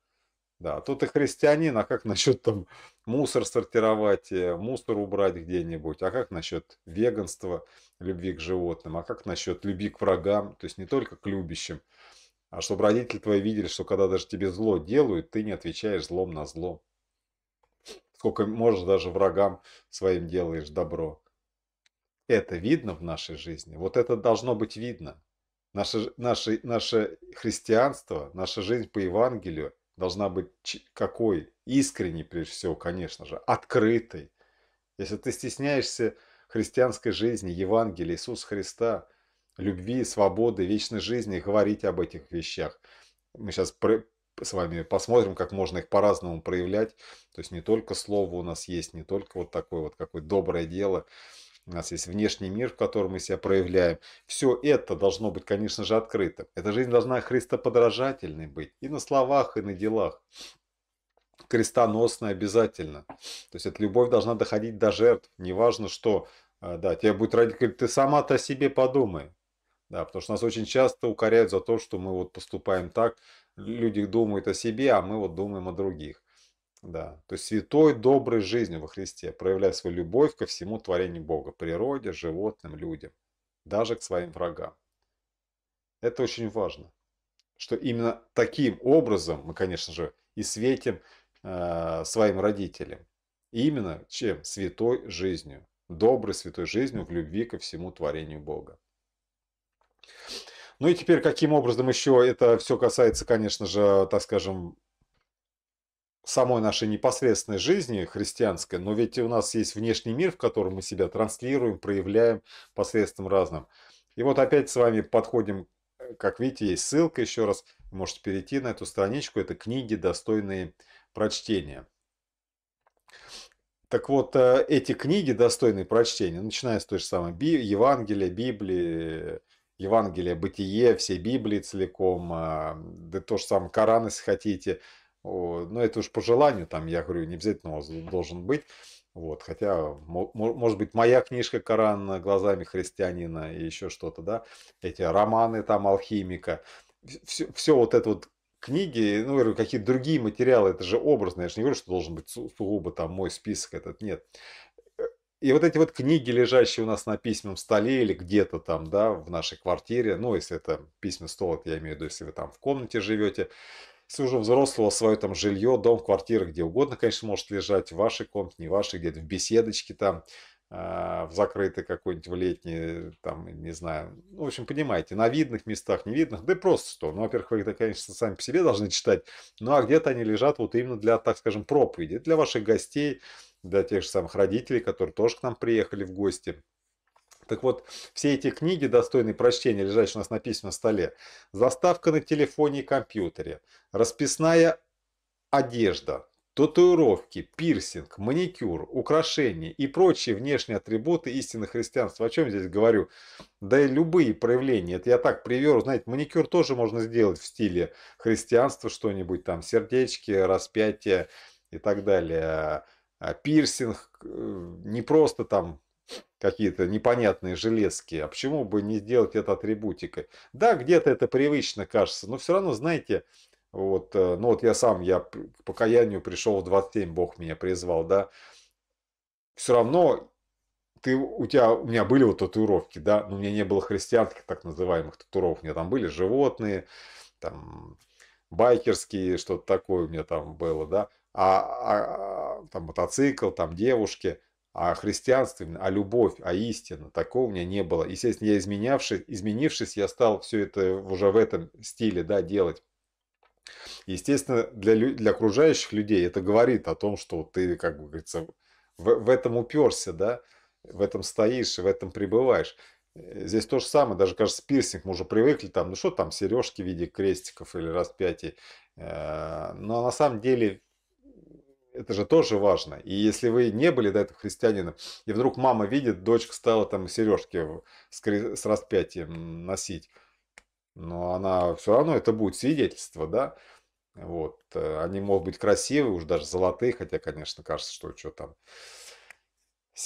Speaker 1: Да, тут и христианин, а как насчет там мусор сортировать, э, мусор убрать где-нибудь, а как насчет веганства, любви к животным, а как насчет любви к врагам, то есть не только к любящим, а чтобы родители твои видели, что когда даже тебе зло делают, ты не отвечаешь злом на зло. Сколько можешь даже врагам своим делаешь добро это видно в нашей жизни, вот это должно быть видно. Наше, наше, наше христианство, наша жизнь по Евангелию должна быть какой? Искренней, прежде всего, конечно же, открытой. Если ты стесняешься христианской жизни, Евангелия Иисуса Христа, любви, свободы, вечной жизни, говорить об этих вещах. Мы сейчас с вами посмотрим, как можно их по-разному проявлять. То есть не только слово у нас есть, не только вот такое вот какое доброе дело – у нас есть внешний мир, в котором мы себя проявляем. Все это должно быть, конечно же, открыто. Эта жизнь должна христоподражательной быть и на словах, и на делах. Крестоносная обязательно. То есть эта любовь должна доходить до жертв. Неважно, что э, да, тебе будет родить, ты сама-то о себе подумай. Да, потому что нас очень часто укоряют за то, что мы вот поступаем так, люди думают о себе, а мы вот думаем о других. Да. То есть святой, доброй жизнью во Христе, проявляя свою любовь ко всему творению Бога, природе, животным, людям, даже к своим врагам. Это очень важно, что именно таким образом мы, конечно же, и светим э, своим родителям. именно чем? Святой жизнью, доброй святой жизнью в любви ко всему творению Бога. Ну и теперь, каким образом еще это все касается, конечно же, так скажем, самой нашей непосредственной жизни христианской, но ведь у нас есть внешний мир, в котором мы себя транслируем, проявляем посредством разным. И вот опять с вами подходим, э, как видите, есть ссылка еще раз, можете перейти на эту страничку, это книги, достойные прочтения. Так вот, э, эти книги достойные прочтения, начиная с той же самой Би Евангелия, Библии, Евангелия, Бытие, всей Библии целиком, а, да то же самое Коран, если хотите – но это уж по желанию, там, я говорю, не обязательно он должен быть. Вот, хотя, может быть, моя книжка «Коран глазами христианина» и еще что-то, да, эти романы там алхимика, все, все вот это вот книги, ну, какие-то другие материалы, это же образно, я же не говорю, что должен быть сугубо там мой список этот, нет. Э, и вот эти вот книги, лежащие у нас на письменном столе или где-то там, да, в нашей квартире, ну, если это письменный стол, это я имею в виду, если вы там в комнате живете, если уже взрослого свое там жилье, дом, квартира, где угодно, конечно, может лежать в вашей комнате, не вашей, где-то в беседочке там, а, в закрытой какой-нибудь, в летней, там, не знаю. Ну, в общем, понимаете, на видных местах, невидных, да и просто что. Ну, во-первых, вы их, конечно, сами по себе должны читать, ну, а где-то они лежат вот именно для, так скажем, проповеди, для ваших гостей, для тех же самых родителей, которые тоже к нам приехали в гости. Так вот, все эти книги, достойные прочтения, лежащие у нас на письменном столе, заставка на телефоне и компьютере, расписная одежда, татуировки, пирсинг, маникюр, украшения и прочие внешние атрибуты истинного христианства. О чем я здесь говорю? Да и любые проявления. Это я так привел. Знаете, маникюр тоже можно сделать в стиле христианства что-нибудь там, сердечки, распятие и так далее. А пирсинг, э, не просто там какие-то непонятные железки, а почему бы не сделать это атрибутикой? Да, где-то это привычно кажется, но все равно, знаете, вот, э, ну вот я сам, я к покаянию пришел в 27, Бог меня призвал, да, все равно ты, у тебя, у меня были вот татуировки, да, но у меня не было христианских так называемых татуировок, у меня там были животные, там, байкерские, что-то такое у меня там было, да, а, а, а там мотоцикл, там девушки – о христианстве, о любовь, о истину. Такого у меня не было. Естественно, я изменявшись, изменившись, я стал все это уже в этом стиле да, делать. Естественно, для, для окружающих людей это говорит о том, что ты, как бы говорится, в, в этом уперся, да, в этом стоишь, в этом пребываешь. Э, здесь то же самое, даже, кажется, пирсинг, мы уже привыкли, там, ну что там, сережки в виде крестиков или распятий. Э, но на самом деле это же тоже важно. И если вы не были до этого христианином, и вдруг мама видит, дочка стала там сережки с распятием носить, но она все равно, это будет свидетельство, да? Вот. Э, они могут быть красивые, уж даже золотые, хотя, конечно, кажется, что что там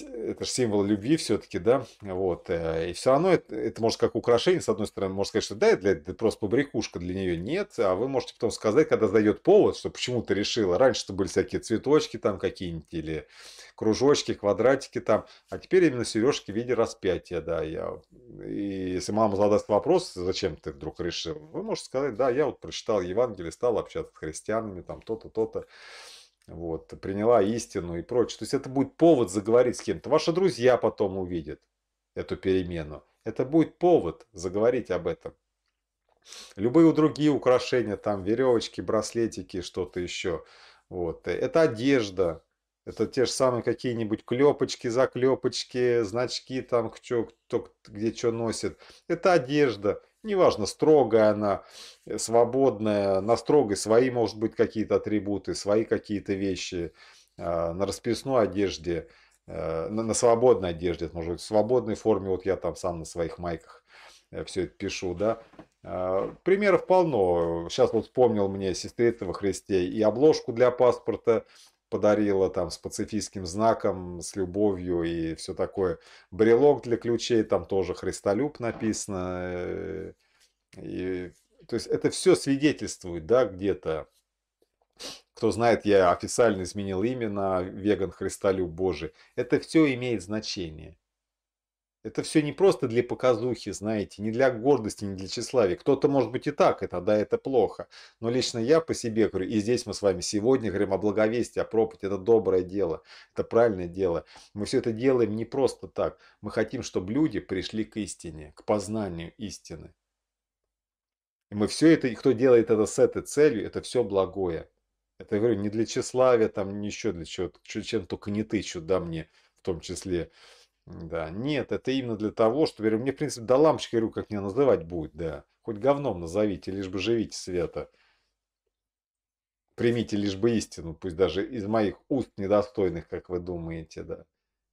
Speaker 1: это же символ любви все-таки, да, вот, э, и все равно это, это может как украшение, с одной стороны, можно сказать, что да, это, это просто побрякушка для нее, нет, а вы можете потом сказать, когда дает повод, что почему ты решила, раньше-то были всякие цветочки там какие-нибудь или кружочки, квадратики там, а теперь именно сережки в виде распятия, да, я, и если мама задаст вопрос, зачем ты вдруг решил, вы можете сказать, да, я вот прочитал Евангелие, стал общаться с христианами, там, то-то, то-то, вот, приняла истину и прочее. То есть это будет повод заговорить с кем-то. Ваши друзья потом увидят эту перемену. Это будет повод заговорить об этом. Любые другие украшения, там веревочки, браслетики, что-то еще. Вот. Это одежда, это те же самые какие-нибудь клепочки, заклепочки, значки там, кто, кто где что носит. Это одежда. Неважно, строгая она, э, свободная, на строгой свои, может быть, какие-то атрибуты, свои какие-то вещи, а, на расписной одежде, э, на свободной одежде, это может быть в свободной форме, вот я там сам на своих майках э, все это пишу, да. А, примеров полно. Сейчас вот вспомнил мне «Сестры во Христе» и обложку для паспорта подарила там с пацифистским знаком, с любовью и все такое. Брелок для ключей, там тоже «Христолюб» написано. Э, и, то есть это все свидетельствует, да, где-то. Кто знает, я официально изменил имя на «Веган Христолюб Божий». Это все имеет значение. Это все не просто для показухи, знаете, не для гордости, не для тщеславия. Кто-то, может быть, и так, и тогда это плохо. Но лично я по себе говорю, и здесь мы с вами сегодня говорим о благовестии, о проповеди. Это доброе дело, это правильное дело. Мы все это делаем не просто так. Мы хотим, чтобы люди пришли к истине, к познанию истины. И мы все это, кто делает это с этой целью, это все благое. Это, я говорю, не для тщеславия, там, не еще для чего, чем только не тычут, да, мне в том числе. Да, нет, это именно для того, что, говорю, мне, в принципе, до лампочки, говорю, как меня называть будет, да. Хоть говном назовите, лишь бы живите света, Примите лишь бы истину, пусть даже из моих уст недостойных, как вы думаете, да.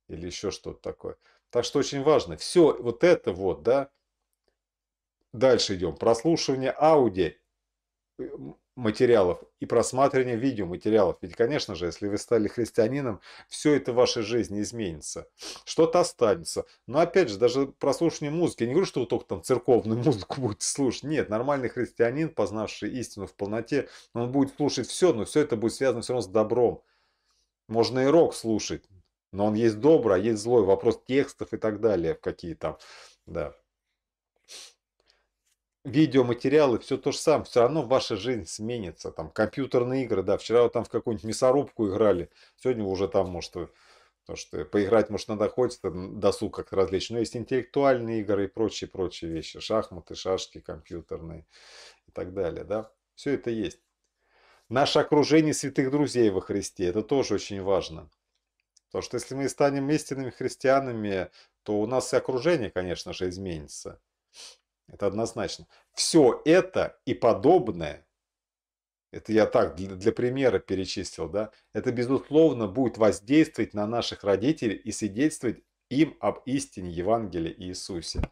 Speaker 1: Или еще что-то такое. Так что очень важно. Все вот это вот, да. Дальше идем. Прослушивание ауди э, материалов и просматривание видеоматериалов. Ведь, конечно же, если вы стали христианином, все это в вашей жизни изменится. Что-то останется. Но опять же, даже прослушивание музыки, я не говорю, что вы только там церковную музыку будете слушать. Нет, нормальный христианин, познавший истину в полноте, он будет слушать все, но все это будет связано все равно с добром. Можно и рок слушать, но он есть добро, а есть злой. Вопрос текстов и так далее, какие там, да видеоматериалы, все то же самое, все равно ваша жизнь сменится, там компьютерные игры, да, вчера вы там в какую-нибудь мясорубку играли, сегодня вы уже там, может, вы, потому что поиграть, может, надо хочется досуг как развлечь, но есть интеллектуальные игры и прочие-прочие вещи, шахматы, шашки компьютерные и так далее, да, все это есть. Наше окружение святых друзей во Христе, это тоже очень важно. Потому что если мы станем истинными христианами, то у нас и окружение, конечно же, изменится. Это однозначно. Все это и подобное, это я так для, для примера перечислил, да, это безусловно будет воздействовать на наших родителей и свидетельствовать им об истине Евангелия Иисусе.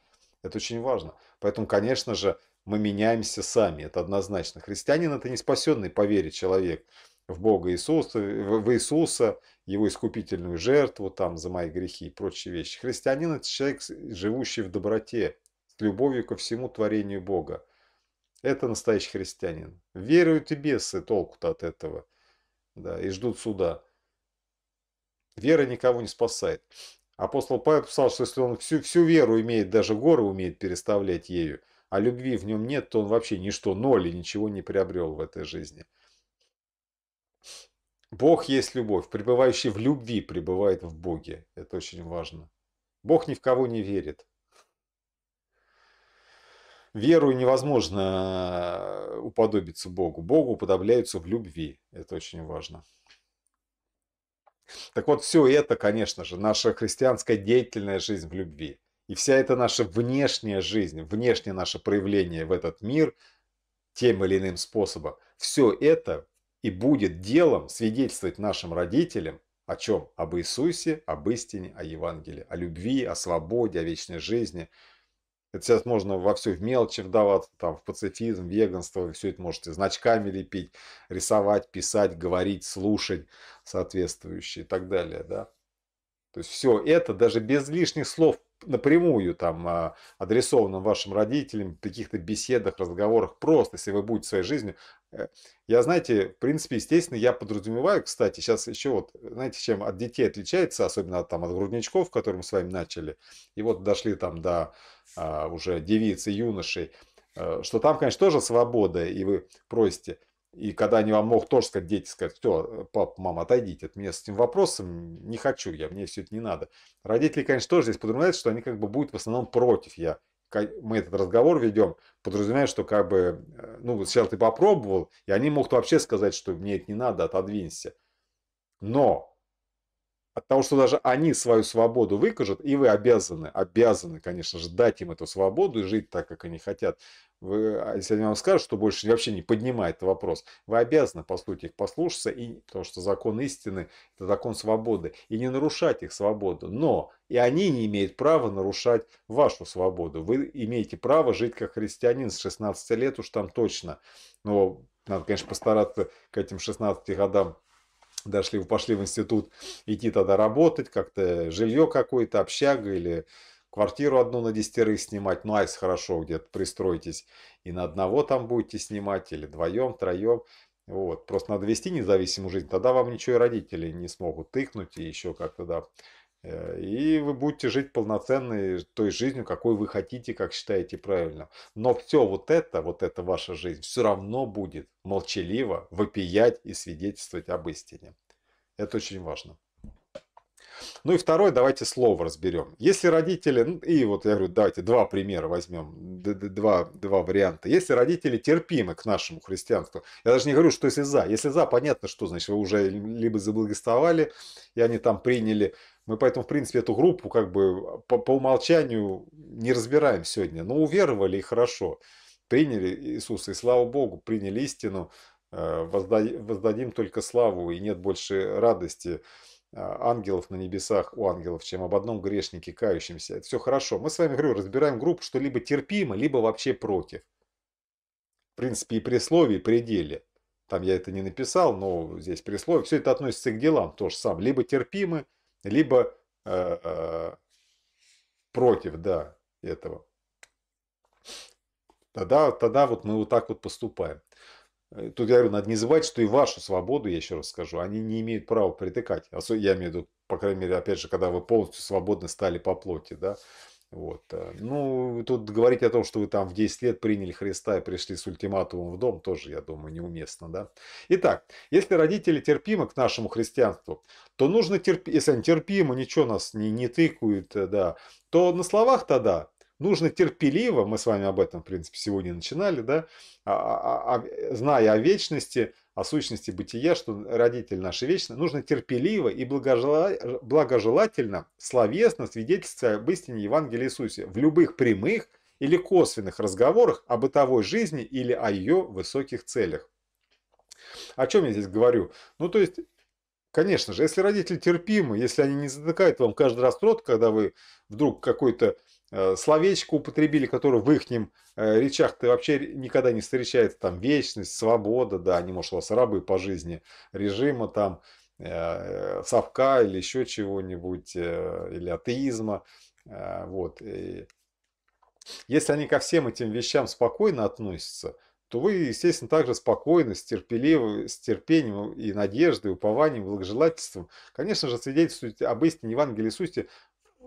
Speaker 1: Это очень важно. Поэтому, конечно же, мы меняемся сами, это однозначно. Христианин – это не спасенный по вере человек в Бога Иисуса, в Иисуса, его искупительную жертву там за мои грехи и прочие вещи. Христианин – это человек, живущий в доброте, с любовью ко всему творению Бога. Это настоящий христианин. Веруют и бесы толку-то от этого. Да, и ждут суда. Вера никого не спасает. Апостол Павел писал, что если он всю, всю веру имеет, даже горы умеет переставлять ею, а любви в нем нет, то он вообще ничто, ноль и ничего не приобрел в этой жизни. Бог есть любовь. Пребывающий в любви пребывает в Боге. Это очень важно. Бог ни в кого не верит веру невозможно э, уподобиться Богу. Богу уподобляются в любви. Это очень важно. Так вот, все это, конечно же, наша христианская деятельная жизнь в любви. И вся эта наша внешняя жизнь, внешнее наше проявление в этот мир тем или иным способом, все это и будет делом свидетельствовать нашим родителям о чем? Об Иисусе, об истине, о Евангелии, о любви, о свободе, о вечной жизни – это сейчас можно во все в мелочи вдаваться, там, в пацифизм, веганство, все это можете значками лепить, рисовать, писать, говорить, слушать соответствующие и так далее, да. То есть все это даже без лишних слов напрямую там а, адресованным вашим родителям, в каких-то беседах, разговорах, просто если вы будете своей жизнью. Э, я, знаете, в принципе, естественно, я подразумеваю, кстати, сейчас еще вот, знаете, чем от детей отличается, особенно там, от грудничков, которые мы с вами начали, и вот дошли там до а, уже девиц и юношей, э, что там, конечно, тоже свобода, и вы просите – и когда они вам мог тоже сказать, дети сказать, все, пап, мама, отойдите от меня с этим вопросом, не хочу я, мне все это не надо. Родители, конечно, тоже здесь подразумевают, что они как бы будут в основном против я. Мы этот разговор ведем, подразумевают, что как бы, э, ну, сначала ты попробовал, и они могут вообще сказать, что мне это не надо, отодвинься. Но от того, что даже они свою свободу выкажут, и вы обязаны, обязаны, конечно же, дать им эту свободу и жить так, как они хотят, вы, а, если они вам скажут, что больше вообще не поднимает вопрос, вы обязаны, по сути, их послушаться, и, потому что закон истины – это закон свободы, и не нарушать их свободу. Но и они не имеют права нарушать вашу свободу. Вы имеете право жить как христианин с 16 лет, уж там точно. Но надо, конечно, постараться к этим 16 годам дошли, пошли в институт, идти тогда работать, как-то жилье какое-то, общага или Квартиру одну на десятерых снимать, ну айс хорошо, где-то пристройтесь. И на одного там будете снимать, или вдвоем, троем. Вот. Просто надо вести независимую жизнь, тогда вам ничего и родители не смогут тыкнуть, и еще как-то, да. Э, и вы будете жить полноценной той жизнью, какой вы хотите, как считаете правильно. Но все вот это, вот это ваша жизнь, все равно будет молчаливо вопиять и свидетельствовать об истине. Это очень важно. Ну и второе, давайте слово разберем. Если родители, ну и вот я говорю, давайте два примера возьмем, два, два варианта. Если родители терпимы к нашему христианству, я даже не говорю, что если за. Если за, понятно, что значит, вы уже либо заблагословали, и они там приняли мы поэтому, в принципе, эту группу как бы по, по умолчанию не разбираем сегодня. Но уверовали и хорошо. Приняли Иисуса, и слава Богу, приняли истину. Э, воздадим только славу, и нет больше радости а, ангелов на небесах у ангелов, чем об одном грешнике кающемся. Это все хорошо. Мы с вами, говорю, разбираем группу, что либо терпимо, либо вообще против. В принципе, и при слове, и при деле. Там я это не написал, но здесь при слове. Все это относится к делам то же самое. Либо терпимы, либо э, э, против, да, этого. Тогда, тогда вот мы вот так вот поступаем. Э, тут я говорю, надо не забывать, что и вашу свободу, я еще раз скажу, они не имеют права притыкать. Я имею в виду, по крайней мере, опять же, когда вы полностью свободно стали по плоти, да. Вот. Э, ну, тут говорить о том, что вы там в 10 лет приняли Христа и пришли с ультиматумом в дом, тоже, я думаю, неуместно, да. Итак, если родители терпимы к нашему христианству, то нужно терпеть, если они терпимы, ничего нас не, не тыкают, э, да, то на словах-то да, Нужно терпеливо, мы с вами об этом, в принципе, сегодня начинали, да, а, а, а, а зная о вечности, о сущности бытия, что родитель наш вечный, нужно терпеливо и благожелательно, словесно свидетельствовать об истине Евангелия Иисусе в любых прямых или косвенных разговорах о бытовой жизни или о ее высоких целях. О чем я здесь говорю? Ну, то есть, конечно же, если родители терпимы, если они не затыкают вам каждый раз рот, когда вы вдруг какой-то Э, словечко употребили, которое в их э, речах ты вообще никогда не встречается. Там вечность, свобода, да, они, может, у вас рабы по жизни режима, там, э, совка или еще чего-нибудь, или атеизма. Вот. И если они ко всем этим вещам спокойно относятся, то вы, естественно, также спокойно, с, терпеливо, с терпением и надеждой, упованием, благожелательством, конечно же, свидетельствуете об истине Евангелия Иисусе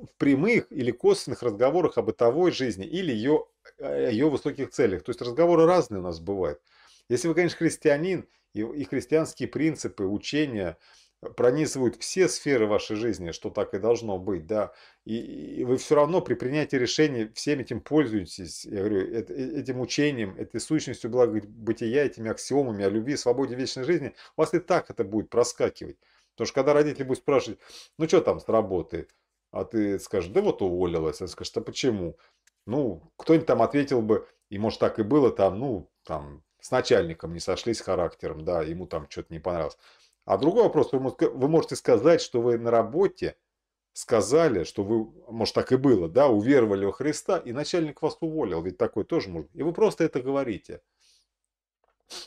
Speaker 1: в прямых или косвенных разговорах о бытовой жизни или ее, о ее высоких целях. То есть разговоры разные у нас бывают. Если вы, конечно, христианин, и, и христианские принципы, учения пронизывают все сферы вашей жизни, что так и должно быть, да, и, и вы все равно при принятии решений всем этим пользуетесь, я говорю, это, э, этим учением, этой сущностью благобытия, этими аксиомами о любви, свободе, вечной жизни, у вас и так это будет проскакивать. Потому что когда родители будут спрашивать, ну что там с работы, а ты скажешь, да вот уволилась. Она скажет, а почему? Ну, кто-нибудь там ответил бы, и может так и было, там, ну, там, с начальником не сошлись характером, да, ему там что-то не понравилось. А другой вопрос, вы, вы можете сказать, что вы на работе сказали, что вы, может так и было, да, уверовали во Христа, и начальник вас уволил, ведь такой тоже может. И вы просто это говорите.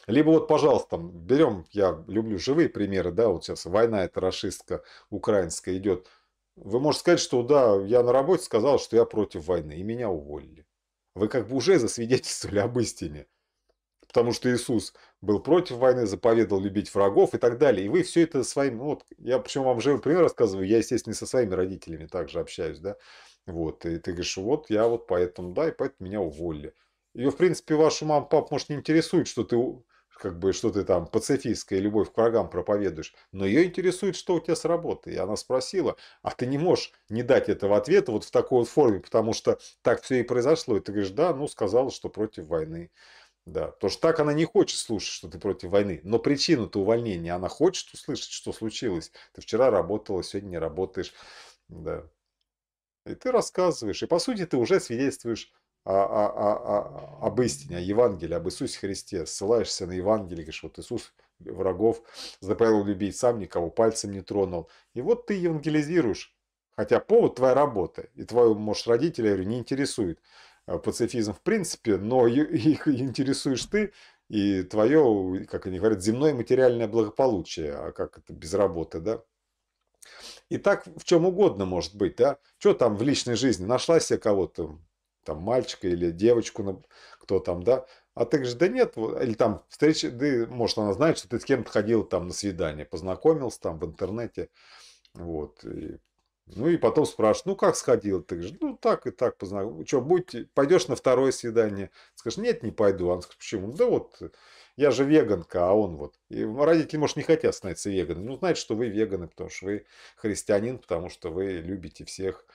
Speaker 1: Либо вот, пожалуйста, берем, я люблю живые примеры, да, вот сейчас война эта расистка, украинская идет – вы можете сказать, что да, я на работе сказал, что я против войны, и меня уволили. Вы как бы уже засвидетельствовали об истине. Потому что Иисус был против войны, заповедал любить врагов и так далее. И вы все это своим... Ну вот, я почему вам живой пример рассказываю. Я, естественно, со своими родителями также общаюсь, да. Вот, и ты говоришь, вот я вот поэтому, да, и поэтому меня уволили. И в принципе, вашу маму, пап, может, не интересует, что ты как бы, что ты там пацифистская любовь к врагам проповедуешь, но ее интересует, что у тебя с работы. И она спросила, а ты не можешь не дать этого ответа вот в такой вот форме, потому что так все и произошло. И ты говоришь, да, ну, сказала, что против войны. Да, потому что так она не хочет слушать, что ты против войны. Но причину-то увольнения она хочет услышать, что случилось. Ты вчера работала, сегодня не работаешь. Да. И ты рассказываешь. И по сути ты уже свидетельствуешь о, о, о, об истине, о Евангелии, об Иисусе Христе, ссылаешься на Евангелие, говоришь, вот Иисус врагов заповедал любить, сам никого пальцем не тронул. И вот ты евангелизируешь, хотя повод твоя работа, и твою, может, родители, я говорю, не интересует э, пацифизм в принципе, но их интересуешь ты, и твое, как они говорят, земное материальное благополучие, а как это без работы, да? И так в чем угодно может быть, да? Что там в личной жизни? Нашла себе кого-то, там мальчика или девочку, кто там, да, а ты говоришь, да нет, или там встреча, да, может, она знает, что ты с кем-то ходил там на свидание, познакомился там в интернете, вот, и, ну и потом спрашиваешь, ну как сходил, ты говоришь, ну так и так познакомился, что, будь, пойдешь на второе свидание, скажешь, нет, не пойду, Он скажет, почему, да вот, я же веганка, а он вот. И родители, может, не хотят становиться веганами. Ну, знают, что вы веганы, потому что вы христианин, потому что вы любите всех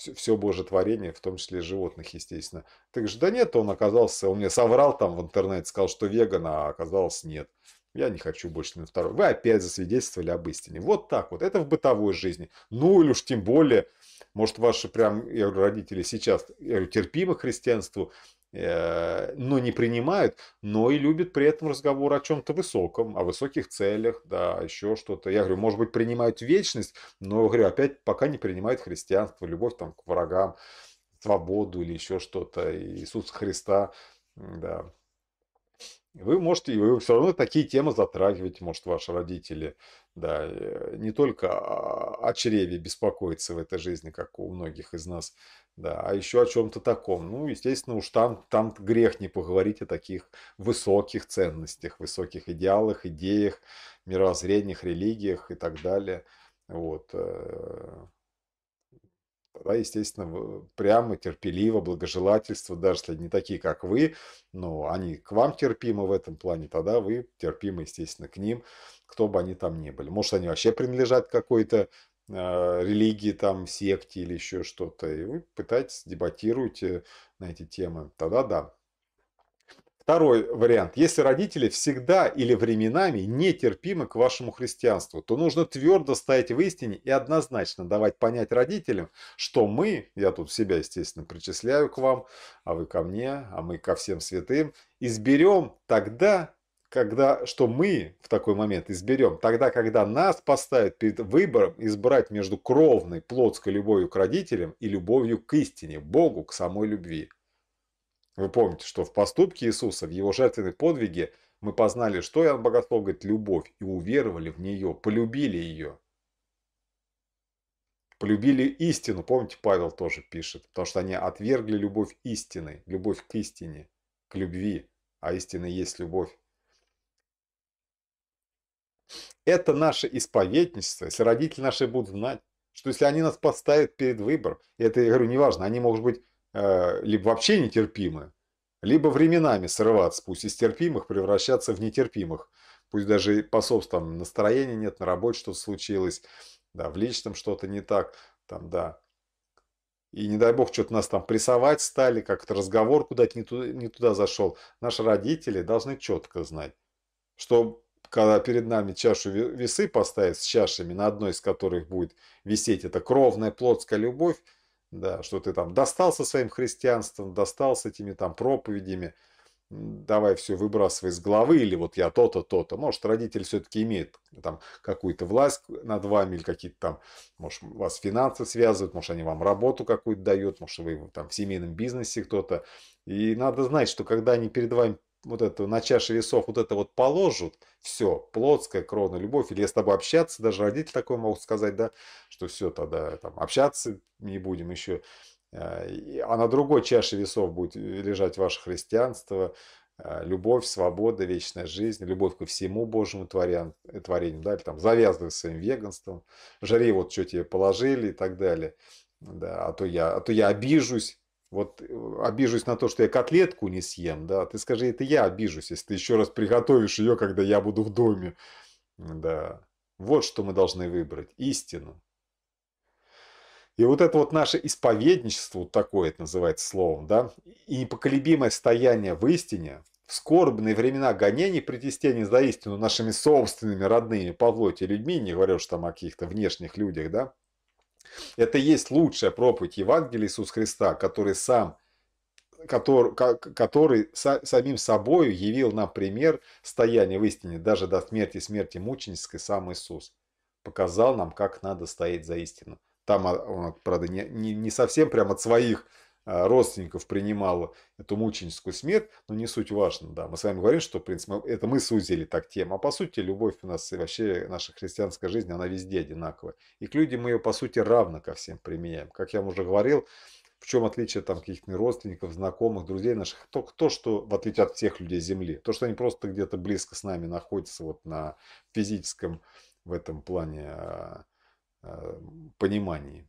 Speaker 1: все, все Божье творение, в том числе животных, естественно. Ты говоришь, да нет, он оказался, он мне соврал там в интернете, сказал, что веган, а оказалось нет. Я не хочу больше на второй. Вы опять засвидетельствовали об истине. Вот так вот. Это в бытовой жизни. Ну или уж тем более, может, ваши прям я э, говорю, родители сейчас я э, говорю, терпимы к христианству, Э, но не принимают, но и любят при этом разговор о чем-то высоком, о высоких целях, да, еще что-то. Я говорю, может быть, принимают вечность, но, говорю, опять пока не принимают христианство, любовь там к врагам, свободу или еще что-то, Иисуса Христа, да вы можете, вы все равно такие темы затрагивать, может, ваши родители, да, э, не только о, о чреве беспокоиться в этой жизни, как у многих из нас, да, а еще о чем-то таком. Ну, естественно, уж там, там грех не поговорить о таких высоких ценностях, высоких идеалах, идеях, мировоззрениях, религиях и так далее. Вот. Э, да, естественно, прямо, терпеливо, благожелательство, даже если не такие, как вы, но они к вам терпимы в этом плане, тогда вы терпимы, естественно, к ним, кто бы они там ни были. Может, они вообще принадлежат какой-то э, религии, там, секте или еще что-то, и вы пытаетесь, дебатируете на эти темы, тогда да, Второй вариант. Если родители всегда или временами нетерпимы к вашему христианству, то нужно твердо стоять в истине и однозначно давать понять родителям, что мы, я тут себя, естественно, причисляю к вам, а вы ко мне, а мы ко всем святым, изберем тогда, когда, что мы в такой момент изберем, тогда, когда нас поставят перед выбором избрать между кровной плотской любовью к родителям и любовью к истине, Богу, к самой любви. Вы помните, что в поступке Иисуса, в его жертвенной подвиге, мы познали, что Иоанн Богослов говорит, любовь, и уверовали в нее, полюбили ее. Полюбили истину, помните, Павел тоже пишет, потому что они отвергли любовь истины, любовь к истине, к любви, а истина есть любовь. Это наше исповедничество, если родители наши будут знать, что если они нас поставят перед выбором, и это, я говорю, неважно, они, может быть, Э, либо вообще нетерпимы, либо временами срываться, пусть из терпимых превращаться в нетерпимых. Пусть даже по собственному настроению нет, на работе что-то случилось, да, в личном что-то не так, там, да. И не дай бог, что-то нас там прессовать стали, как-то разговор куда-то не туда, не туда зашел. Наши родители должны четко знать, что когда перед нами чашу весы поставят с чашами, на одной из которых будет висеть эта кровная плотская любовь, да, что ты там достался своим христианством, достался этими там проповедями, давай все выбрасывай с головы, или вот я то-то, то-то. Может, родитель все-таки имеет там какую-то власть над вами, или какие-то там, может, вас финансы связывают, может, они вам работу какую-то дают, может, вы там в семейном бизнесе кто-то. И надо знать, что когда они перед вами вот это на чаше весов вот это вот положат, все, плотская кровная любовь, или я с тобой общаться, даже родители такое могут сказать, да, что все, тогда там общаться не будем еще, а, а на другой чаше весов будет э, лежать ваше христианство, а, любовь, свобода, вечная жизнь, любовь ко всему Божьему творян, творению, да, или там завязывай своим веганством, жари вот что тебе положили и так далее, да, а то я, а то я обижусь, вот э, обижусь на то, что я котлетку не съем, да, ты скажи, это я обижусь, если ты еще раз приготовишь ее, когда я буду в доме. Да, вот что мы должны выбрать, истину. И вот это вот наше исповедничество, вот такое это называется словом, да, и непоколебимое стояние в истине, в скорбные времена гонений, притестений за истину нашими собственными родными по плоти людьми, не говоря уж там о каких-то внешних людях, да, это есть лучшая проповедь Евангелия Иисуса Христа, который сам который, который самим собой явил нам пример стояния в истине, даже до смерти, смерти мученической сам Иисус. Показал нам, как надо стоять за истину. Там а, он, правда, не, не, совсем прямо от своих Э, родственников принимал эту мученическую смерть, но не суть важно, да. Мы с вами говорим, что, в принципе, это мы сузили так тему, а по сути любовь у нас и вообще наша христианская жизнь, она везде одинаковая. И к людям мы ее, по сути, равно ко всем применяем. Как я вам уже говорил, в чем отличие там каких-то родственников, знакомых, друзей наших? То, то, что в отличие от всех людей Земли, то, что они просто где-то близко с нами находятся вот на физическом в этом плане э, э, понимании.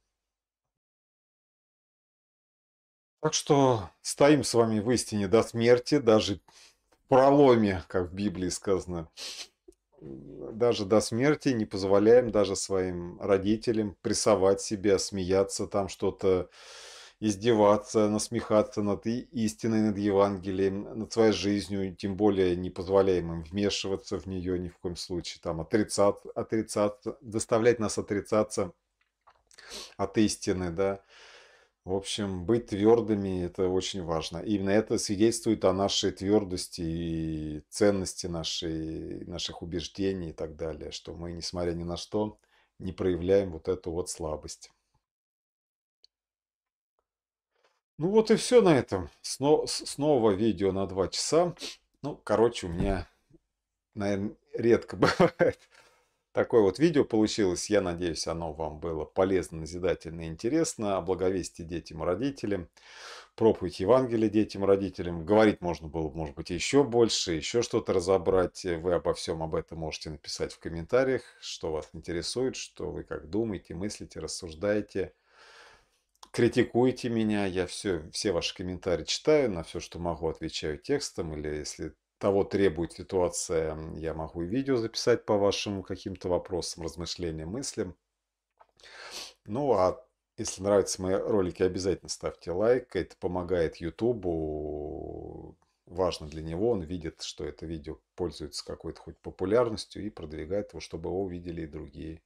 Speaker 1: Так что стоим с вами в истине до смерти, даже в проломе, как в Библии сказано, даже до смерти не позволяем даже своим родителям прессовать себя, смеяться, там что-то издеваться, насмехаться над истиной, над Евангелием, над своей жизнью, тем более не позволяем им вмешиваться в нее ни в коем случае, там отрицать, отрицаться, заставлять нас отрицаться от истины, да, в общем, быть твердыми – это очень важно. именно это свидетельствует о нашей твердости и ценности нашей, наших убеждений и так далее, что мы, несмотря ни на что, не проявляем вот эту вот слабость. Ну вот и все на этом. Сно, снова видео на два часа. Ну, короче, у меня, наверное, редко бывает Такое вот видео получилось. Я надеюсь, оно вам было полезно, назидательно и интересно. О благовестии детям и родителям. Проповедь Евангелия детям и родителям. Говорить можно было, может быть, еще больше, еще что-то разобрать. Вы обо всем об этом можете написать в комментариях, что вас интересует, что вы как думаете, мыслите, рассуждаете критикуйте меня, я все, все ваши комментарии читаю, на все, что могу, отвечаю текстом, или если того требует ситуация, я могу и видео записать по вашим каким-то вопросам, размышлениям, мыслям. Ну, а если нравятся мои ролики, обязательно ставьте лайк. Это помогает Ютубу. Важно для него. Он видит, что это видео пользуется какой-то хоть популярностью и продвигает его, чтобы его увидели и другие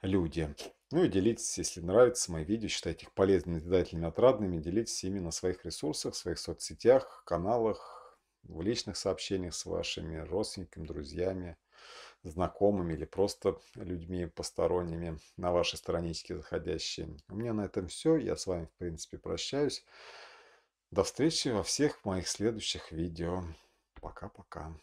Speaker 1: люди. Ну и делитесь, если нравятся мои видео, считайте их полезными, издательными, отрадными. Делитесь ими на своих ресурсах, своих соцсетях, каналах, в личных сообщениях с вашими родственниками, друзьями, знакомыми или просто людьми посторонними на вашей страничке заходящие. У меня на этом все. Я с вами, в принципе, прощаюсь. До встречи во всех моих следующих видео. Пока-пока.